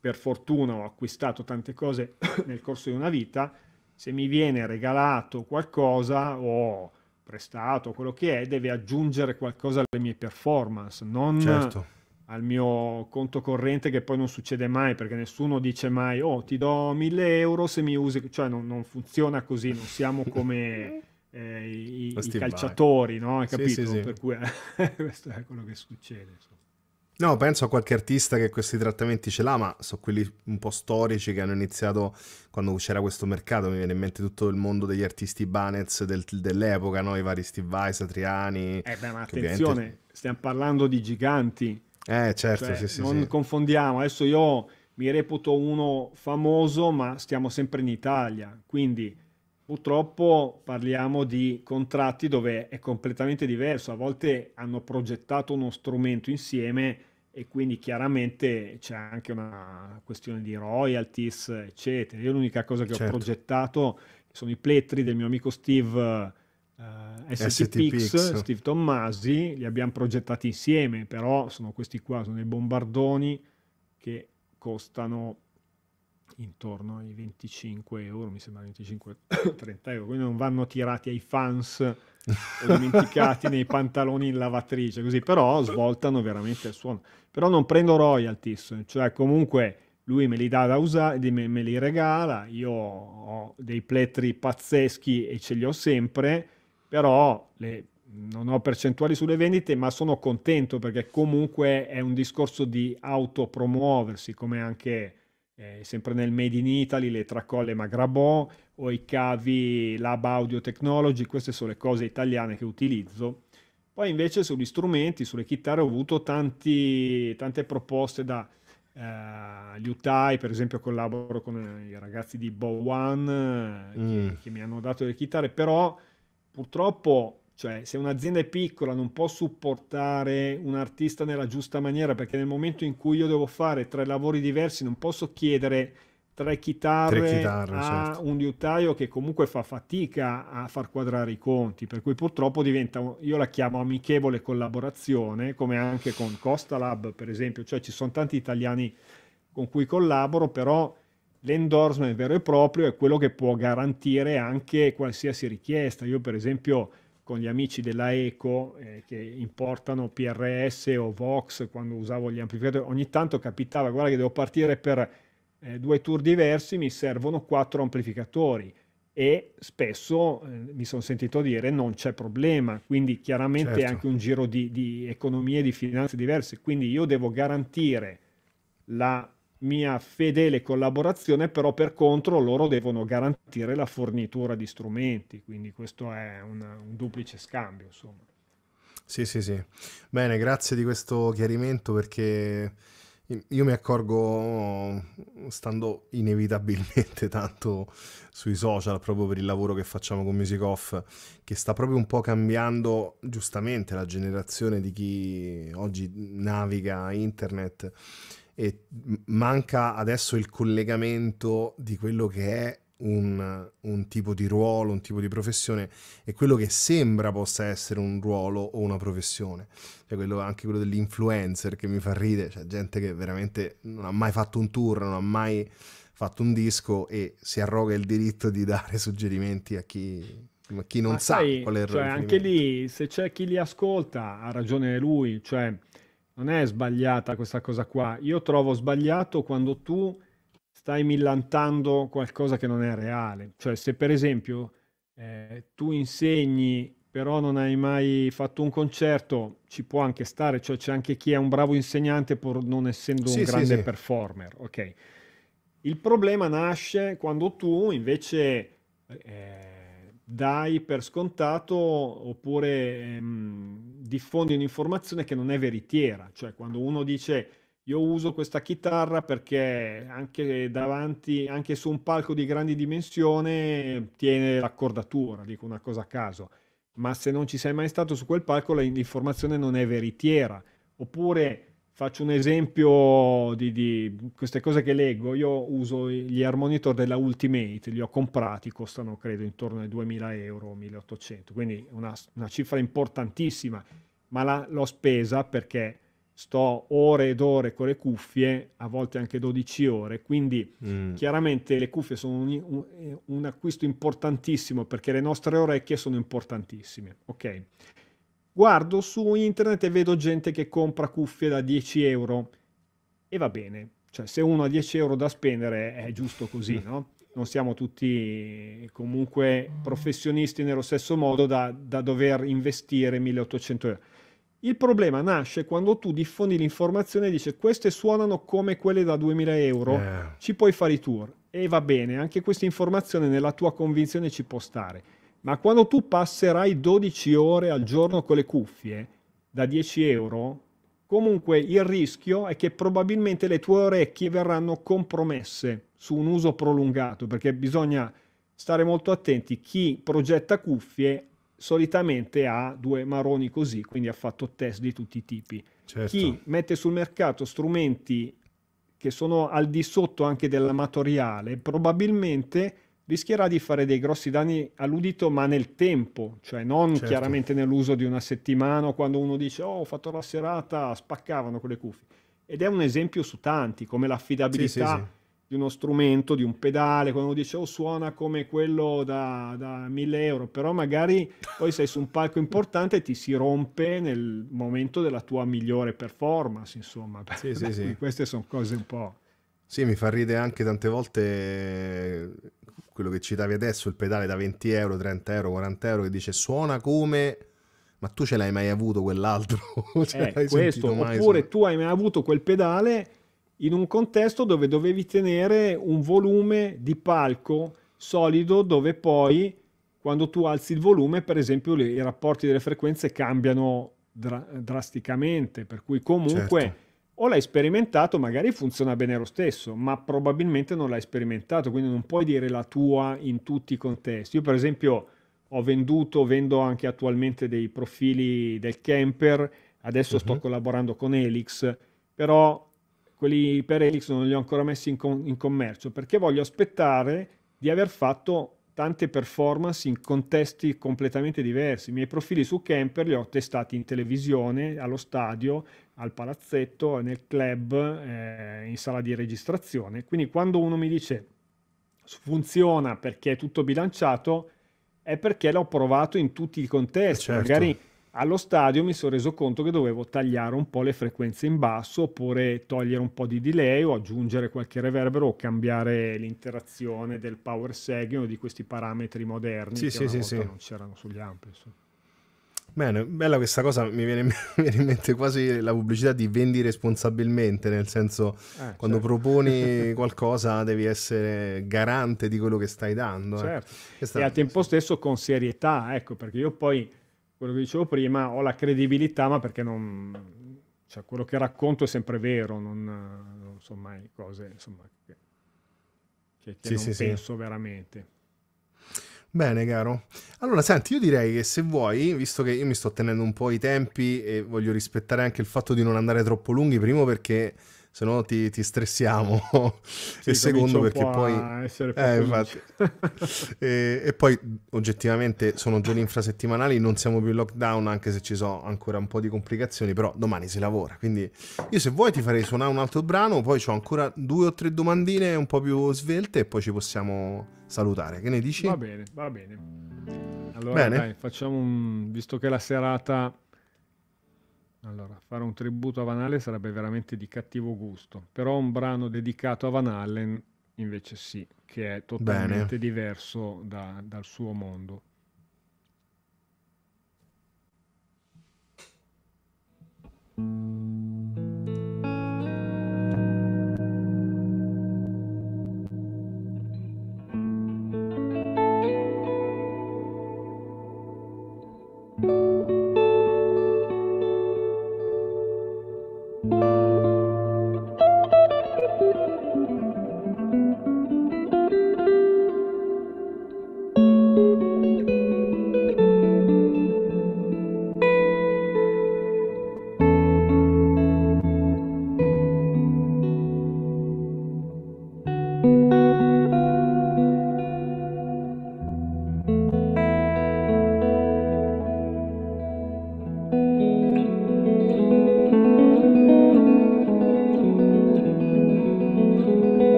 [SPEAKER 2] per fortuna ho acquistato tante cose <coughs> nel corso di una vita, se mi viene regalato qualcosa o prestato, quello che è, deve aggiungere qualcosa alle mie performance, non certo al mio conto corrente che poi non succede mai perché nessuno dice mai oh ti do 1000 euro se mi usi cioè non, non funziona così non siamo come <laughs> eh, i, i, calciatori no? hai capito? Sì, sì, sì. per cui eh, <laughs> questo è quello che succede insomma.
[SPEAKER 1] No, penso a qualche artista che questi trattamenti ce l'ha, ma sono quelli un po' storici che hanno iniziato quando c'era questo mercato. Mi viene in mente tutto il mondo degli artisti Banez del, dell'epoca, no? i vari Steve Vai, Satriani. Eh beh, ma attenzione, ovviamente...
[SPEAKER 2] stiamo parlando di giganti
[SPEAKER 1] eh, certo, cioè, sì, sì, non sì.
[SPEAKER 2] confondiamo, adesso io mi reputo uno famoso, ma stiamo sempre in Italia, quindi purtroppo parliamo di contratti dove è completamente diverso, a volte hanno progettato uno strumento insieme e quindi chiaramente c'è anche una questione di royalties, eccetera. Io l'unica cosa che certo. ho progettato sono i plettri del mio amico Steve Uh, eh, STPX, STPX, Steve Tommasi, li abbiamo progettati insieme, però sono questi qua, sono dei bombardoni che costano intorno ai 25 euro, mi sembra 25-30 <coughs> euro, quindi non vanno tirati ai fans o <laughs> dimenticati nei pantaloni in lavatrice, così, però svoltano veramente il suono. Però non prendo royalties, cioè comunque lui me li dà da usare, me, me li regala, io ho dei pletri pazzeschi e ce li ho sempre, però le, non ho percentuali sulle vendite, ma sono contento perché comunque è un discorso di autopromuoversi, come anche eh, sempre nel Made in Italy, le tracolle Magrabon o i cavi Lab Audio Technology, queste sono le cose italiane che utilizzo. Poi invece sugli strumenti, sulle chitarre ho avuto tanti, tante proposte da eh, Liutai, per esempio collaboro con eh, i ragazzi di Bow One eh, mm. che, che mi hanno dato le chitarre, però purtroppo, cioè, se un'azienda è piccola non può supportare un artista nella giusta maniera, perché nel momento in cui io devo fare tre lavori diversi non posso chiedere tre chitarre, tre chitarre a certo. un liutaio che comunque fa fatica a far quadrare i conti, per cui purtroppo diventa, io la chiamo amichevole collaborazione, come anche con Costa Lab per esempio, cioè ci sono tanti italiani con cui collaboro, però l'endorsement vero e proprio è quello che può garantire anche qualsiasi richiesta. Io per esempio con gli amici della Eco eh, che importano PRS o Vox quando usavo gli amplificatori, ogni tanto capitava, guarda che devo partire per eh, due tour diversi, mi servono quattro amplificatori e spesso eh, mi sono sentito dire non c'è problema, quindi chiaramente certo. è anche un giro di, di economie e di finanze diverse, quindi io devo garantire la mia fedele collaborazione, però per contro loro devono garantire la fornitura di strumenti, quindi questo è un, un duplice scambio, insomma.
[SPEAKER 1] Sì, sì, sì. Bene, grazie di questo chiarimento perché io mi accorgo stando inevitabilmente <laughs> tanto sui social proprio per il lavoro che facciamo con Music Off che sta proprio un po' cambiando giustamente la generazione di chi oggi naviga internet e manca adesso il collegamento di quello che è un, un, tipo di ruolo, un tipo di professione e quello che sembra possa essere un ruolo o una professione. Cioè quello, anche quello dell'influencer che mi fa ridere, cioè gente che veramente non ha mai fatto un tour, non ha mai fatto un disco e si arroga il diritto di dare <laughs> suggerimenti a chi, a chi non sai, sa qual è il cioè, Anche
[SPEAKER 2] lì, se c'è chi li ascolta, ha ragione lui, cioè non è sbagliata questa cosa qua. Io trovo sbagliato quando tu stai millantando qualcosa che non è reale. Cioè, se per esempio eh, tu insegni però non hai mai fatto un concerto, ci può anche stare, cioè c'è anche chi è un bravo insegnante pur non essendo sì, un grande sì. performer, ok? Il problema nasce quando tu invece eh, dai per scontato oppure ehm, diffondi un'informazione che non è veritiera, cioè quando uno dice io uso questa chitarra perché anche davanti, anche su un palco di grandi dimensioni tiene l'accordatura, dico una cosa a caso, ma se non ci sei mai stato su quel palco l'informazione non è veritiera, oppure Faccio un esempio di, di, queste cose che leggo. Io uso gli Harmonitor della Ultimate, li ho comprati, costano credo intorno ai 2000 euro, 1800, quindi una, una cifra importantissima, ma la, l'ho spesa perché sto ore ed ore con le cuffie, a volte anche 12 ore, quindi mm. chiaramente le cuffie sono un, un, un, acquisto importantissimo perché le nostre orecchie sono importantissime, ok? guardo su internet e vedo gente che compra cuffie da 10 euro e va bene, cioè se uno ha 10 euro da spendere è giusto così, mm. no? Non siamo tutti comunque professionisti nello stesso modo da, da dover investire 1800 euro. Il problema nasce quando tu diffondi l'informazione e dici queste suonano come quelle da 2000 euro, eh. ci puoi fare i tour. E va bene, anche questa informazione nella tua convinzione ci può stare ma quando tu passerai 12 ore al giorno con le cuffie da 10 euro, comunque il rischio è che probabilmente le tue orecchie verranno compromesse su un uso prolungato, perché bisogna stare molto attenti. Chi progetta cuffie solitamente ha due maroni così, quindi ha fatto test di tutti i tipi. Certo. Chi mette sul mercato strumenti che sono al di sotto anche dell'amatoriale, probabilmente rischierà di fare dei grossi danni all'udito, ma nel tempo, cioè non certo. chiaramente nell'uso di una settimana, quando uno dice oh, ho fatto la serata, spaccavano con le cuffie. Ed è un esempio su tanti, come l'affidabilità sì, sì, sì. di uno strumento, di un pedale, quando uno dice oh, suona come quello da, da 1000 euro, però magari poi sei su un palco importante e ti si rompe nel momento della tua migliore performance, insomma. Sì, sì, sì. <laughs> Queste sono cose un po'...
[SPEAKER 1] Sì, mi fa ridere anche tante volte quello che citavi adesso, il pedale da 20 euro, 30 euro, 40 euro, che dice suona come... Ma tu ce l'hai mai avuto quell'altro? <laughs> ce cioè, eh, questo, mai, oppure sono...
[SPEAKER 2] tu hai mai avuto quel pedale in un contesto dove dovevi tenere un volume di palco solido dove poi quando tu alzi il volume, per esempio, le, i rapporti delle frequenze cambiano dra- drasticamente, per cui comunque certo o l'hai sperimentato, magari funziona bene lo stesso, ma probabilmente non l'hai sperimentato, quindi non puoi dire la tua in tutti i contesti. Io per esempio ho venduto, vendo anche attualmente dei profili del camper, adesso uh-huh. sto mhm. collaborando con Elix, però quelli per Elix non li ho ancora messi in, com- in commercio perché voglio aspettare di aver fatto tante performance in contesti completamente diversi. I miei profili su Camper li ho testati in televisione, allo stadio, al palazzetto, nel club, eh, in sala di registrazione. Quindi quando uno mi dice funziona perché è tutto bilanciato, è perché l'ho provato in tutti i contesti. Eh, certo. Magari allo stadio mi sono reso conto che dovevo tagliare un po' le frequenze in basso oppure togliere un po' di delay o aggiungere qualche reverbero o cambiare l'interazione del power segno di questi parametri moderni sì, che sì, sì, non
[SPEAKER 1] c'erano sugli ampli. Insomma. Bene, bella questa cosa, mi viene, in, <laughs> mi viene in mente quasi la pubblicità di vendi responsabilmente, nel senso eh, quando certo. proponi <laughs> qualcosa devi essere garante di quello che stai dando. Eh. Certo. Eh. E al tempo sì. stesso
[SPEAKER 2] con serietà, ecco, perché io poi, quello che dicevo prima, ho la credibilità, ma perché non... Cioè, quello che racconto è sempre vero, non, non so mai cose insomma, che, che sì, non sì, penso veramente.
[SPEAKER 1] Bene, caro. Allora, senti, io direi che se vuoi, visto che io mi sto tenendo un po' i tempi e voglio rispettare anche il fatto di non andare troppo lunghi, primo perché se no ti, ti stressiamo sì, e secondo perché poi... Eh, infatti. e, e, poi oggettivamente sono giorni infrasettimanali, non siamo più in lockdown anche se ci sono ancora un po' di complicazioni, però domani si lavora, quindi io se vuoi ti farei suonare un altro brano, poi ho ancora due o tre domandine un po' più svelte e poi ci possiamo salutare. Che ne dici? Va bene,
[SPEAKER 2] va bene. Allora, bene. Dai, facciamo un... visto che la serata... Allora, fare un tributo a Van Halen sarebbe veramente di cattivo gusto, però un brano dedicato a Van Halen invece sì, che è totalmente bene. diverso da, dal suo mondo. Thank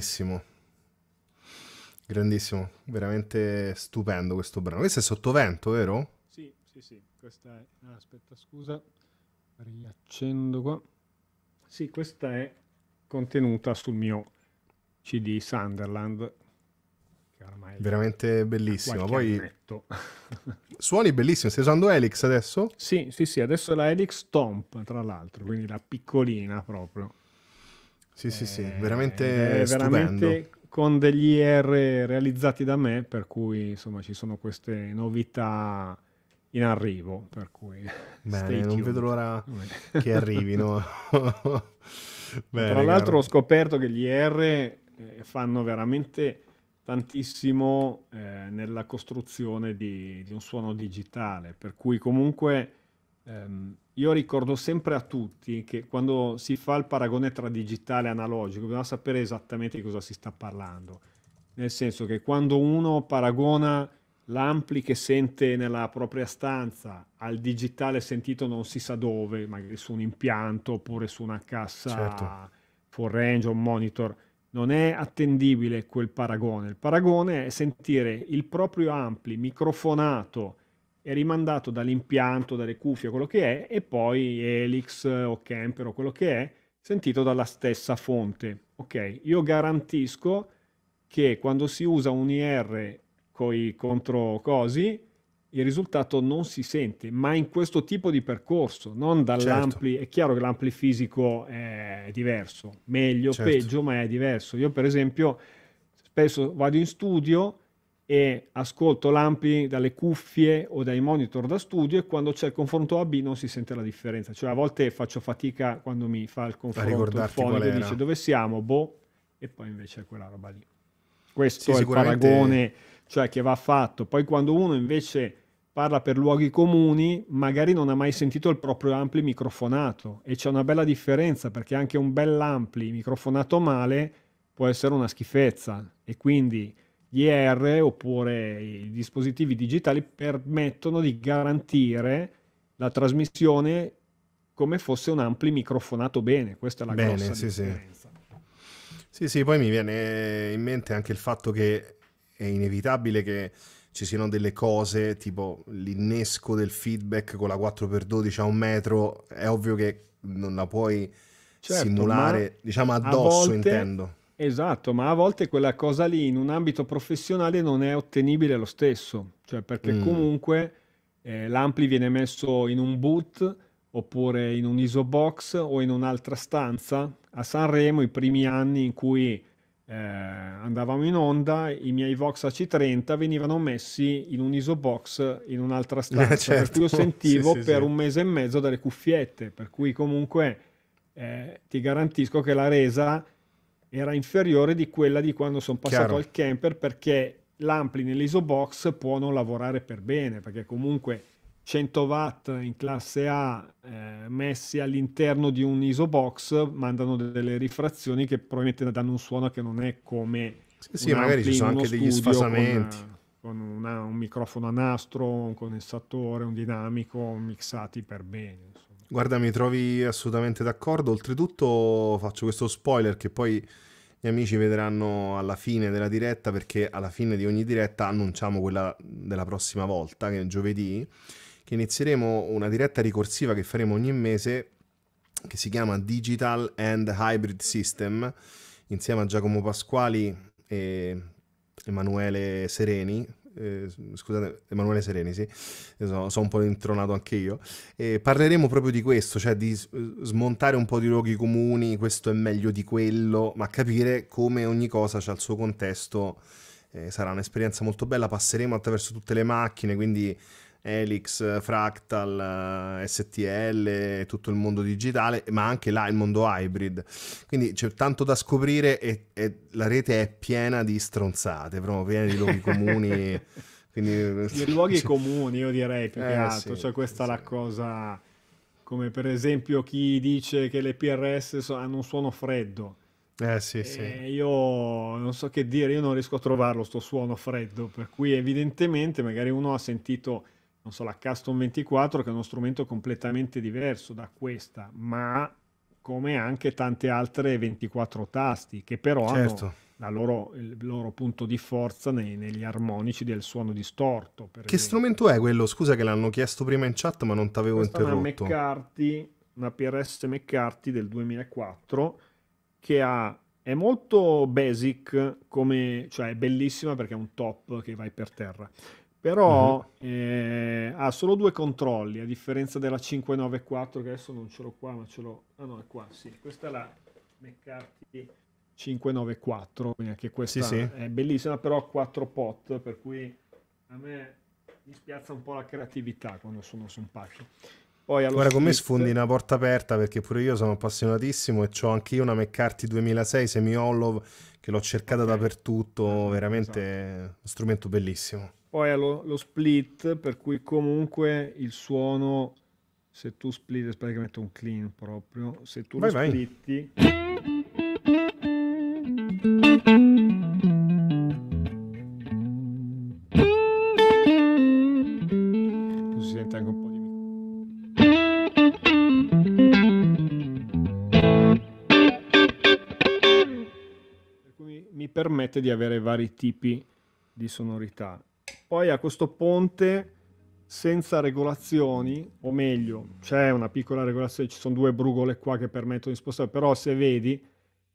[SPEAKER 1] grandissimo. Grandissimo, veramente stupendo questo brano. Questo è Sottovento, vero?
[SPEAKER 2] Sì, sì, sì. Questa è... No, ah, aspetta, scusa. Riaccendo qua. Sì, questa è contenuta sul mio CD Sunderland. Che ormai
[SPEAKER 1] Veramente bellissimo. Poi
[SPEAKER 2] <laughs> suoni bellissimo. Stai usando Helix adesso? Sì, sì, sì. Adesso è la Helix Stomp, tra l'altro, quindi la piccolina proprio. Sì, sì, sì, eh, veramente, è veramente con degli IR realizzati da me, per cui insomma ci sono queste novità in arrivo, per cui <laughs> Bene, non vedo l'ora <laughs>
[SPEAKER 1] che arrivino. <laughs> Bene, Tra l'altro caro.
[SPEAKER 2] ho scoperto che gli IR eh, fanno veramente tantissimo eh, nella costruzione di, di, un suono digitale, per cui comunque ehm, io ricordo sempre a tutti che quando si fa il paragone tra digitale e analogico bisogna sapere esattamente di cosa si sta parlando. Nel senso che quando uno paragona l'ampli che sente nella propria stanza al digitale sentito non si sa dove, magari su un impianto oppure su una cassa certo. full range o un monitor, non è attendibile quel paragone. Il paragone è sentire il proprio ampli microfonato è rimandato dall'impianto, dalle cuffie, quello che è, e poi Helix o Camper o quello che è, sentito dalla stessa fonte. Ok, io garantisco che quando si usa un IR con i contro controcosi, il risultato non si sente, ma in questo tipo di percorso, non dall'ampli. Certo. È chiaro che l'ampli fisico è diverso, meglio, certo. peggio, ma è diverso. Io, per esempio, spesso vado in studio e ascolto l'AMPI dalle cuffie o dai monitor da studio e quando c'è il confronto AB non si sente la differenza. Cioè a volte faccio fatica quando mi fa il confronto il fonico e dice dove siamo, boh, e poi invece è quella roba lì. Questo sì, è il paragone cioè, che va fatto. Poi quando uno invece parla per luoghi comuni, magari non ha mai sentito il proprio ampli microfonato e c'è una bella differenza perché anche un bell'ampli microfonato male può essere una schifezza e quindi gli ER oppure i dispositivi digitali permettono di garantire la trasmissione come fosse un ampli microfonato bene. Questa è la bene, grossa sì, differenza. Sì. sì, sì,
[SPEAKER 1] poi mi viene in mente anche il fatto che è inevitabile che ci siano delle cose tipo l'innesco del feedback con la 4x12 a un metro, è ovvio che non la puoi certo, simulare, diciamo addosso a volte, intendo.
[SPEAKER 2] Esatto, ma a volte quella cosa lì in un ambito professionale non è ottenibile lo stesso, cioè perché mm. comunque eh, l'ampli viene messo in un boot oppure in un box o in un'altra stanza. A Sanremo i primi anni in cui eh, andavamo in onda, i miei Vox AC30 venivano messi in un box in un'altra <laughs> stanza, eh, certo. per cui io sentivo sì, sì, per sì. un mese e mezzo delle cuffiette, per cui comunque eh, ti garantisco che la resa era inferiore di quella di quando sono passato Chiaro. al camper perché l'ampli nell'isobox può non lavorare per bene perché comunque 100 watt in classe A eh, messi all'interno di un isobox mandano delle rifrazioni che probabilmente danno un suono che non è come sì, sì magari ci sono anche degli sfasamenti con, una, con una, un microfono a nastro un condensatore, un dinamico mixati per bene
[SPEAKER 1] Guarda, mi trovi assolutamente d'accordo. Oltretutto faccio questo spoiler che poi gli amici vedranno alla fine della diretta perché alla fine di ogni diretta annunciamo quella della prossima volta, che è giovedì, che inizieremo una diretta ricorsiva che faremo ogni mese che si chiama Digital and Hybrid System insieme a Giacomo Pasquali e Emanuele Sereni, eh, scusate, Emanuele Sereni, sì, sono, sono, un po' intronato anche io, eh, parleremo proprio di questo, cioè di smontare un po' di luoghi comuni, questo è meglio di quello, ma capire come ogni cosa ha il suo contesto. Eh, sarà un'esperienza molto bella, passeremo attraverso tutte le macchine, quindi Helix, Fractal, STL, tutto il mondo digitale, ma anche là il mondo hybrid. Quindi c'è tanto da scoprire e, e la rete è piena di stronzate, proprio piena di luoghi <laughs> comuni. Quindi... Di luoghi cioè... <laughs>
[SPEAKER 2] comuni, io direi più che eh, altro. Sì, cioè, questa è sì. la cosa. Come per esempio chi dice che le PRS hanno un suono freddo.
[SPEAKER 1] Eh, sì, sì.
[SPEAKER 2] Io non so che dire, io non riesco a trovarlo sto suono freddo, per cui evidentemente magari uno ha sentito non so, la Custom 24 che è uno strumento completamente diverso da questa, ma come anche tante altre 24 tasti che però certo. hanno loro, il loro punto di forza nei, negli armonici del suono distorto. che
[SPEAKER 1] esempio. strumento è quello? Scusa che l'hanno chiesto prima in chat ma non t'avevo avevo interrotto. Una
[SPEAKER 2] McCarthy, una PRS McCarthy del 2004 che ha è molto basic, come, cioè è bellissima perché è un top che vai per terra però mm-hmm. eh, ha solo due controlli a differenza della 594 che adesso non ce l'ho qua ma ce l'ho ah no è qua sì questa è la McCarthy 594 quindi anche questa sì, sì. è bellissima però ha quattro pot per cui a me mi spiazza un po' la creatività quando sono su un pacco poi Guarda, con me sfondi una
[SPEAKER 1] porta aperta perché pure io sono appassionatissimo e ho anche io una McCarthy 2006 semi-hollow che l'ho cercata okay. dappertutto, ah, veramente esatto. strumento bellissimo.
[SPEAKER 2] Poi ha lo, lo split, per cui comunque il suono, se tu split, aspetta che metto un clean proprio, se tu vai, lo splitti... Vai. Si sente anche un po' di... Per mi permette di avere vari tipi di sonorità poi a questo ponte senza regolazioni, o meglio, c'è una piccola regolazione, ci sono due brugole qua che permettono di spostare, però se vedi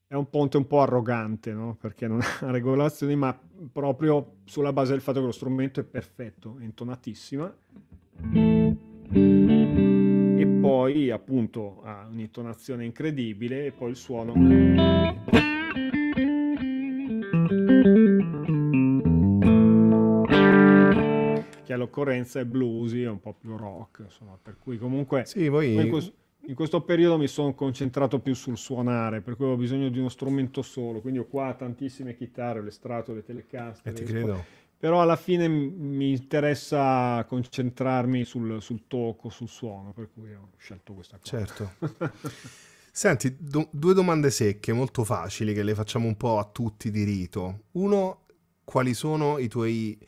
[SPEAKER 2] è un ponte un po' arrogante, no? perché non <laughs> ha regolazioni, ma proprio sulla base del fatto che lo strumento è perfetto, è intonatissima. E poi appunto ha un'intonazione incredibile e poi il suono... all'occorrenza è bluesy, è un po' più rock, insomma, per cui comunque sì, voi... in, questo, in, questo, periodo mi sono concentrato più sul suonare, per cui ho bisogno di uno strumento solo, quindi ho qua tantissime chitarre, le stratole, le telecaster, e eh, ti credo. però alla fine mi interessa concentrarmi sul, sul tocco, sul suono, per cui ho scelto questa cosa.
[SPEAKER 1] Certo. <laughs> Senti, do, due domande secche, molto facili, che le facciamo un po' a tutti di rito. Uno, quali sono i tuoi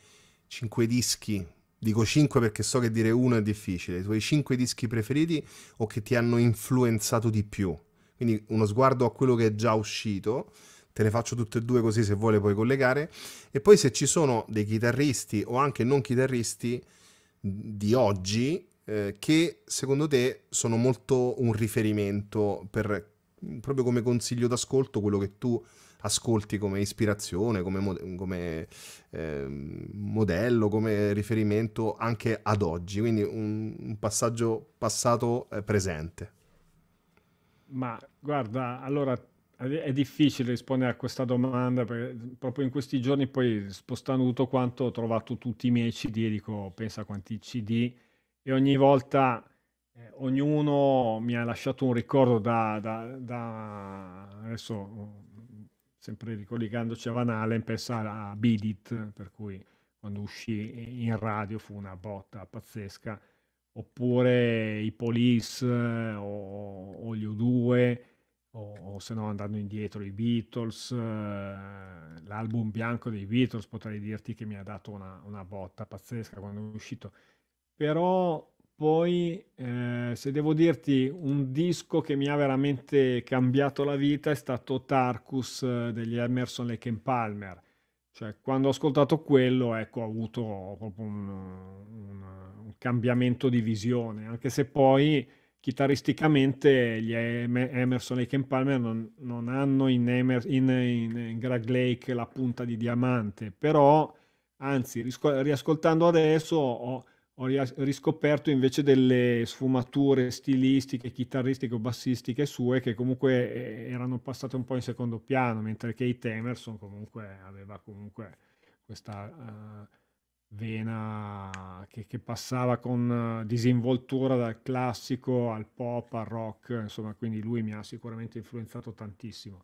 [SPEAKER 1] cinque dischi dico 5 perché so che dire 1 è difficile, i tuoi 5 dischi preferiti o che ti hanno influenzato di più. Quindi uno sguardo a quello che è già uscito, te ne faccio tutte e due così se vuole puoi collegare, e poi se ci sono dei chitarristi o anche non chitarristi di oggi eh, che secondo te sono molto un riferimento per proprio come consiglio d'ascolto quello che tu ascolti come ispirazione, come, come eh, modello, come riferimento anche ad oggi, quindi un, un passaggio passato eh, presente.
[SPEAKER 2] Ma guarda, allora è difficile rispondere a questa domanda perché proprio in questi giorni poi spostando tutto quanto ho trovato tutti i miei CD dico pensa quanti CD e ogni volta eh, ognuno mi ha lasciato un ricordo da, da, da adesso sempre ricollegandoci a Van Halen, pensa a Beat It, per cui quando uscì in radio fu una botta pazzesca, oppure i Police eh, o, o gli U2 o, o se no andando indietro i Beatles, eh, l'album bianco dei Beatles potrei dirti che mi ha dato una, una botta pazzesca quando è uscito, però poi, eh, se devo dirti, un disco che mi ha veramente cambiato la vita è stato Tarkus eh, degli Emerson Lake and Palmer. Cioè, quando ho ascoltato quello, ecco, ho avuto proprio un, un, un cambiamento di visione, anche se poi chitarristicamente gli Emerson Lake and Palmer non, non hanno in, Emer, in, in, in Greg Lake la punta di diamante, però, anzi, riascoltando adesso ho ho riscoperto invece delle sfumature stilistiche, chitarristiche o bassistiche sue che comunque eh, erano passate un po' in secondo piano, mentre Kate Emerson comunque aveva comunque questa uh, vena che, che, passava con eh, disinvoltura dal classico al pop al rock, insomma, quindi lui mi ha sicuramente influenzato tantissimo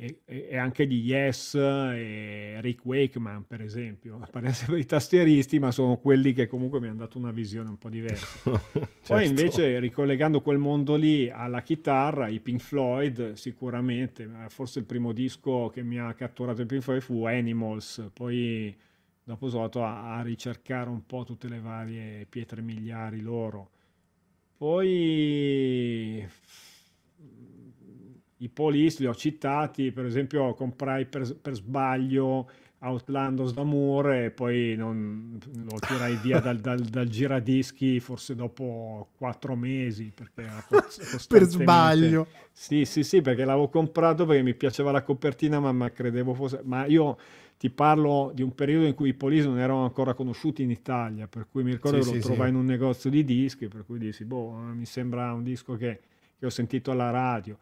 [SPEAKER 2] e, e, anche di Yes e Rick Wakeman, per esempio. Apparenza <laughs> dei tastieristi, ma sono quelli che comunque mi hanno dato una visione un po' diversa. <laughs> certo. Poi invece, ricollegando quel mondo lì alla chitarra, i Pink Floyd, sicuramente, forse il primo disco che mi ha catturato i Pink Floyd fu Animals, poi dopo sono andato a, a ricercare un po' tutte le varie pietre miliari loro. Poi i polis li ho citati, per esempio comprai per, per sbaglio Outlandos d'amore e poi non, lo tirai via dal, <laughs> dal, dal, giradischi forse dopo quattro mesi perché <laughs> per sbaglio sì sì sì perché l'avevo comprato perché mi piaceva la copertina ma, ma credevo fosse ma io ti parlo di un periodo in cui i polis non erano ancora conosciuti in Italia per cui mi ricordo sì, che lo sì, trovai sì. in un negozio di dischi per cui dissi boh mi sembra un disco che, che ho sentito alla radio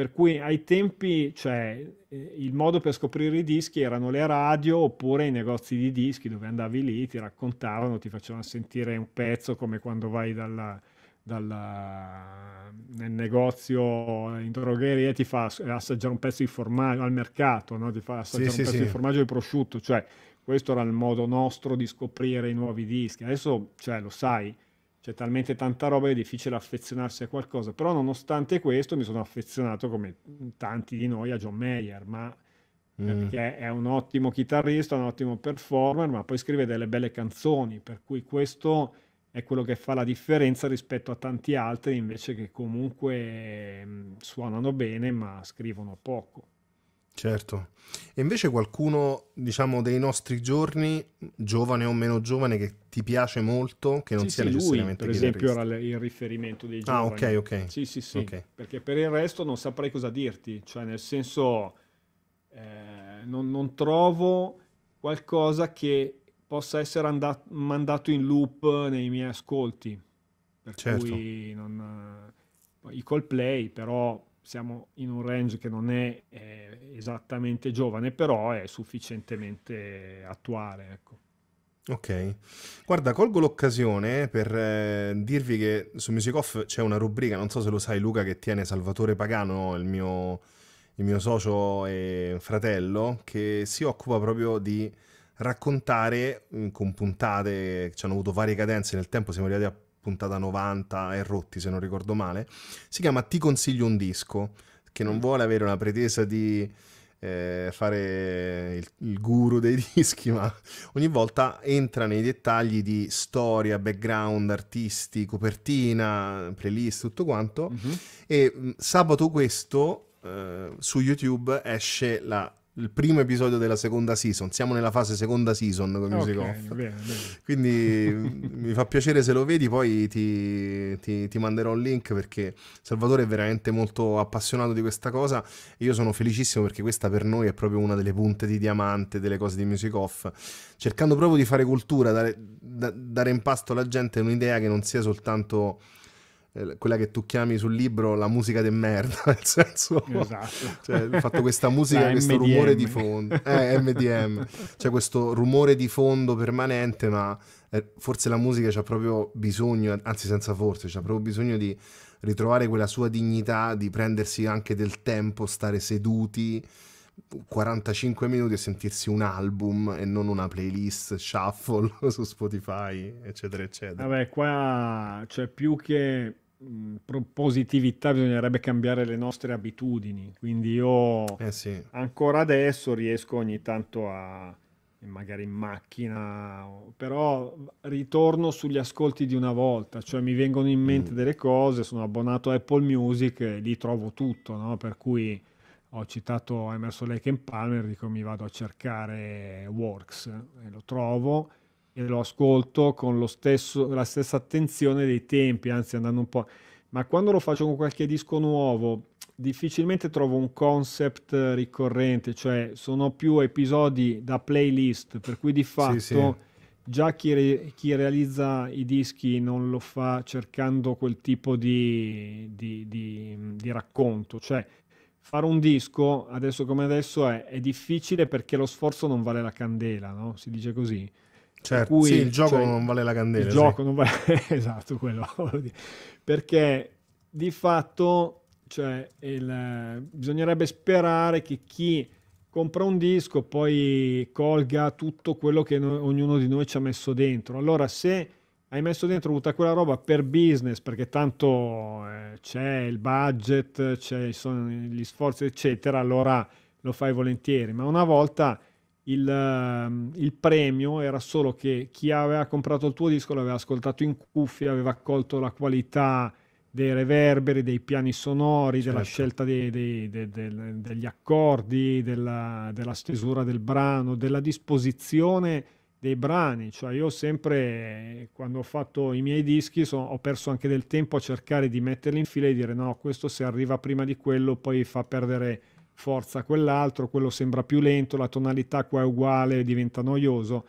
[SPEAKER 2] per cui ai tempi, cioè, eh, il modo per scoprire i dischi erano le radio oppure i negozi di dischi dove andavi lì, ti raccontavano, ti facevano sentire un pezzo come quando vai dalla, dalla, nel negozio in drogheria e ti fa assaggiare un pezzo di formaggio al mercato, no? ti fa assaggiare sì, un sì, pezzo sì. di formaggio e prosciutto, cioè questo era il modo nostro di scoprire i nuovi dischi. Adesso cioè, lo sai, c'è talmente tanta roba che è difficile affezionarsi a qualcosa, però nonostante questo mi sono affezionato come tanti di noi a John Mayer, ma
[SPEAKER 3] eh, mm. perché
[SPEAKER 2] è un ottimo chitarrista, un ottimo performer, ma poi scrive delle belle canzoni, per cui questo è quello che fa la differenza rispetto a tanti altri invece che comunque mm, suonano bene ma scrivono poco.
[SPEAKER 1] Certo. E invece qualcuno, diciamo, dei nostri giorni, giovane o meno giovane, che ti piace molto, che non sì, sia sì, necessariamente lui, per esempio era
[SPEAKER 2] il riferimento dei ah, giovani. Ah, ok, ok. Sì, sì, sì. Okay. Perché per il resto non saprei cosa dirti. Cioè, nel senso, eh, non, non, trovo qualcosa che possa essere andat- mandato in loop nei miei ascolti. Per certo. cui non... I Coldplay, però siamo in un range che non è, è eh, esattamente giovane, però è sufficientemente attuale. Ecco.
[SPEAKER 1] Ok, guarda, colgo l'occasione per eh, dirvi che su Music Off c'è una rubrica, non so se lo sai Luca, che tiene Salvatore Pagano, il mio, il mio socio e fratello, che si occupa proprio di raccontare mm, con puntate che hanno avuto varie cadenze nel tempo, siamo arrivati a puntata 90 e rotti se non ricordo male, si chiama Ti consiglio un disco, che non mm. vuole avere una pretesa di eh, fare il, il, guru dei <laughs> dischi, ma ogni volta entra nei dettagli di storia, background, artisti, copertina, playlist, tutto quanto. Mm-hmm. E sabato questo eh, su YouTube esce la il primo episodio della seconda season. Siamo nella fase seconda season con Music okay, Off. Bene, bene. Quindi <laughs> mi fa piacere se lo vedi, poi ti, ti, ti, manderò un link perché Salvatore è veramente molto appassionato di questa cosa. Io sono felicissimo perché questa per noi è proprio una delle punte di diamante delle cose di Music Off. Cercando proprio di fare cultura, dare, da, dare in pasto alla gente un'idea che non sia soltanto eh, quella che tu chiami sul libro la musica de merda, <laughs> nel senso esatto. cioè, ho fatto questa musica, la questo MDM. rumore di fondo, eh, MDM, cioè questo rumore di fondo permanente, ma eh, forse la musica c'ha proprio bisogno, anzi senza forse, c'ha proprio bisogno di ritrovare quella sua dignità, di prendersi anche del tempo, stare seduti 45 minuti e sentirsi un album e non una playlist shuffle <laughs> su Spotify, eccetera, eccetera.
[SPEAKER 2] Vabbè, qua c'è cioè, più che Mm, propositività bisognerebbe cambiare le nostre abitudini quindi io eh sì. ancora adesso riesco ogni tanto a magari in macchina però ritorno sugli ascolti di una volta cioè mi vengono in mente mm. delle cose sono abbonato a Apple Music e lì trovo tutto no? per cui ho citato Emerson Lake and Palmer dico mi vado a cercare Works e eh, lo trovo e lo ascolto con lo stesso, la stessa attenzione dei tempi, anzi andando un po'... Ma quando lo faccio con qualche disco nuovo, difficilmente trovo un concept eh, ricorrente, cioè sono più episodi da playlist, per cui di fatto... Sì, sì già chi, re, chi, realizza i dischi non lo fa cercando quel tipo di, di, di, di racconto, cioè fare un disco adesso come adesso è, è, difficile perché lo sforzo non vale la candela, no? si dice così. Certo, sì, il gioco cioè, non vale la candela. Il sì. gioco non vale... <laughs> esatto, quello. <laughs> Perché di fatto cioè, il... bisognerebbe sperare che chi compra un disco poi colga tutto quello che no... ognuno di noi ci ha messo dentro. Allora se hai messo dentro tutta quella roba per business, perché tanto eh, c'è il budget, ci sono gli sforzi, eccetera, allora lo fai volentieri. Ma una volta il, ehm, il, premio era solo che chi aveva comprato il tuo disco l'aveva ascoltato in cuffia, aveva accolto la qualità dei reverberi, dei piani sonori, certo. della scelta dei, dei, dei, degli accordi, della, della, stesura del brano, della disposizione dei brani. Cioè io sempre, quando ho fatto i miei dischi, so, ho perso anche del tempo a cercare di metterli in fila e dire no, questo se arriva prima di quello poi fa perdere forza quell'altro, quello sembra più lento, la tonalità qua è uguale, diventa noioso,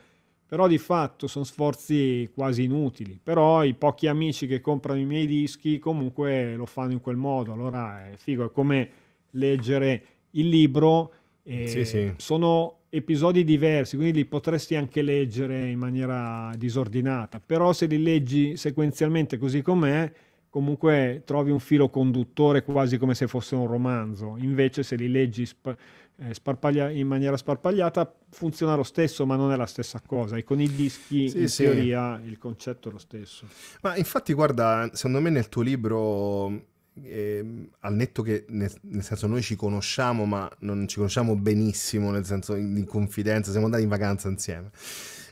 [SPEAKER 2] però di fatto sono sforzi quasi inutili, però i pochi amici che comprano i miei dischi comunque lo fanno in quel modo, allora è figo, è come leggere il libro, sì, sì. sono episodi diversi, quindi li potresti anche leggere in maniera disordinata, però se li leggi sequenzialmente così com'è, comunque trovi un filo conduttore quasi come se fosse un romanzo, invece se li leggi sp- eh, in maniera sparpagliata funziona lo stesso ma non è la stessa cosa e con i dischi sì, in sì. teoria il concetto è lo stesso.
[SPEAKER 1] Ma infatti guarda, secondo me nel tuo libro eh, al netto che nel, nel, senso noi ci conosciamo ma non ci conosciamo benissimo nel senso in, in confidenza siamo andati in vacanza insieme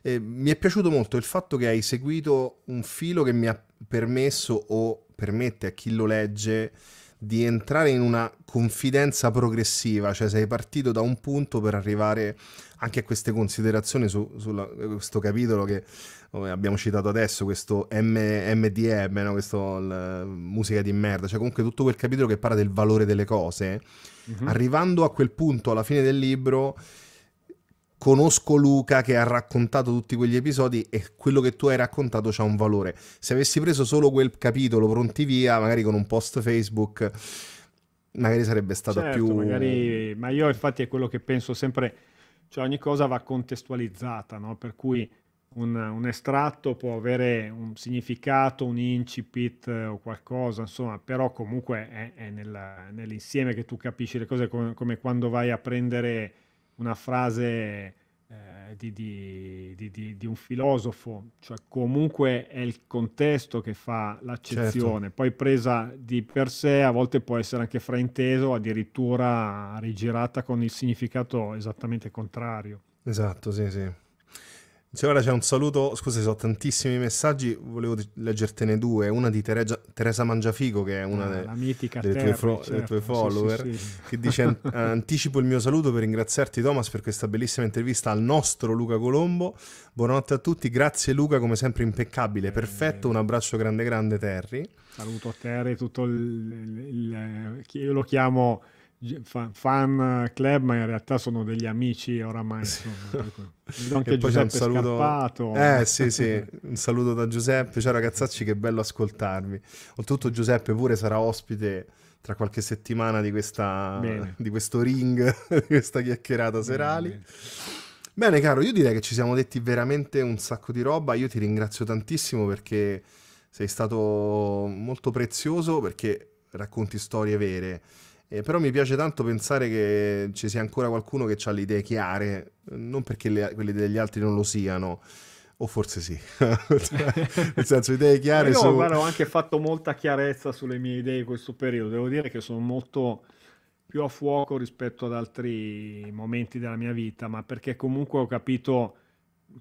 [SPEAKER 1] eh, mi è piaciuto molto il fatto che hai seguito un filo che mi ha permesso o permette a chi lo legge di entrare in una confidenza progressiva, cioè sei partito da un punto per arrivare anche a queste considerazioni su, sulla, questo capitolo che abbiamo citato adesso, questo M, MDM, no? questo, la, musica di merda, cioè comunque tutto quel capitolo che parla del valore delle cose, mm-hmm. arrivando a quel punto alla fine del libro conosco Luca che ha raccontato tutti quegli episodi e quello che tu hai raccontato ha un valore. Se avessi preso solo quel capitolo pronti via, magari con un post Facebook, magari sarebbe stato certo, più... Magari...
[SPEAKER 2] Ma io infatti è quello che penso sempre, cioè ogni cosa va contestualizzata, no? per cui un, un estratto può avere un significato, un incipit eh, o qualcosa, insomma, però comunque è, è nel, nell'insieme che tu capisci le cose come, come quando vai a prendere una frase eh, di, di, di, di, un filosofo, cioè comunque è il contesto che fa l'accezione, certo. poi presa di per sé a volte può essere anche frainteso, addirittura rigirata con il significato esattamente contrario.
[SPEAKER 1] Esatto, sì, sì. Se ora c'è un saluto, scusa, sono tantissimi messaggi, volevo leggertene due, una di Teresa, Teresa Mangiafico che è una ah, delle, delle, terra, tue fro- certo, delle, tue follower, certo. sì, sì, sì. che dice <laughs> anticipo il mio saluto per ringraziarti Thomas per questa bellissima intervista al nostro Luca Colombo, buonanotte a tutti, grazie Luca come sempre impeccabile, eh, perfetto, un abbraccio grande grande Terry. Saluto
[SPEAKER 2] a Terry, tutto il, il, il eh, io lo chiamo fan, fan, club, ma in realtà sono degli amici oramai. Sì. <laughs> Vedo anche Giuseppe un saluto... Scappato. Eh sì sì,
[SPEAKER 1] <laughs> un saluto da Giuseppe, ciao ragazzacci che bello ascoltarvi. Oltretutto Giuseppe pure sarà ospite tra qualche settimana di, questa, di questo ring, <laughs> di questa chiacchierata bene, Bene. bene caro, io direi che ci siamo detti veramente un sacco di roba, io ti ringrazio tantissimo perché sei stato molto prezioso perché racconti storie vere eh, però mi piace tanto pensare che ci sia ancora qualcuno che ha le idee chiare, non perché le, quelle degli altri non lo siano, o forse sì, <laughs> nel senso idee chiare. Io eh, su... guarda, ho
[SPEAKER 2] anche fatto molta chiarezza sulle mie idee in questo periodo, devo dire che sono molto più a fuoco rispetto ad altri momenti della mia vita, ma perché comunque ho capito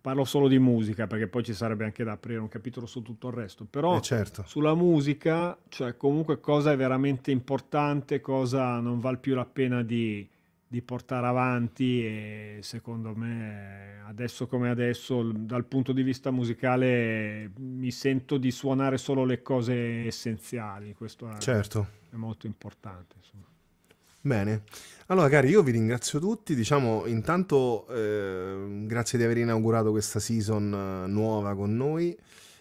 [SPEAKER 2] parlo solo di musica perché poi ci sarebbe anche da aprire un capitolo su tutto il resto, però eh certo. sulla musica, cioè comunque cosa è veramente importante, cosa non vale più la pena di, di portare avanti e secondo me adesso come adesso dal punto di vista musicale mi sento di suonare solo le cose essenziali, questo certo. è, molto importante. Insomma.
[SPEAKER 1] Bene, allora cari, io vi ringrazio tutti, diciamo intanto eh, grazie di aver inaugurato questa season eh, nuova con noi.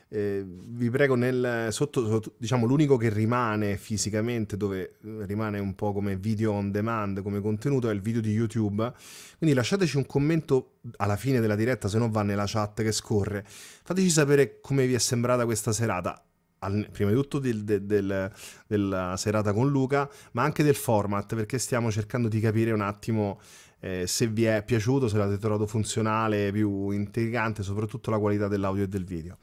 [SPEAKER 1] Eh, vi prego, nel, sotto, sotto, diciamo, l'unico che rimane fisicamente, dove eh, rimane un po' come video on demand, come contenuto, è il video di YouTube. Quindi lasciateci un commento alla fine della diretta, se no va nella chat che scorre. Fateci sapere come vi è sembrata questa serata al, prima di tutto del, del, del, della serata con Luca, ma anche del format, perché stiamo cercando di capire un attimo eh, se vi è piaciuto, se l'avete trovato funzionale, più intrigante, soprattutto la qualità dell'audio e del video.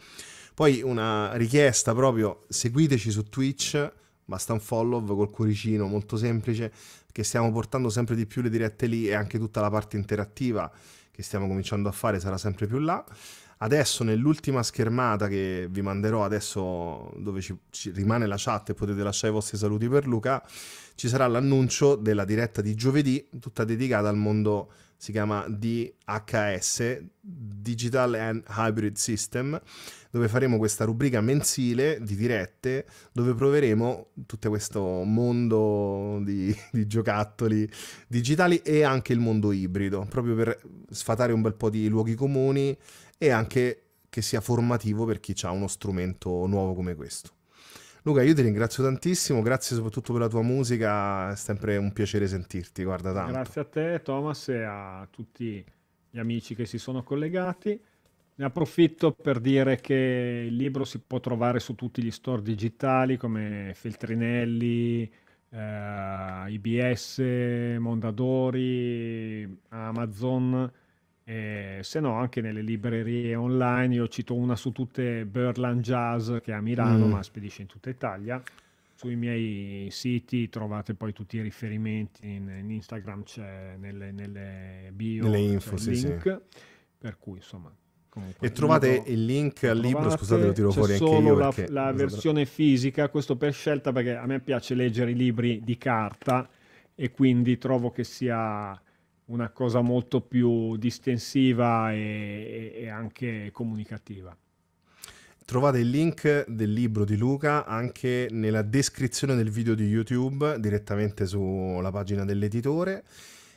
[SPEAKER 1] Poi una richiesta proprio, seguiteci su Twitch, basta un follow col cuoricino, molto semplice, che stiamo portando sempre di più le dirette lì e anche tutta la parte interattiva che stiamo cominciando a fare sarà sempre più là. Adesso nell'ultima schermata che vi manderò adesso dove ci, ci rimane la chat e potete lasciare i vostri saluti per Luca, ci sarà l'annuncio della diretta di giovedì, tutta dedicata al mondo, si chiama DHS, Digital and Hybrid System, dove faremo questa rubrica mensile di dirette, dove proveremo tutto questo mondo di, di giocattoli digitali e anche il mondo ibrido, proprio per sfatare un bel po' di luoghi comuni e anche che sia formativo per chi ha uno strumento nuovo come questo. Luca, io ti ringrazio tantissimo, grazie soprattutto per la tua musica, è sempre un piacere sentirti, guarda tanto.
[SPEAKER 2] Grazie a te Thomas e a tutti gli amici che si sono collegati. Ne approfitto per dire che il libro si può trovare su tutti gli store digitali come Feltrinelli, eh, IBS, Mondadori, Amazon eh, se no anche nelle librerie online, io cito una su tutte, Berland Jazz che è a Milano mm. ma spedisce in tutta Italia. Sui miei siti trovate poi tutti i riferimenti, in, in Instagram c'è nelle, nelle bio, nelle info, sì, link, sì. per cui insomma Comunque, e trovate il link al libro, scusate lo tiro fuori anche io. La, perché... la versione fisica, questo per scelta perché a me piace leggere i libri di carta e quindi trovo che sia una cosa molto più distensiva e, e anche comunicativa.
[SPEAKER 1] Trovate il link del libro di Luca anche nella descrizione del video di YouTube, direttamente sulla pagina dell'editore.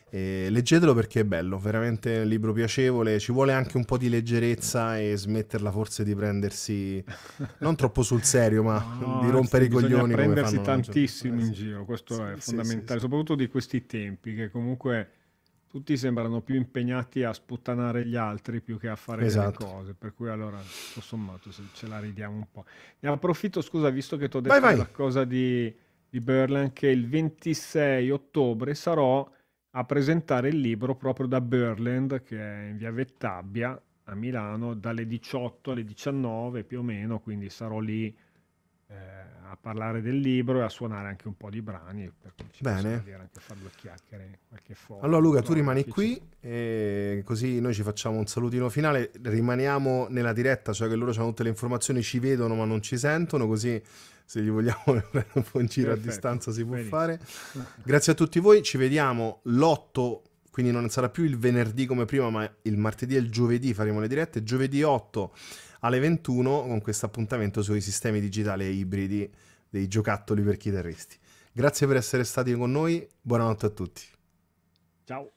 [SPEAKER 1] E leggetelo perché è bello, veramente un libro piacevole, ci vuole anche un po' di leggerezza e smetterla forse di prendersi non troppo sul serio, ma <laughs> no, di rompere i coglioni. Prendersi tantissimo
[SPEAKER 2] in eh giro, questo sì, è sì, fondamentale, sì, soprattutto di questi tempi che comunque tutti sembrano più impegnati a sputtanare gli altri più che a fare esatto. le cose, per cui allora tutto sommato ce la ridiamo un po'. Ne approfitto, scusa, visto che ti ho detto vai, la cosa di, di Berlin, che il 26 ottobre sarò a presentare il libro proprio da Burland, che è in via Vettabbia a Milano, dalle 18 alle 19 più o meno, quindi sarò lì eh, a parlare del libro e a suonare anche un po' di brani per cui ci Bene. vedere anche fare due chiacchiere qualche foto. Allora Luca tu rimani qui
[SPEAKER 1] ci... così noi ci facciamo un salutino finale rimaniamo nella diretta cioè che loro hanno tutte le informazioni ci vedono ma non ci sentono così se gli vogliamo prendere <laughs> un po' in giro Perfetto. a distanza si può Benissimo. fare grazie a tutti voi ci vediamo l'8 quindi non sarà più il venerdì come prima ma il martedì e il giovedì faremo le dirette giovedì 8 alle 21 con questo appuntamento sui sistemi digitali e ibridi dei giocattoli per chitarristi. Grazie per essere stati con noi, buonanotte a tutti.
[SPEAKER 2] Ciao.